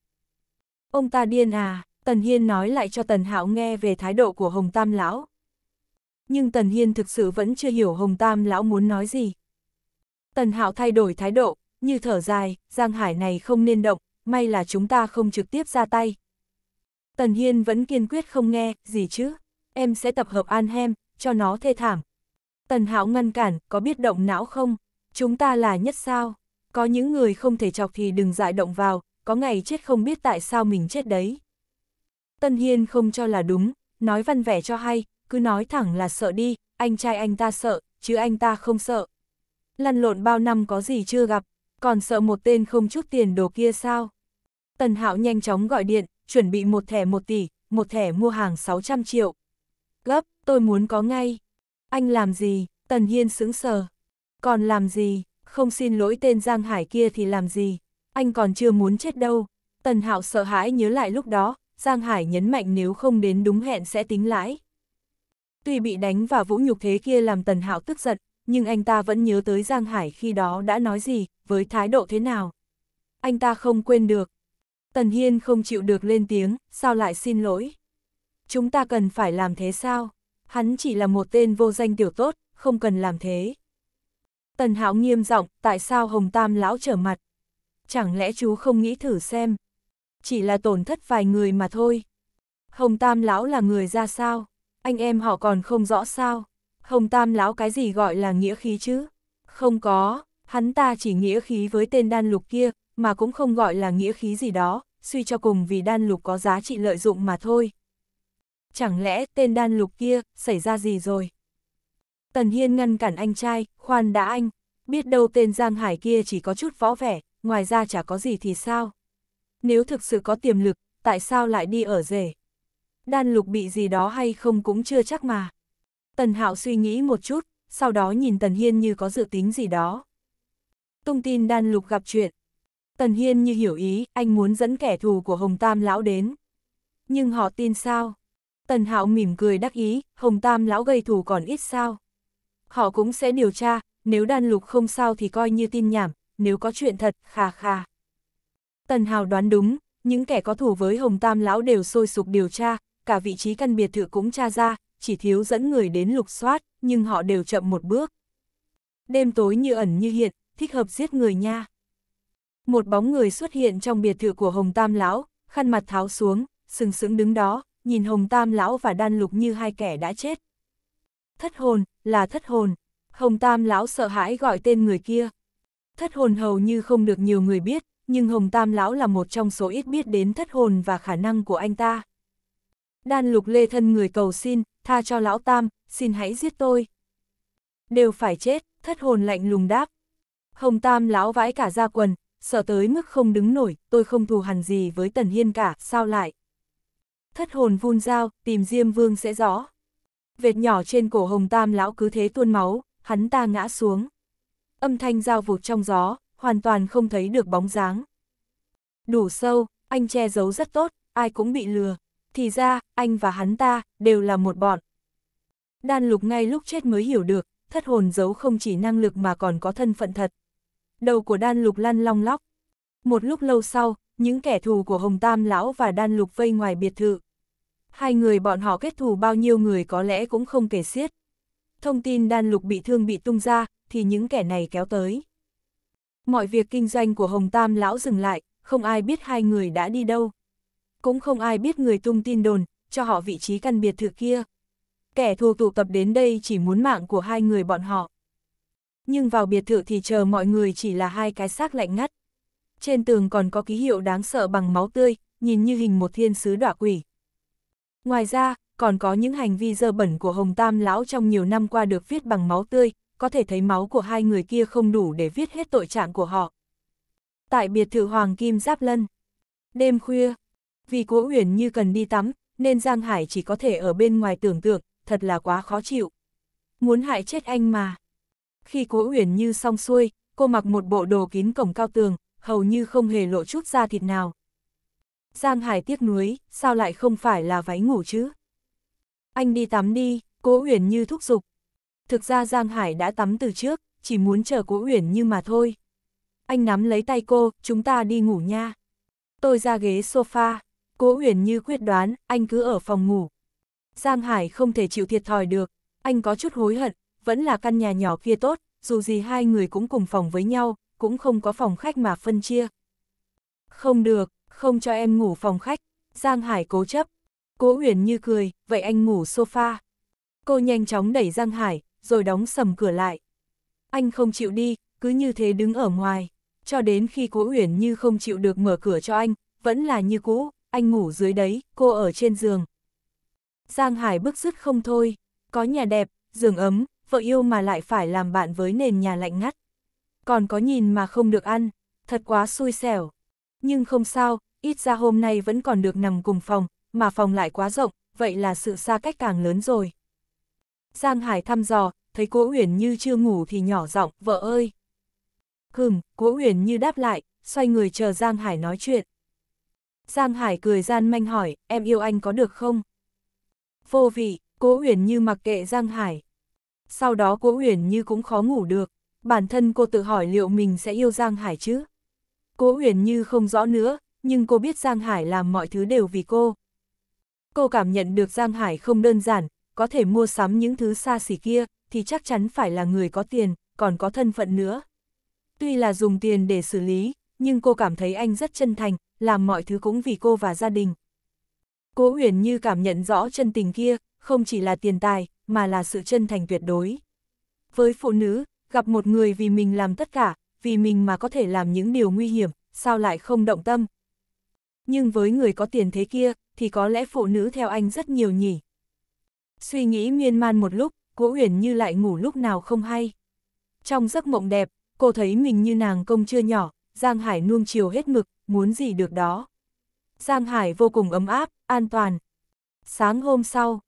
Ông ta điên à, Tần Hiên nói lại cho Tần Hạo nghe về thái độ của Hồng Tam Lão. Nhưng Tần Hiên thực sự vẫn chưa hiểu Hồng Tam Lão muốn nói gì. Tần Hạo thay đổi thái độ, như thở dài, Giang Hải này không nên động, may là chúng ta không trực tiếp ra tay, Tần Hiên vẫn kiên quyết không nghe, gì chứ? Em sẽ tập hợp an hem, cho nó thê thảm. Tần Hạo ngăn cản, có biết động não không? Chúng ta là nhất sao? Có những người không thể chọc thì đừng dại động vào, có ngày chết không biết tại sao mình chết đấy. Tân Hiên không cho là đúng, nói văn vẻ cho hay, cứ nói thẳng là sợ đi, anh trai anh ta sợ, chứ anh ta không sợ. Lăn lộn bao năm có gì chưa gặp, còn sợ một tên không chút tiền đồ kia sao? Tần Hạo nhanh chóng gọi điện, chuẩn bị một thẻ 1 tỷ, một thẻ mua hàng 600 triệu. Gấp, tôi muốn có ngay. Anh làm gì? Tần Hiên sững sờ. Còn làm gì? Không xin lỗi tên Giang Hải kia thì làm gì? Anh còn chưa muốn chết đâu. Tần Hạo sợ hãi nhớ lại lúc đó, Giang Hải nhấn mạnh nếu không đến đúng hẹn sẽ tính lãi. Tuy bị đánh và vũ nhục thế kia làm Tần Hạo tức giận, nhưng anh ta vẫn nhớ tới Giang Hải khi đó đã nói gì, với thái độ thế nào. Anh ta không quên được, Tần Hiên không chịu được lên tiếng, sao lại xin lỗi? Chúng ta cần phải làm thế sao? Hắn chỉ là một tên vô danh tiểu tốt, không cần làm thế. Tần Hạo nghiêm giọng, tại sao Hồng Tam lão trở mặt? Chẳng lẽ chú không nghĩ thử xem? Chỉ là tổn thất vài người mà thôi. Hồng Tam lão là người ra sao? Anh em họ còn không rõ sao? Hồng Tam lão cái gì gọi là nghĩa khí chứ? Không có, hắn ta chỉ nghĩa khí với tên đan lục kia, mà cũng không gọi là nghĩa khí gì đó, suy cho cùng vì đan lục có giá trị lợi dụng mà thôi. Chẳng lẽ tên đan lục kia, xảy ra gì rồi? Tần Hiên ngăn cản anh trai, khoan đã anh, biết đâu tên Giang Hải kia chỉ có chút võ vẻ, ngoài ra chả có gì thì sao? Nếu thực sự có tiềm lực, tại sao lại đi ở rể? Đan lục bị gì đó hay không cũng chưa chắc mà. Tần Hạo suy nghĩ một chút, sau đó nhìn Tần Hiên như có dự tính gì đó. Tung tin đan lục gặp chuyện, Tần Hiên như hiểu ý, anh muốn dẫn kẻ thù của Hồng Tam Lão đến. Nhưng họ tin sao? Tần Hạo mỉm cười đắc ý, Hồng Tam Lão gây thù còn ít sao? Họ cũng sẽ điều tra, nếu đan lục không sao thì coi như tin nhảm, nếu có chuyện thật, khà khà. Tần Hào đoán đúng, những kẻ có thủ với Hồng Tam Lão đều sôi sục điều tra, cả vị trí căn biệt thự cũng tra ra, chỉ thiếu dẫn người đến lục soát, nhưng họ đều chậm một bước. Đêm tối như ẩn như hiện, thích hợp giết người nha. Một bóng người xuất hiện trong biệt thự của Hồng Tam Lão, khăn mặt tháo xuống, sừng sững đứng đó, nhìn Hồng Tam Lão và Đan Lục như hai kẻ đã chết. Thất hồn, là thất hồn. Hồng Tam Lão sợ hãi gọi tên người kia. Thất hồn hầu như không được nhiều người biết, nhưng Hồng Tam Lão là một trong số ít biết đến thất hồn và khả năng của anh ta. Đan Lục lê thân người cầu xin, tha cho Lão Tam, xin hãy giết tôi. Đều phải chết, thất hồn lạnh lùng đáp. Hồng Tam Lão vãi cả ra quần, sợ tới mức không đứng nổi, tôi không thù hằn gì với Tần Hiên cả, sao lại? Thất hồn vun dao, tìm Diêm Vương sẽ rõ. Vệt nhỏ trên cổ hồng tam lão cứ thế tuôn máu, hắn ta ngã xuống. Âm thanh dao vụt trong gió, hoàn toàn không thấy được bóng dáng. Đủ sâu, anh che giấu rất tốt, ai cũng bị lừa. Thì ra, anh và hắn ta, đều là một bọn. Đan lục ngay lúc chết mới hiểu được, thất hồn giấu không chỉ năng lực mà còn có thân phận thật đầu của đan lục lăn long lóc. Một lúc lâu sau, những kẻ thù của Hồng Tam Lão và đan lục vây ngoài biệt thự. Hai người bọn họ kết thù bao nhiêu người có lẽ cũng không kể xiết. Thông tin đan lục bị thương bị tung ra, thì những kẻ này kéo tới. Mọi việc kinh doanh của Hồng Tam Lão dừng lại, không ai biết hai người đã đi đâu. Cũng không ai biết người tung tin đồn, cho họ vị trí căn biệt thự kia. Kẻ thù tụ tập đến đây chỉ muốn mạng của hai người bọn họ nhưng vào biệt thự thì chờ mọi người chỉ là hai cái xác lạnh ngắt. Trên tường còn có ký hiệu đáng sợ bằng máu tươi, nhìn như hình một thiên sứ đọa quỷ. Ngoài ra, còn có những hành vi dơ bẩn của Hồng Tam Lão trong nhiều năm qua được viết bằng máu tươi, có thể thấy máu của hai người kia không đủ để viết hết tội trạng của họ. Tại biệt thự Hoàng Kim Giáp Lân, đêm khuya, vì cố huyền như cần đi tắm, nên Giang Hải chỉ có thể ở bên ngoài tưởng tượng, thật là quá khó chịu. Muốn hại chết anh mà. Khi Cố Uyển Như xong xuôi, cô mặc một bộ đồ kín cổng cao tường, hầu như không hề lộ chút da thịt nào. Giang Hải tiếc nuối, sao lại không phải là váy ngủ chứ? Anh đi tắm đi, Cố Uyển Như thúc giục. Thực ra Giang Hải đã tắm từ trước, chỉ muốn chờ Cố Uyển Như mà thôi. Anh nắm lấy tay cô, chúng ta đi ngủ nha. Tôi ra ghế sofa, Cố Uyển Như quyết đoán, anh cứ ở phòng ngủ. Giang Hải không thể chịu thiệt thòi được, anh có chút hối hận, vẫn là căn nhà nhỏ kia tốt, dù gì hai người cũng cùng phòng với nhau, cũng không có phòng khách mà phân chia. Không được, không cho em ngủ phòng khách, Giang Hải cố chấp. Cố uyển như cười, vậy anh ngủ sofa. Cô nhanh chóng đẩy Giang Hải, rồi đóng sầm cửa lại. Anh không chịu đi, cứ như thế đứng ở ngoài, cho đến khi Cố Uyển như không chịu được mở cửa cho anh, vẫn là như cũ, anh ngủ dưới đấy, cô ở trên giường. Giang Hải bức dứt không thôi, có nhà đẹp, giường ấm, vợ yêu mà lại phải làm bạn với nền nhà lạnh ngắt. Còn có nhìn mà không được ăn, thật quá xui xẻo. Nhưng không sao, ít ra hôm nay vẫn còn được nằm cùng phòng, mà phòng lại quá rộng, vậy là sự xa cách càng lớn rồi. Giang Hải thăm dò, thấy Cố Uyển Như chưa ngủ thì nhỏ giọng, "Vợ ơi." Hừm, Cố Uyển Như đáp lại, xoay người chờ Giang Hải nói chuyện. Giang Hải cười gian manh hỏi, "Em yêu anh có được không?" Vô vị, Cố Uyển Như mặc kệ Giang Hải sau đó cố uyển như cũng khó ngủ được, bản thân cô tự hỏi liệu mình sẽ yêu Giang Hải chứ? Cố uyển như không rõ nữa, nhưng cô biết Giang Hải làm mọi thứ đều vì cô. Cô cảm nhận được Giang Hải không đơn giản, có thể mua sắm những thứ xa xỉ kia, thì chắc chắn phải là người có tiền, còn có thân phận nữa. Tuy là dùng tiền để xử lý, nhưng cô cảm thấy anh rất chân thành, làm mọi thứ cũng vì cô và gia đình. Cố Uyển như cảm nhận rõ chân tình kia, không chỉ là tiền tài, mà là sự chân thành tuyệt đối. Với phụ nữ, gặp một người vì mình làm tất cả, vì mình mà có thể làm những điều nguy hiểm, sao lại không động tâm. Nhưng với người có tiền thế kia, thì có lẽ phụ nữ theo anh rất nhiều nhỉ. Suy nghĩ miên man một lúc, Cố Huyền như lại ngủ lúc nào không hay. Trong giấc mộng đẹp, cô thấy mình như nàng công chưa nhỏ, Giang Hải nuông chiều hết mực, muốn gì được đó. Giang Hải vô cùng ấm áp, an toàn. Sáng hôm sau,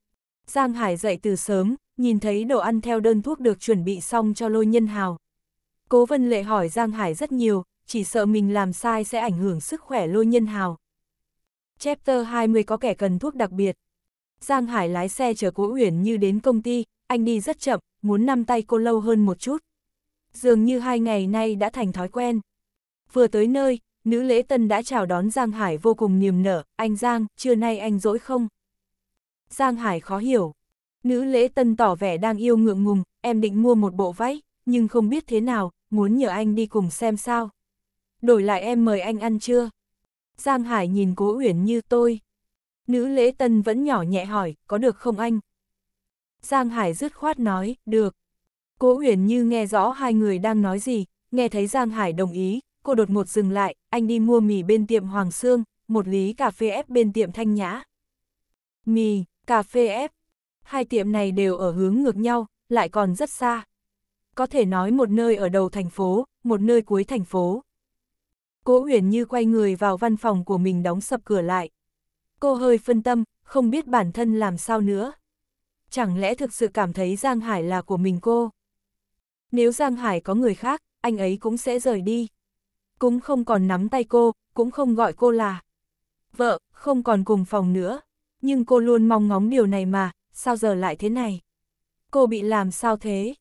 Giang Hải dậy từ sớm, nhìn thấy đồ ăn theo đơn thuốc được chuẩn bị xong cho lôi nhân hào. Cố Vân Lệ hỏi Giang Hải rất nhiều, chỉ sợ mình làm sai sẽ ảnh hưởng sức khỏe lôi nhân hào. Chapter 20 có kẻ cần thuốc đặc biệt. Giang Hải lái xe chở Cố Uyển Như đến công ty, anh đi rất chậm, muốn nắm tay cô lâu hơn một chút. Dường như hai ngày nay đã thành thói quen. Vừa tới nơi, nữ lễ tân đã chào đón Giang Hải vô cùng niềm nở, anh Giang, trưa nay anh rỗi không? Giang Hải khó hiểu. Nữ lễ tân tỏ vẻ đang yêu ngượng ngùng, em định mua một bộ váy, nhưng không biết thế nào, muốn nhờ anh đi cùng xem sao. Đổi lại em mời anh ăn chưa? Giang Hải nhìn cố uyển như tôi. Nữ lễ tân vẫn nhỏ nhẹ hỏi, có được không anh? Giang Hải dứt khoát nói, được. Cố uyển như nghe rõ hai người đang nói gì, nghe thấy Giang Hải đồng ý, cô đột một dừng lại, anh đi mua mì bên tiệm Hoàng Sương, một lý cà phê ép bên tiệm Thanh Nhã. Mì, cà phê F. Hai tiệm này đều ở hướng ngược nhau, lại còn rất xa. Có thể nói một nơi ở đầu thành phố, một nơi cuối thành phố. Cố Huyền Như quay người vào văn phòng của mình đóng sập cửa lại. Cô hơi phân tâm, không biết bản thân làm sao nữa. Chẳng lẽ thực sự cảm thấy Giang Hải là của mình cô? Nếu Giang Hải có người khác, anh ấy cũng sẽ rời đi. Cũng không còn nắm tay cô, cũng không gọi cô là vợ, không còn cùng phòng nữa nhưng cô luôn mong ngóng điều này mà, sao giờ lại thế này? Cô bị làm sao thế?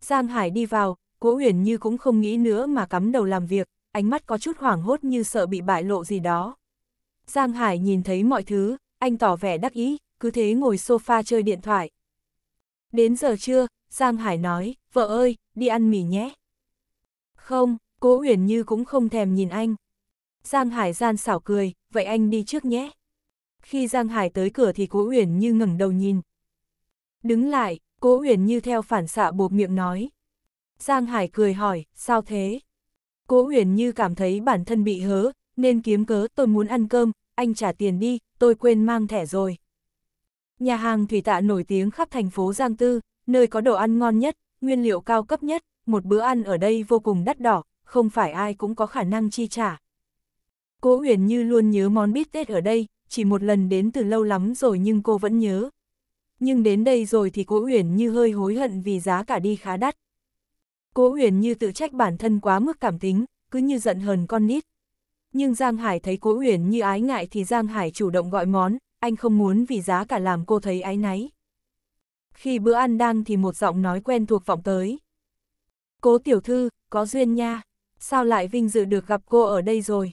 Giang Hải đi vào, Cố Uyển Như cũng không nghĩ nữa mà cắm đầu làm việc, ánh mắt có chút hoảng hốt như sợ bị bại lộ gì đó. Giang Hải nhìn thấy mọi thứ, anh tỏ vẻ đắc ý, cứ thế ngồi sofa chơi điện thoại. Đến giờ trưa, Giang Hải nói, vợ ơi, đi ăn mì nhé. Không, Cố Uyển Như cũng không thèm nhìn anh. Giang Hải gian xảo cười, vậy anh đi trước nhé khi Giang Hải tới cửa thì Cố Uyển Như ngẩng đầu nhìn. Đứng lại, Cố Uyển Như theo phản xạ buộc miệng nói. Giang Hải cười hỏi, sao thế? Cố Uyển Như cảm thấy bản thân bị hớ, nên kiếm cớ tôi muốn ăn cơm, anh trả tiền đi, tôi quên mang thẻ rồi. Nhà hàng thủy tạ nổi tiếng khắp thành phố Giang Tư, nơi có đồ ăn ngon nhất, nguyên liệu cao cấp nhất, một bữa ăn ở đây vô cùng đắt đỏ, không phải ai cũng có khả năng chi trả. Cố Uyển Như luôn nhớ món bít tết ở đây, chỉ một lần đến từ lâu lắm rồi nhưng cô vẫn nhớ. Nhưng đến đây rồi thì Cố Uyển Như hơi hối hận vì giá cả đi khá đắt. Cố Uyển Như tự trách bản thân quá mức cảm tính, cứ như giận hờn con nít. Nhưng Giang Hải thấy Cố Uyển Như ái ngại thì Giang Hải chủ động gọi món, anh không muốn vì giá cả làm cô thấy ái náy. Khi bữa ăn đang thì một giọng nói quen thuộc vọng tới. Cố tiểu thư, có duyên nha, sao lại vinh dự được gặp cô ở đây rồi?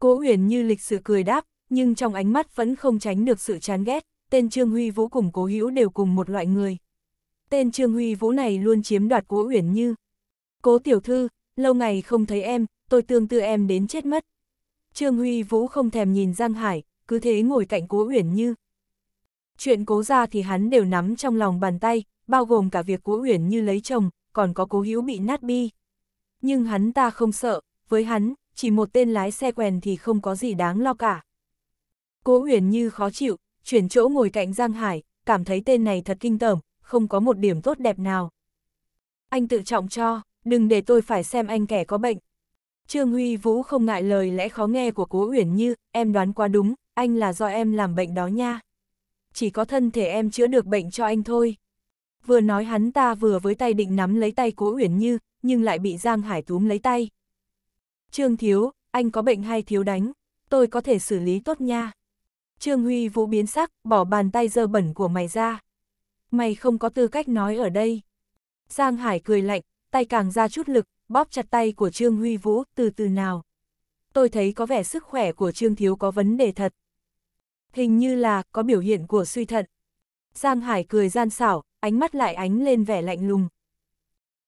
Cố Uyển Như lịch sự cười đáp, nhưng trong ánh mắt vẫn không tránh được sự chán ghét, tên Trương Huy Vũ cùng Cố Hữu đều cùng một loại người. Tên Trương Huy Vũ này luôn chiếm đoạt Cố Uyển Như. Cố tiểu thư, lâu ngày không thấy em, tôi tương tư em đến chết mất. Trương Huy Vũ không thèm nhìn Giang Hải, cứ thế ngồi cạnh Cố Uyển Như. Chuyện cố ra thì hắn đều nắm trong lòng bàn tay, bao gồm cả việc Cố Uyển Như lấy chồng, còn có Cố Hữu bị nát bi. Nhưng hắn ta không sợ, với hắn, chỉ một tên lái xe quèn thì không có gì đáng lo cả. Cố huyền như khó chịu, chuyển chỗ ngồi cạnh Giang Hải, cảm thấy tên này thật kinh tởm, không có một điểm tốt đẹp nào. Anh tự trọng cho, đừng để tôi phải xem anh kẻ có bệnh. Trương Huy Vũ không ngại lời lẽ khó nghe của Cố Uyển Như, em đoán quá đúng, anh là do em làm bệnh đó nha. Chỉ có thân thể em chữa được bệnh cho anh thôi. Vừa nói hắn ta vừa với tay định nắm lấy tay Cố Uyển Như, nhưng lại bị Giang Hải túm lấy tay. Trương Thiếu, anh có bệnh hay thiếu đánh, tôi có thể xử lý tốt nha. Trương Huy Vũ biến sắc, bỏ bàn tay dơ bẩn của mày ra. Mày không có tư cách nói ở đây. Giang Hải cười lạnh, tay càng ra chút lực, bóp chặt tay của Trương Huy Vũ, từ từ nào. Tôi thấy có vẻ sức khỏe của Trương Thiếu có vấn đề thật. Hình như là có biểu hiện của suy thận. Giang Hải cười gian xảo, ánh mắt lại ánh lên vẻ lạnh lùng.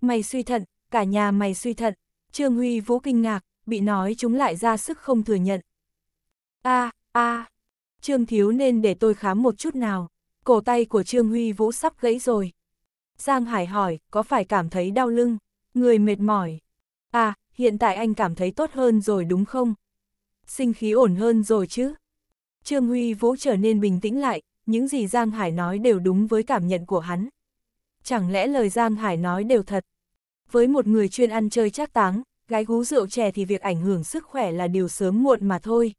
Mày suy thận, cả nhà mày suy thận. Trương Huy Vũ kinh ngạc, bị nói chúng lại ra sức không thừa nhận. A, a, Trương Thiếu nên để tôi khám một chút nào. Cổ tay của Trương Huy Vũ sắp gãy rồi. Giang Hải hỏi, có phải cảm thấy đau lưng? Người mệt mỏi. À, hiện tại anh cảm thấy tốt hơn rồi đúng không? Sinh khí ổn hơn rồi chứ? Trương Huy Vũ trở nên bình tĩnh lại, những gì Giang Hải nói đều đúng với cảm nhận của hắn. Chẳng lẽ lời Giang Hải nói đều thật? Với một người chuyên ăn chơi trác táng, gái gú rượu chè thì việc ảnh hưởng sức khỏe là điều sớm muộn mà thôi.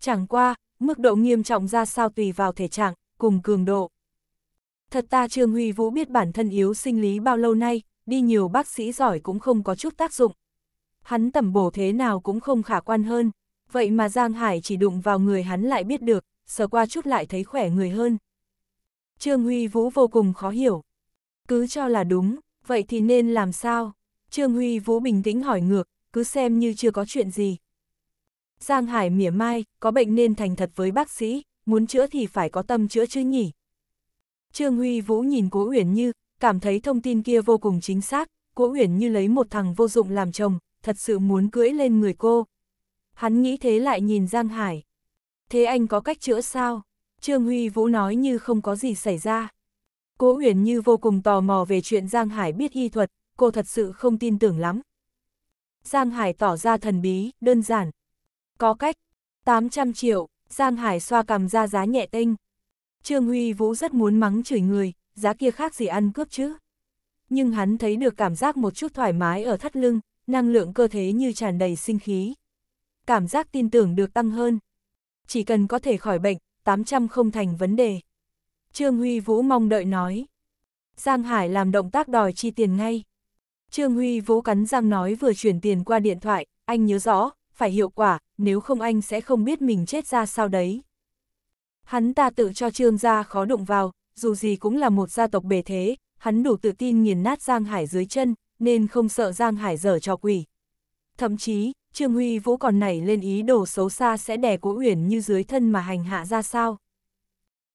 Chẳng qua, mức độ nghiêm trọng ra sao tùy vào thể trạng, cùng cường độ. Thật ta Trương Huy Vũ biết bản thân yếu sinh lý bao lâu nay, đi nhiều bác sĩ giỏi cũng không có chút tác dụng. Hắn tầm bổ thế nào cũng không khả quan hơn, vậy mà Giang Hải chỉ đụng vào người hắn lại biết được, sờ qua chút lại thấy khỏe người hơn. Trương Huy Vũ vô cùng khó hiểu. Cứ cho là đúng, vậy thì nên làm sao? Trương Huy Vũ bình tĩnh hỏi ngược, cứ xem như chưa có chuyện gì. Giang Hải mỉa mai, có bệnh nên thành thật với bác sĩ, muốn chữa thì phải có tâm chữa chứ nhỉ. Trương Huy Vũ nhìn Cố Uyển Như, cảm thấy thông tin kia vô cùng chính xác, Cố Uyển Như lấy một thằng vô dụng làm chồng, thật sự muốn cưỡi lên người cô. Hắn nghĩ thế lại nhìn Giang Hải. Thế anh có cách chữa sao? Trương Huy Vũ nói như không có gì xảy ra. Cố Uyển Như vô cùng tò mò về chuyện Giang Hải biết y thuật, cô thật sự không tin tưởng lắm. Giang Hải tỏ ra thần bí, đơn giản, có cách. 800 triệu, Giang Hải xoa cầm ra giá nhẹ tinh. Trương Huy Vũ rất muốn mắng chửi người, giá kia khác gì ăn cướp chứ. Nhưng hắn thấy được cảm giác một chút thoải mái ở thắt lưng, năng lượng cơ thể như tràn đầy sinh khí. Cảm giác tin tưởng được tăng hơn. Chỉ cần có thể khỏi bệnh, 800 không thành vấn đề. Trương Huy Vũ mong đợi nói. Giang Hải làm động tác đòi chi tiền ngay. Trương Huy Vũ cắn răng nói vừa chuyển tiền qua điện thoại, anh nhớ rõ, phải hiệu quả, nếu không anh sẽ không biết mình chết ra sao đấy. Hắn ta tự cho trương gia khó đụng vào, dù gì cũng là một gia tộc bề thế, hắn đủ tự tin nghiền nát Giang Hải dưới chân, nên không sợ Giang Hải dở cho quỷ. Thậm chí, Trương Huy Vũ còn nảy lên ý đồ xấu xa sẽ đè Cố Uyển như dưới thân mà hành hạ ra sao.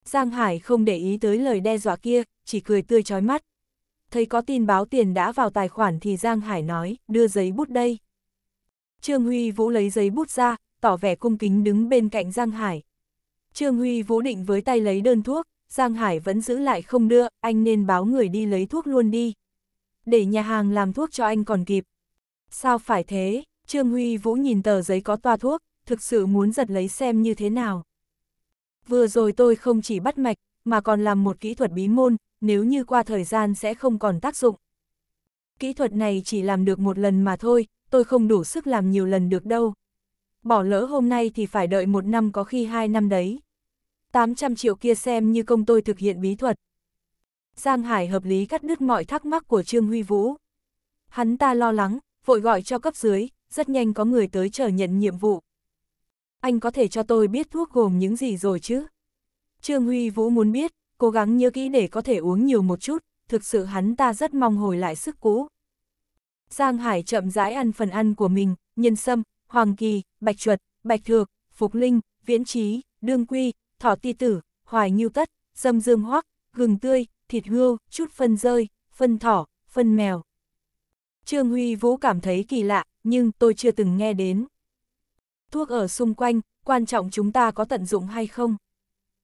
Giang Hải không để ý tới lời đe dọa kia, chỉ cười tươi chói mắt. Thấy có tin báo tiền đã vào tài khoản thì Giang Hải nói, đưa giấy bút đây. Trương Huy Vũ lấy giấy bút ra, tỏ vẻ cung kính đứng bên cạnh Giang Hải. Trương Huy Vũ định với tay lấy đơn thuốc, Giang Hải vẫn giữ lại không đưa, anh nên báo người đi lấy thuốc luôn đi. Để nhà hàng làm thuốc cho anh còn kịp. Sao phải thế? Trương Huy Vũ nhìn tờ giấy có toa thuốc, thực sự muốn giật lấy xem như thế nào. Vừa rồi tôi không chỉ bắt mạch, mà còn làm một kỹ thuật bí môn, nếu như qua thời gian sẽ không còn tác dụng. Kỹ thuật này chỉ làm được một lần mà thôi, tôi không đủ sức làm nhiều lần được đâu. Bỏ lỡ hôm nay thì phải đợi một năm có khi hai năm đấy. 800 triệu kia xem như công tôi thực hiện bí thuật. Giang Hải hợp lý cắt đứt mọi thắc mắc của Trương Huy Vũ. Hắn ta lo lắng, vội gọi cho cấp dưới, rất nhanh có người tới chờ nhận nhiệm vụ. Anh có thể cho tôi biết thuốc gồm những gì rồi chứ? Trương Huy Vũ muốn biết, cố gắng nhớ kỹ để có thể uống nhiều một chút, thực sự hắn ta rất mong hồi lại sức cũ. Giang Hải chậm rãi ăn phần ăn của mình, nhân sâm, hoàng kỳ, bạch chuột, bạch thược, phục linh, viễn trí, đương quy, thỏ ti tử, hoài nghiêu tất, sâm dương hoắc, gừng tươi, thịt hươu, chút phân rơi, phân thỏ, phân mèo. Trương Huy Vũ cảm thấy kỳ lạ, nhưng tôi chưa từng nghe đến. Thuốc ở xung quanh, quan trọng chúng ta có tận dụng hay không?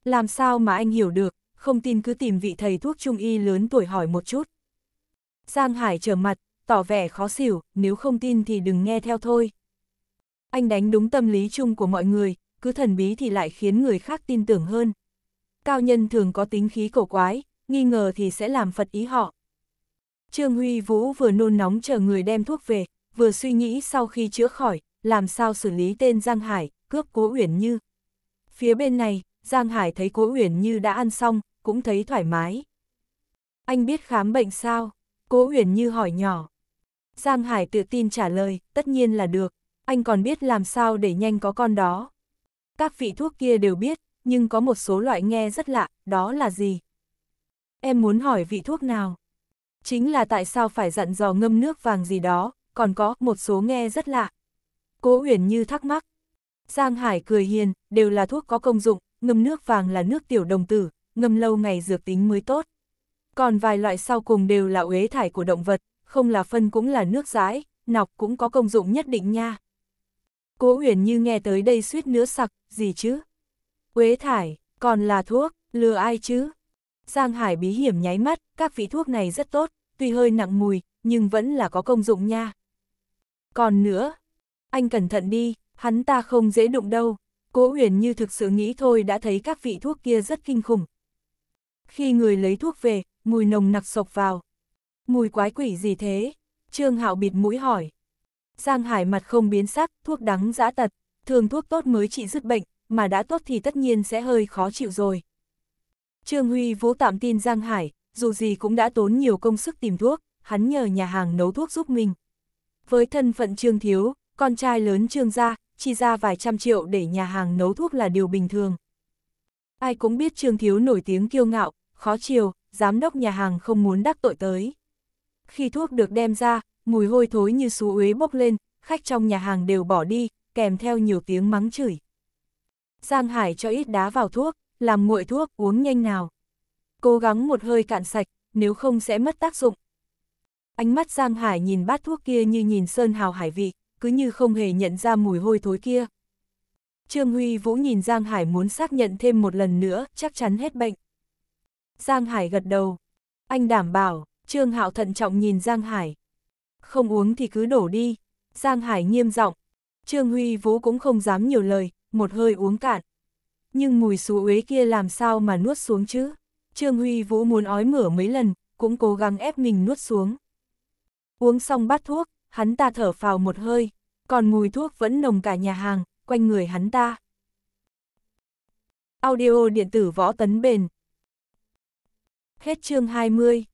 Làm sao mà anh hiểu được, không tin cứ tìm vị thầy thuốc trung y lớn tuổi hỏi một chút. Giang Hải trở mặt, tỏ vẻ khó xỉu, nếu không tin thì đừng nghe theo thôi. Anh đánh đúng tâm lý chung của mọi người, cứ thần bí thì lại khiến người khác tin tưởng hơn. Cao nhân thường có tính khí cổ quái, nghi ngờ thì sẽ làm phật ý họ. Trương Huy Vũ vừa nôn nóng chờ người đem thuốc về, vừa suy nghĩ sau khi chữa khỏi, làm sao xử lý tên Giang Hải, cướp Cố Uyển Như. Phía bên này, Giang Hải thấy Cố Uyển Như đã ăn xong, cũng thấy thoải mái. Anh biết khám bệnh sao? Cố Uyển Như hỏi nhỏ. Giang Hải tự tin trả lời, tất nhiên là được, anh còn biết làm sao để nhanh có con đó. Các vị thuốc kia đều biết, nhưng có một số loại nghe rất lạ, đó là gì? Em muốn hỏi vị thuốc nào? Chính là tại sao phải dặn dò ngâm nước vàng gì đó, còn có một số nghe rất lạ. Cố Uyển Như thắc mắc. Giang Hải cười hiền, đều là thuốc có công dụng, ngâm nước vàng là nước tiểu đồng tử, ngâm lâu ngày dược tính mới tốt. Còn vài loại sau cùng đều là uế thải của động vật, không là phân cũng là nước rãi, nọc cũng có công dụng nhất định nha. Cố Huyền như nghe tới đây suýt nữa sặc, gì chứ? Quế thải, còn là thuốc, lừa ai chứ? Giang Hải bí hiểm nháy mắt, các vị thuốc này rất tốt, tuy hơi nặng mùi, nhưng vẫn là có công dụng nha. Còn nữa, anh cẩn thận đi, hắn ta không dễ đụng đâu. Cố Huyền như thực sự nghĩ thôi đã thấy các vị thuốc kia rất kinh khủng. Khi người lấy thuốc về, mùi nồng nặc sộc vào, Mùi quái quỷ gì thế? Trương Hạo bịt mũi hỏi. Giang Hải mặt không biến sắc, thuốc đắng dã tật, thường thuốc tốt mới trị dứt bệnh, mà đã tốt thì tất nhiên sẽ hơi khó chịu rồi. Trương Huy vô tạm tin Giang Hải, dù gì cũng đã tốn nhiều công sức tìm thuốc, hắn nhờ nhà hàng nấu thuốc giúp mình. Với thân phận Trương Thiếu, con trai lớn Trương gia, chi ra vài trăm triệu để nhà hàng nấu thuốc là điều bình thường. Ai cũng biết Trương Thiếu nổi tiếng kiêu ngạo, khó chiều, giám đốc nhà hàng không muốn đắc tội tới. Khi thuốc được đem ra, mùi hôi thối như xú uế bốc lên, khách trong nhà hàng đều bỏ đi, kèm theo nhiều tiếng mắng chửi. Giang Hải cho ít đá vào thuốc, làm nguội thuốc uống nhanh nào. Cố gắng một hơi cạn sạch, nếu không sẽ mất tác dụng. Ánh mắt Giang Hải nhìn bát thuốc kia như nhìn sơn hào hải vị, cứ như không hề nhận ra mùi hôi thối kia. Trương Huy Vũ nhìn Giang Hải muốn xác nhận thêm một lần nữa, chắc chắn hết bệnh. Giang Hải gật đầu. Anh đảm bảo, Trương Hạo thận trọng nhìn Giang Hải. Không uống thì cứ đổ đi. Giang Hải nghiêm giọng. Trương Huy Vũ cũng không dám nhiều lời, một hơi uống cạn. Nhưng mùi xú uế kia làm sao mà nuốt xuống chứ? Trương Huy Vũ muốn ói mửa mấy lần, cũng cố gắng ép mình nuốt xuống. Uống xong bát thuốc, hắn ta thở phào một hơi, còn mùi thuốc vẫn nồng cả nhà hàng, quanh người hắn ta. Audio điện tử võ tấn bền. Hết chương 20